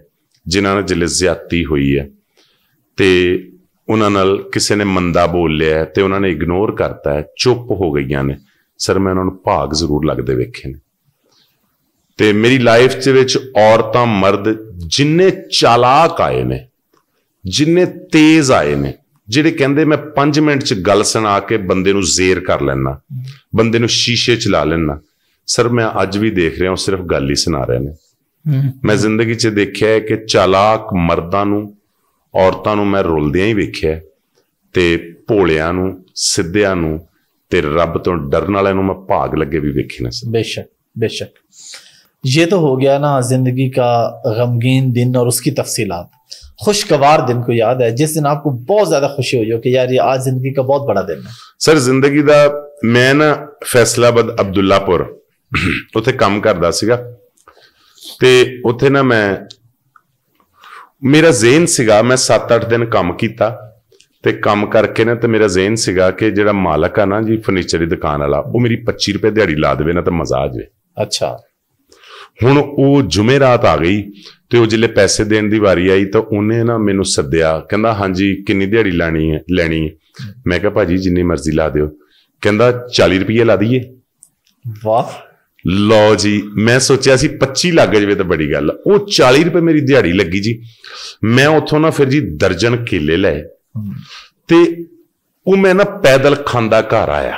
ਜਿਨ੍ਹਾਂ ਨਾਲ ਜਲੇ ਜ਼ਿਆਤੀ ਹੋਈ ਹੈ ਤੇ ਉਹਨਾਂ ਨਾਲ ਕਿਸੇ ਨੇ ਮੰਦਾ ਬੋਲ ਲਿਆ ਤੇ ਉਹਨਾਂ ਨੇ ਇਗਨੋਰ ਕਰਤਾ ਚੁੱਪ ਹੋ ਗਈਆਂ ਨੇ ਸਰ ਮੈਂ ਉਹਨਾਂ ਨੂੰ ਭਾਗ ਜ਼ਰੂਰ ਲੱਗਦੇ ਵੇਖੇ ਨੇ ਤੇ ਮੇਰੀ ਲਾਈਫ ਦੇ ਵਿੱਚ ਔਰਤਾਂ ਮਰਦ ਜਿੰਨੇ ਚਾਲਾਕ ਆਏ ਨੇ ਜਿੰਨੇ ਤੇਜ਼ ਆਏ ਨੇ ਜਿਹੜੇ ਕਹਿੰਦੇ ਮੈਂ 5 ਮਿੰਟ ਚ ਗੱਲ ਸੁਣਾ ਕੇ ਬੰਦੇ ਨੂੰ ਜ਼ੇਰ ਕਰ ਲੈਣਾ ਬੰਦੇ ਨੂੰ ਸ਼ੀਸ਼ੇ ਚ ਲਾ ਲੈਣਾ ਸਰ ਮੈਂ ਅੱਜ ਵੀ ਦੇਖ ਰਿਹਾ ਹਾਂ ਸਿਰਫ ਗੱਲ ਹੀ ਸੁਣਾ ਰਹੇ ਨੇ ਮੈਂ ਜ਼ਿੰਦਗੀ 'ਚ ਦੇਖਿਆ ਹੈ ਕਿ ਚਾਲਾਕ ਮਰਦਾਂ ਨੂੰ ਔਰਤਾਂ ਨੂੰ ਮੈਂ ਰੁਲਦਿਆਂ ਹੀ ਵੇਖਿਆ ਤੇ ਭੋਲਿਆਂ ਨੂੰ ਸਿੱਧਿਆਂ ਨੂੰ ਤੇ ਰੱਬ ਤੋਂ ਡਰਨ ਵਾਲਿਆਂ ਨੂੰ ਮੈਂ ਭਾਗ ਲੱਗੇ ਵੀ ਵੇਖੇ ਨੇ ਬੇਸ਼ੱਕ ਬੇਸ਼ੱਕ ये तो हो गया ना ज़िंदगी का गमगीन दिन और उसकी तफसीलात खुशगवार दिन को याद है जिस दिन आपको बहुत ज़्यादा खुशी हुई हो कि यार ये आज ज़िंदगी का बहुत बड़ा दिन है ਸਰ ਜ਼ਿੰਦਗੀ ਦਾ ਮੈਂ ਨਾ ਫੈਸਲਾਬਾਦ ਅਬਦੁੱਲਾਪੁਰ ਉੱਥੇ ਕੰਮ ਕਰਦਾ ਸੀਗਾ ਤੇ ਉੱਥੇ ਨਾ ਮੈਂ ਮੇਰਾ ਜ਼ੇਨ ਸੀਗਾ ਮੈਂ 7-8 ਦਿਨ ਕੰਮ ਕੀਤਾ ਤੇ ਕੰਮ ਕਰਕੇ ਨਾ ਤੇ ਮੇਰਾ ਜ਼ੇਨ ਸੀਗਾ ਕਿ ਜਿਹੜਾ ਮਾਲਕ ਆ ਨਾ ਜੀ ਫਰਨੀਚਰ ਦੀ ਦੁਕਾਨ ਵਾਲਾ ਉਹ ਮੇਰੀ 25 ਰੁਪਏ ਦਿਹਾੜੀ ਲਾ ਦੇਵੇ ਨਾ ਤਾਂ ਮਜ਼ਾ ਆ ਜਾਵੇ ਅੱਛਾ ਹੁਣ ਉਹ ਜੁਮੇ ਰਾਤ ਆ ਗਈ ਤੇ ਉਹ ਜਿੱਲੇ ਪੈਸੇ ਦੇਣ ਦੀ ਵਾਰੀ ਆਈ ਤਾਂ ਉਹਨੇ ਨਾ ਮੈਨੂੰ ਸੱਦਿਆ ਕਹਿੰਦਾ ਹਾਂਜੀ ਕਿੰਨੀ ਦਿਹਾੜੀ ਲੈਣੀ ਹੈ ਲੈਣੀ ਹੈ ਮੈਂ ਕਿਹਾ ਭਾਜੀ ਜਿੰਨੀ ਮਰਜ਼ੀ ਲਾ ਦਿਓ ਕਹਿੰਦਾ 40 ਰੁਪਏ ਲਾ ਦਈਏ ਵਾਹ ਲੋ ਜੀ ਮੈਂ ਸੋਚਿਆ ਸੀ 25 ਲੱਗ ਜਵੇ ਤਾਂ ਬੜੀ ਗੱਲ ਉਹ 40 ਰੁਪਏ ਮੇਰੀ ਦਿਹਾੜੀ ਲੱਗੀ ਜੀ ਮੈਂ ਉੱਥੋਂ ਨਾ ਫਿਰ ਜੀ ਦਰਜਨ ਕੇਲੇ ਲਏ ਤੇ ਉਹ ਮੈਂ ਨਾ ਪੈਦਲ ਖਾਂਦਾ ਘਰ ਆਇਆ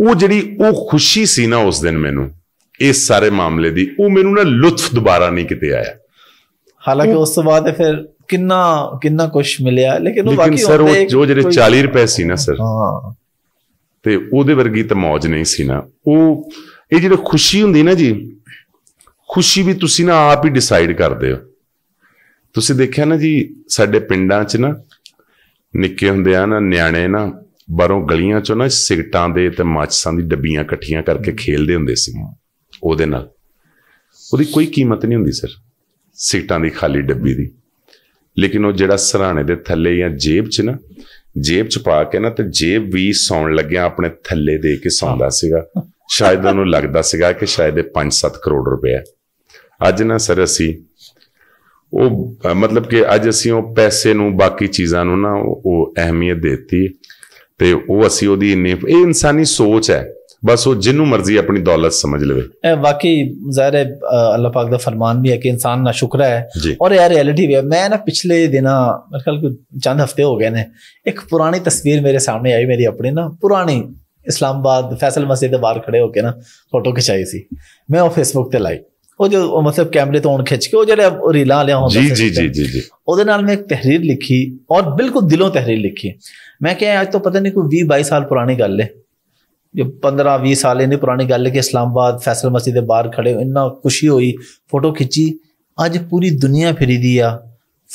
ਉਹ ਜਿਹੜੀ ਉਹ ਖੁਸ਼ੀ ਸੀ ਨਾ ਉਸ ਦਿਨ ਮੈਨੂੰ ਇਸ ਸਾਰੇ ਮਾਮਲੇ ਦੀ ਉਹ ਮੈਨੂੰ ਨਾ ਲੁਤਫ ਦੁਬਾਰਾ ਨਹੀਂ ਕਿਤੇ ਆਇਆ ਹਾਲਾਂਕਿ ਉਸ ਤੋਂ ਬਾਅਦ ਫਿਰ ਕਿੰਨਾ ਕਿੰਨਾ ਕੁਝ ਮਿਲਿਆ ਲੇਕਿਨ ਉਹ ਬਾਕੀ ਸਰ ਉਹ ਜੋ ਜਿਹੜੇ 40 ਰੁਪਏ ਸੀ ਨਾ ਸਰ ਹਾਂ ਤੇ ਉਹਦੇ ਵਰਗੀ ਤਾਂ ਮੌਜ ਨਹੀਂ ਸੀ ਨਾ ਉਹ ਇਹ ਜਿਹੜੀ ਖੁਸ਼ੀ ਹੁੰਦੀ ਨਾ ਜੀ ਖੁਸ਼ੀ ਵੀ ਤੁਸੀਂ ਨਾ ਆਪ ਹੀ ਡਿਸਾਈਡ ਕਰਦੇ ਹੋ ਤੁਸੀਂ ਦੇਖਿਆ ਨਾ ਜੀ ਸਾਡੇ ਪਿੰਡਾਂ 'ਚ ਨਾ ਨਿੱਕੇ ਹੁੰਦੇ ਆ ਨਾ ਨਿਆਣੇ ਨਾ ਬਾਹਰੋਂ ਗਲੀਆਂ 'ਚੋਂ ਨਾ ਸਿਗਟਾਂ ਦੇ ਤੇ ਮਾਚਸਾਂ ਦੀ ਡੱਬੀਆਂ ਇਕੱਠੀਆਂ ਕਰਕੇ ਖੇਲਦੇ ਹੁੰਦੇ ਸੀ ਉਹਦੇ ਨਾਲ ਉਹਦੀ ਕੋਈ ਕੀਮਤ ਨਹੀਂ ਹੁੰਦੀ ਸਰ ਸੀਟਾਂ ਦੀ ਖਾਲੀ ਡੱਬੀ ਦੀ ਲੇਕਿਨ ਉਹ ਜਿਹੜਾ ਸਰਾਣੇ ਦੇ ਥੱਲੇ ਜਾਂ ਜੇਬ 'ਚ ਨਾ ਜੇਬ 'ਚ ਪਾ ਕੇ ਨਾ ਤੇ ਜੇਬ ਵੀ ਸੌਣ ਲੱਗਿਆ ਆਪਣੇ ਥੱਲੇ ਦੇ ਕੇ ਸੌਂਦਾ ਸੀਗਾ ਸ਼ਾਇਦ ਉਹਨੂੰ ਲੱਗਦਾ ਸੀਗਾ ਕਿ ਸ਼ਾਇਦ ਇਹ 5-7 ਕਰੋੜ ਰੁਪਏ ਆ ਅੱਜ ਨਾ ਸਰ ਅਸੀਂ ਉਹ ਮਤਲਬ ਕਿ ਅੱਜ ਅਸੀਂ ਉਹ ਪੈਸੇ ਨੂੰ ਬਾਕੀ ਚੀਜ਼ਾਂ ਨੂੰ ਨਾ ਉਹ ਅਹਿਮੀਅਤ ਦਿੱਤੀ ਤੇ ਉਹ ਅਸੀਂ ਉਹਦੀ ਇਹ ਇਨਸਾਨੀ ਸੋਚ ਹੈ ਬਸ ਉਹ ਜਿੰਨੂੰ ਮਰਜ਼ੀ ਆਪਣੀ ਦੌਲਤ ਸਮਝ ਲਵੇ ਇਹ ਵਾਕਈ ਜ਼ਾਹਿਰ ਹੈ ਅੱਲਾਹ ਪਾਕ ਦਾ ਫਰਮਾਨ ਵੀ ਹੈ ਕਿ ਇਨਸਾਨ ਨਾ ਸ਼ੁਕਰ ਹੈ ਔਰ ਇਹ ਰਿਐਲਿਟੀ ਵੀ ਹੈ ਮੈਂ ਨਾ ਪਿਛਲੇ ਦਿਨਾਂ ਮੇਰੇ ਖਿਆਲ ਕੋ ਚੰਦ ਹਫਤੇ ਹੋ ਗਏ ਨੇ ਇੱਕ ਪੁਰਾਣੀ ਤਸਵੀਰ ਮੇਰੇ ਸਾਹਮਣੇ ਆਈ ਮੇਰੀ ਆਪਣੀ ਨਾ ਪੁਰਾਣੀ इस्लामाबाद फैसल मस्जिद के बाहर खड़े होके ना फोटो खिंचाई सी मैं वो फेसबुक ते लाई ਉਹ ਜੋ ਮਤਲਬ ਕੈਮਰੇ ਤੋਂ ਹੁਣ ਖਿੱਚ ਕੇ ਉਹ ਜਿਹੜੇ ਰੀਲਾਂ ਲਿਆ ਹੁੰਦਾ ਜੀ ਜੀ ਜੀ ਜੀ ਉਹਦੇ ਨਾਲ ਮੈਂ ਇੱਕ ਤਹਿਰੀਰ ਲਿਖੀ ਔਰ ਬਿਲਕੁਲ ਦਿਲੋਂ ਤਹਿਰੀਰ ਲਿਖੀ ਮੈਂ ਕਿਹਾ ਅੱਜ ਤੋਂ ਪਤਾ ਨਹੀਂ ਕੋਈ 20 22 ਸਾਲ ਪੁਰਾਣੀ ਗੱਲ ਹੈ ਜੇ 15-20 ਸਾਲ ਇਹਨੇ ਪੁਰਾਣੀ ਗੱਲ ਕਿ ਇਸਲਾਮਾਬਾਦ ਫੈਸਲ ਮਸਜਿਦ ਦੇ ਬਾਹਰ ਖੜੇ ਇੰਨਾ ਖੁਸ਼ੀ ਹੋਈ ਫੋਟੋ ਖਿੱਚੀ ਅੱਜ ਪੂਰੀ ਦੁਨੀਆ ਦੀ ਆ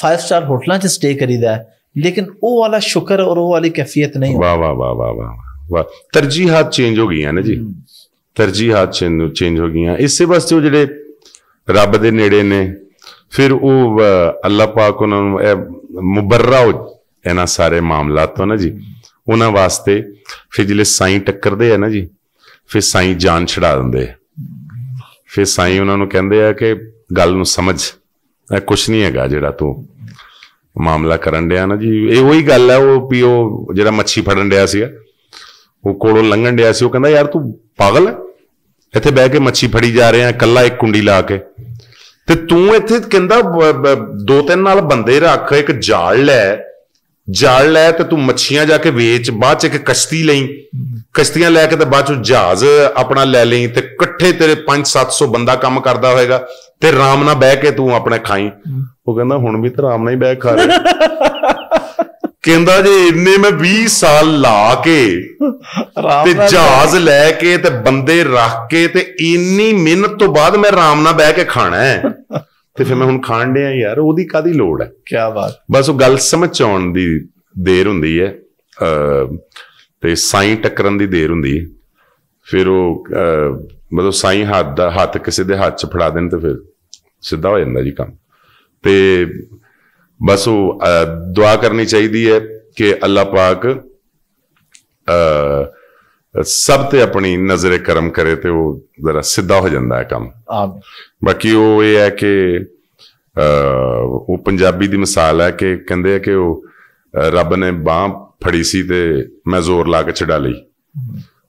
5 ਸਟਾਰ ਹੋਟਲਾਂ 'ਚ ਸਟੇ ਕਰੀਦਾ ਲੇਕਿਨ ਉਹ ਵਾਲਾ ਸ਼ੁਕਰ ਔਰ ਉਹ ਵਾਲੀ ਕਾਫੀਅਤ ਨਹੀਂ ਵਾ ਵਾ ਵਾ ਵਾ ਵਾ ਤਰਜੀਹਾਂ ਚੇਂਜ ਹੋ ਗਈਆਂ ਨੇ ਜੀ ਤਰਜੀਹਾਂ ਚੇਂਜ ਹੋ ਗਈਆਂ ਇਸੇ ਵਾਸਤੇ ਉਹ ਜਿਹੜੇ ਰੱਬ ਦੇ ਨੇੜੇ ਨੇ ਫਿਰ ਉਹ ਅੱਲਾਹ ਪਾਕ ਉਹਨਾਂ ਨੂੰ ਮੁਬਰਰਾ ਇਹਨਾਂ ਸਾਰੇ ਮਾਮਲਾ ਤੋਂ ਨਾ ਜੀ ਉਹਨਾਂ ਵਾਸਤੇ ਫਿਰ ਜਿਹੜੇ ਸਾਈਂ ਟੱਕਰਦੇ ਆ ਨਾ ਜੀ ਫਿਰ ਸਾਈਂ ਜਾਨ ਛਡਾ ਦਿੰਦੇ ਫਿਰ ਸਾਈਂ ਉਹਨਾਂ ਨੂੰ ਕਹਿੰਦੇ ਆ ਕਿ ਗੱਲ ਨੂੰ ਸਮਝ ਇਹ ਕੁਛ ਨਹੀਂ ਹੈਗਾ ਜਿਹੜਾ ਤੂੰ ਮਾਮਲਾ ਕਰਨ ਡਿਆ ਨਾ ਜੀ ਇਹ ਉਹੀ ਗੱਲ ਹੈ ਉਹ ਵੀ ਉਹ ਜਿਹੜਾ ਮੱਛੀ ਫੜਨ ਡਿਆ ਸੀਗਾ ਉਹ ਕੋਲੋਂ ਲੰਘਣ ਡਿਆ ਸੀ ਉਹ ਕਹਿੰਦਾ ਯਾਰ ਤੂੰ ਪਾਗਲ ਹੈ ਇੱਥੇ ਬਹਿ ਕੇ ਮੱਛੀ ਫੜੀ ਜਾ ਰਹੇ ਆ ਕੱਲਾ ਇੱਕ ਕੁੰਡੀ ਲਾ ਕੇ ਤੇ ਤੂੰ ਇੱਥੇ ਕਹਿੰਦਾ ਦੋ ਤਿੰਨ ਨਾਲ ਬੰਦੇ ਰੱਖ ਇੱਕ ਜਾਲ ਲੈ ਜਾਲ ਲੈ ਤੇ ਤੂੰ ਮੱਛੀਆਂ ਜਾ ਕੇ ਵੇਚ ਬਾਅਦ ਚ ਇੱਕ ਕਸ਼ਤੀ ਲਈ ਕਸ਼ਤੀਆਂ ਲੈ ਕੇ ਤੇ ਬਾਅਦ ਚ ਜਹਾਜ਼ ਆਪਣਾ ਲੈ ਲਈ ਤੇ ਇਕੱਠੇ ਤੇਰੇ 5-700 ਬੰਦਾ ਕੰਮ ਕਰਦਾ ਹੋਏਗਾ ਤੇ ਆਰਾਮ ਨਾਲ ਬਹਿ ਕੇ ਤੂੰ ਆਪਣੇ ਖਾਈ ਉਹ ਕਹਿੰਦਾ ਹੁਣ ਵੀ ਤੇ ਆਰਾਮ ਨਾਲ ਹੀ ਬਹਿ ਖਾ ਰਿਹਾ (laughs) ਕਹਿੰਦਾ ਜੇ ਇੰਨੇ ਮੈਂ 20 ਸਾਲ ਲਾ ਕੇ ਤੇ ਜਹਾਜ਼ ਲੈ ਕੇ ਤੇ ਬੰਦੇ ਰੱਖ ਕੇ ਤੇ ਇੰਨੀ ਮਿਹਨਤ ਤੋਂ ਬਾਅਦ ਮੈਂ ਆਰਾਮ ਨਾਲ ਬਹਿ ਕੇ ਖਾਣਾ ਹੈ ਤੇ ਫਿਰ ਮੈਂ ਹੁਣ ਖਾਣ ਡਿਆ ਯਾਰ ਉਹਦੀ ਕਾਦੀ ਲੋੜ ਹੈ ਕੀ ਬਾਤ ਬਸ ਉਹ ਗੱਲ ਸਮਝ ਆਉਣ ਦੀ ਦੇਰ ਹੁੰਦੀ ਹੈ ਤੇ ਸਾਈਂ ਟਕਰਨ ਦੀ ਦੇਰ ਹੁੰਦੀ ਹੈ ਫਿਰ ਉਹ ਮਤਲਬ ਸਾਈਂ ਹੱਥ ਦਾ ਹੱਥ ਕਿਸੇ ਦੇ ਹੱਥ 'ਚ ਫੜਾ ਦੇਣ ਤੇ ਫਿਰ ਸਿੱਧਾ ਹੋ ਜਾਂਦਾ ਜੀ ਕੰਮ ਤੇ ਬਸ ਉਹ ਦੁਆ ਕਰਨੀ ਚਾਹੀਦੀ ਹੈ ਕਿ ਅੱਲਾਹ ਪਾਕ ਅ ਸਭ ਤੇ ਆਪਣੀ ਨਜ਼ਰੇ ਕਰਮ ਕਰੇ ਤੇ ਉਹ ਜ਼ਰਾ ਸਿੱਧਾ ਹੋ ਜਾਂਦਾ ਹੈ ਕੰਮ ਬਾਕੀ ਉਹ ਇਹ ਹੈ ਕਿ ਉਹ ਪੰਜਾਬੀ ਦੀ ਮਿਸਾਲ ਹੈ ਕਿ ਕਹਿੰਦੇ ਆ ਕਿ ਉਹ ਰੱਬ ਨੇ ਬਾਹ ਫੜੀ ਸੀ ਤੇ ਮੈਂ ਜ਼ੋਰ ਲਾ ਕੇ ਛਡਾ ਲਈ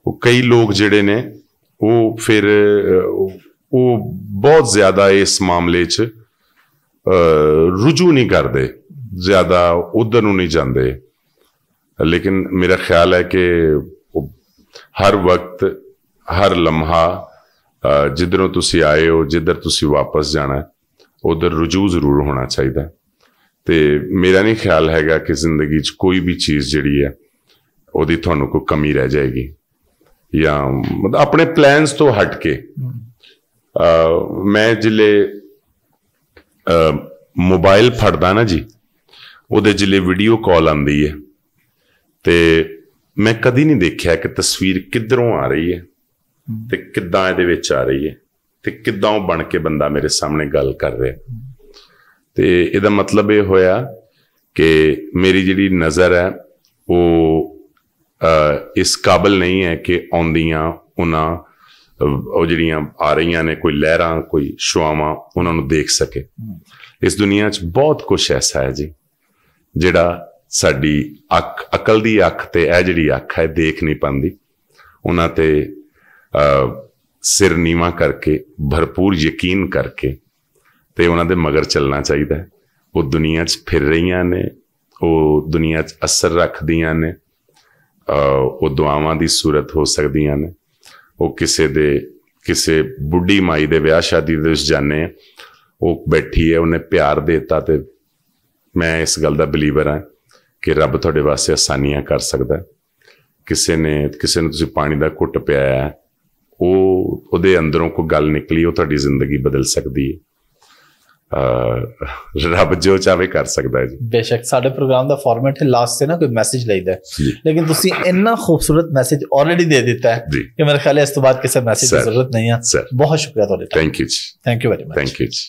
ਉਹ ਕਈ ਲੋਕ ਜਿਹੜੇ ਨੇ ਉਹ ਫਿਰ ਉਹ ਬਹੁਤ ਜ਼ਿਆਦਾ ਇਸ ਮਾਮਲੇ 'ਚ ਰੁਜੂ ਨਹੀਂ ਕਰਦੇ ਜ਼ਿਆਦਾ ਉਧਰ ਨੂੰ ਨਹੀਂ ਜਾਂਦੇ ਲੇਕਿਨ ਮੇਰਾ ਖਿਆਲ ਹੈ ਕਿ ਹਰ ਵਕਤ ਹਰ ਲਮਹਾ ਜਿੱਧਰੋਂ ਤੁਸੀਂ ਆਏ ਹੋ ਜਿੱਧਰ ਤੁਸੀਂ ਵਾਪਸ ਜਾਣਾ ਉਧਰ ਰੁਜੂ ਜ਼ਰੂਰ ਹੋਣਾ ਚਾਹੀਦਾ ਤੇ ਮੇਰਾ ਨਹੀਂ ਖਿਆਲ ਹੈਗਾ ਕਿ ਜ਼ਿੰਦਗੀ 'ਚ ਕੋਈ ਵੀ ਚੀਜ਼ ਜਿਹੜੀ ਹੈ ਉਹਦੀ ਤੁਹਾਨੂੰ ਕੋਈ ਕਮੀ ਰਹਿ ਜਾਏਗੀ ਜਾਂ ਮਤਲਬ ਆਪਣੇ ਪਲਾਨਸ ਤੋਂ ਹਟ ਕੇ ਮੈਂ ਜਿਲੇ ਮੋਬਾਈਲ ਫੜਦਾ ਨਾ ਜੀ ਉਹਦੇ ਜਿਲੇ ਵੀਡੀਓ ਕਾਲ ਆਂਦੀ ਹੈ ਤੇ ਮੈਂ ਕਦੀ ਨਹੀਂ ਦੇਖਿਆ ਕਿ ਤਸਵੀਰ ਕਿੱਧਰੋਂ ਆ ਰਹੀ ਹੈ ਤੇ ਕਿੱਦਾਂ ਇਹਦੇ ਵਿੱਚ ਆ ਰਹੀ ਹੈ ਤੇ ਕਿੱਦਾਂ ਬਣ ਕੇ ਬੰਦਾ ਮੇਰੇ ਸਾਹਮਣੇ ਗੱਲ ਕਰ ਰਿਹਾ ਤੇ ਇਹਦਾ ਮਤਲਬ ਇਹ ਹੋਇਆ ਕਿ ਮੇਰੀ ਜਿਹੜੀ ਨਜ਼ਰ ਹੈ ਉਹ ਇਸ ਕਾਬਲ ਨਹੀਂ ਹੈ ਕਿ ਆਉਂਦੀਆਂ ਉਹਨਾਂ ਉਹ ਜਿਹੜੀਆਂ ਆ ਰਹੀਆਂ ਨੇ ਕੋਈ ਲਹਿਰਾਂ ਕੋਈ ਸ਼ੁਆਵਾਂ ਉਹਨਾਂ ਨੂੰ ਦੇਖ ਸਕੇ ਇਸ ਦੁਨੀਆ 'ਚ ਬਹੁਤ ਕੁਝ ਐਸਾ ਹੈ ਜੀ ਜਿਹੜਾ ਸਾਡੀ ਅੱਖ ਅਕਲ ਦੀ ਅੱਖ ਤੇ ਇਹ ਜਿਹੜੀ ਅੱਖ ਹੈ ਦੇਖ ਨਹੀਂ ਪੰਦੀ ਉਹਨਾਂ ਤੇ ਸਿਰ ਨੀਵਾ ਕਰਕੇ ਭਰਪੂਰ ਯਕੀਨ ਕਰਕੇ ਤੇ ਉਹਨਾਂ ਦੇ ਮਗਰ ਚੱਲਣਾ ਚਾਹੀਦਾ ਹੈ ਉਹ ਦੁਨੀਆ 'ਚ ਫਿਰ ਰਹੀਆਂ ਨੇ ਉਹ ਦੁਨੀਆ 'ਚ ਅਸਰ ਰੱਖਦੀਆਂ ਨੇ ਉਹ ਦੁਆਵਾਂ ਦੀ ਸੂਰਤ ਹੋ ਸਕਦੀਆਂ ਨੇ ਉਹ ਕਿਸੇ ਦੇ ਕਿਸੇ ਬੁੱਢੀ ਮਾਈ ਦੇ ਵਿਆਹ ਸ਼ਾਦੀ ਦੇ ਵਿੱਚ ਜਾਣੇ ਉਹ ਬੈਠੀ ਹੈ ਉਹਨੇ ਪਿਆਰ ਦੇਤਾ ਤੇ ਮੈਂ ਇਸ ਗੱਲ ਦਾ ਬਲੀਵਰ ਹਾਂ ਕਿ ਰੱਬ ਤੁਹਾਡੇ ਵਾਸਤੇ ਆਸਾਨੀਆਂ ਕਰ ਸਕਦਾ ਕਿਸੇ ਨੇ ਕਿਸੇ ਨੂੰ ਤੁਸੀਂ ਪਾਣੀ ਦਾ ਘੁੱਟ ਪਿਆਇਆ ਉਹ ਉਹਦੇ ਅੰਦਰੋਂ ਕੋਈ ਗੱਲ ਨਿਕਲੀ ਉਹ ਤੁਹਾਡੀ ਜ਼ਿੰਦਗੀ ਬਦਲ ਸਕਦੀ ਹੈ ਅ ਰੱਬ ਜੋ ਚਾਵੇ ਕਰ ਸਕਦਾ ਹੈ ਜੀ ਬੇਸ਼ੱਕ ਸਾਡੇ ਪ੍ਰੋਗਰਾਮ ਦਾ ਫਾਰਮੈਟ ਹੈ ਲਾਸਟ ਤੇ ਨਾ ਕੋਈ ਮੈਸੇਜ ਲਈਦਾ ਲੇਕਿਨ ਤੁਸੀਂ ਇੰਨਾ ਖੂਬਸੂਰਤ ਮੈਸੇਜ ਆਲਰੇਡੀ ਦੇ ਦਿੱਤਾ ਹੈ ਕਿ ਮੇਰੇ ਖਿਆਲ ਇਸ ਤੋਂ ਬਾਅਦ ਕਿਸੇ ਮੈਸੇਜ ਦੀ ਜ਼ਰੂਰਤ ਨਹੀਂ ਹੈ ਬਹੁਤ ਸ਼ੁਕਰੀਆ ਤੁਹਾਡਾ ਥੈਂਕ ਯੂ ਜੀ thank you very much thank you ਜੀ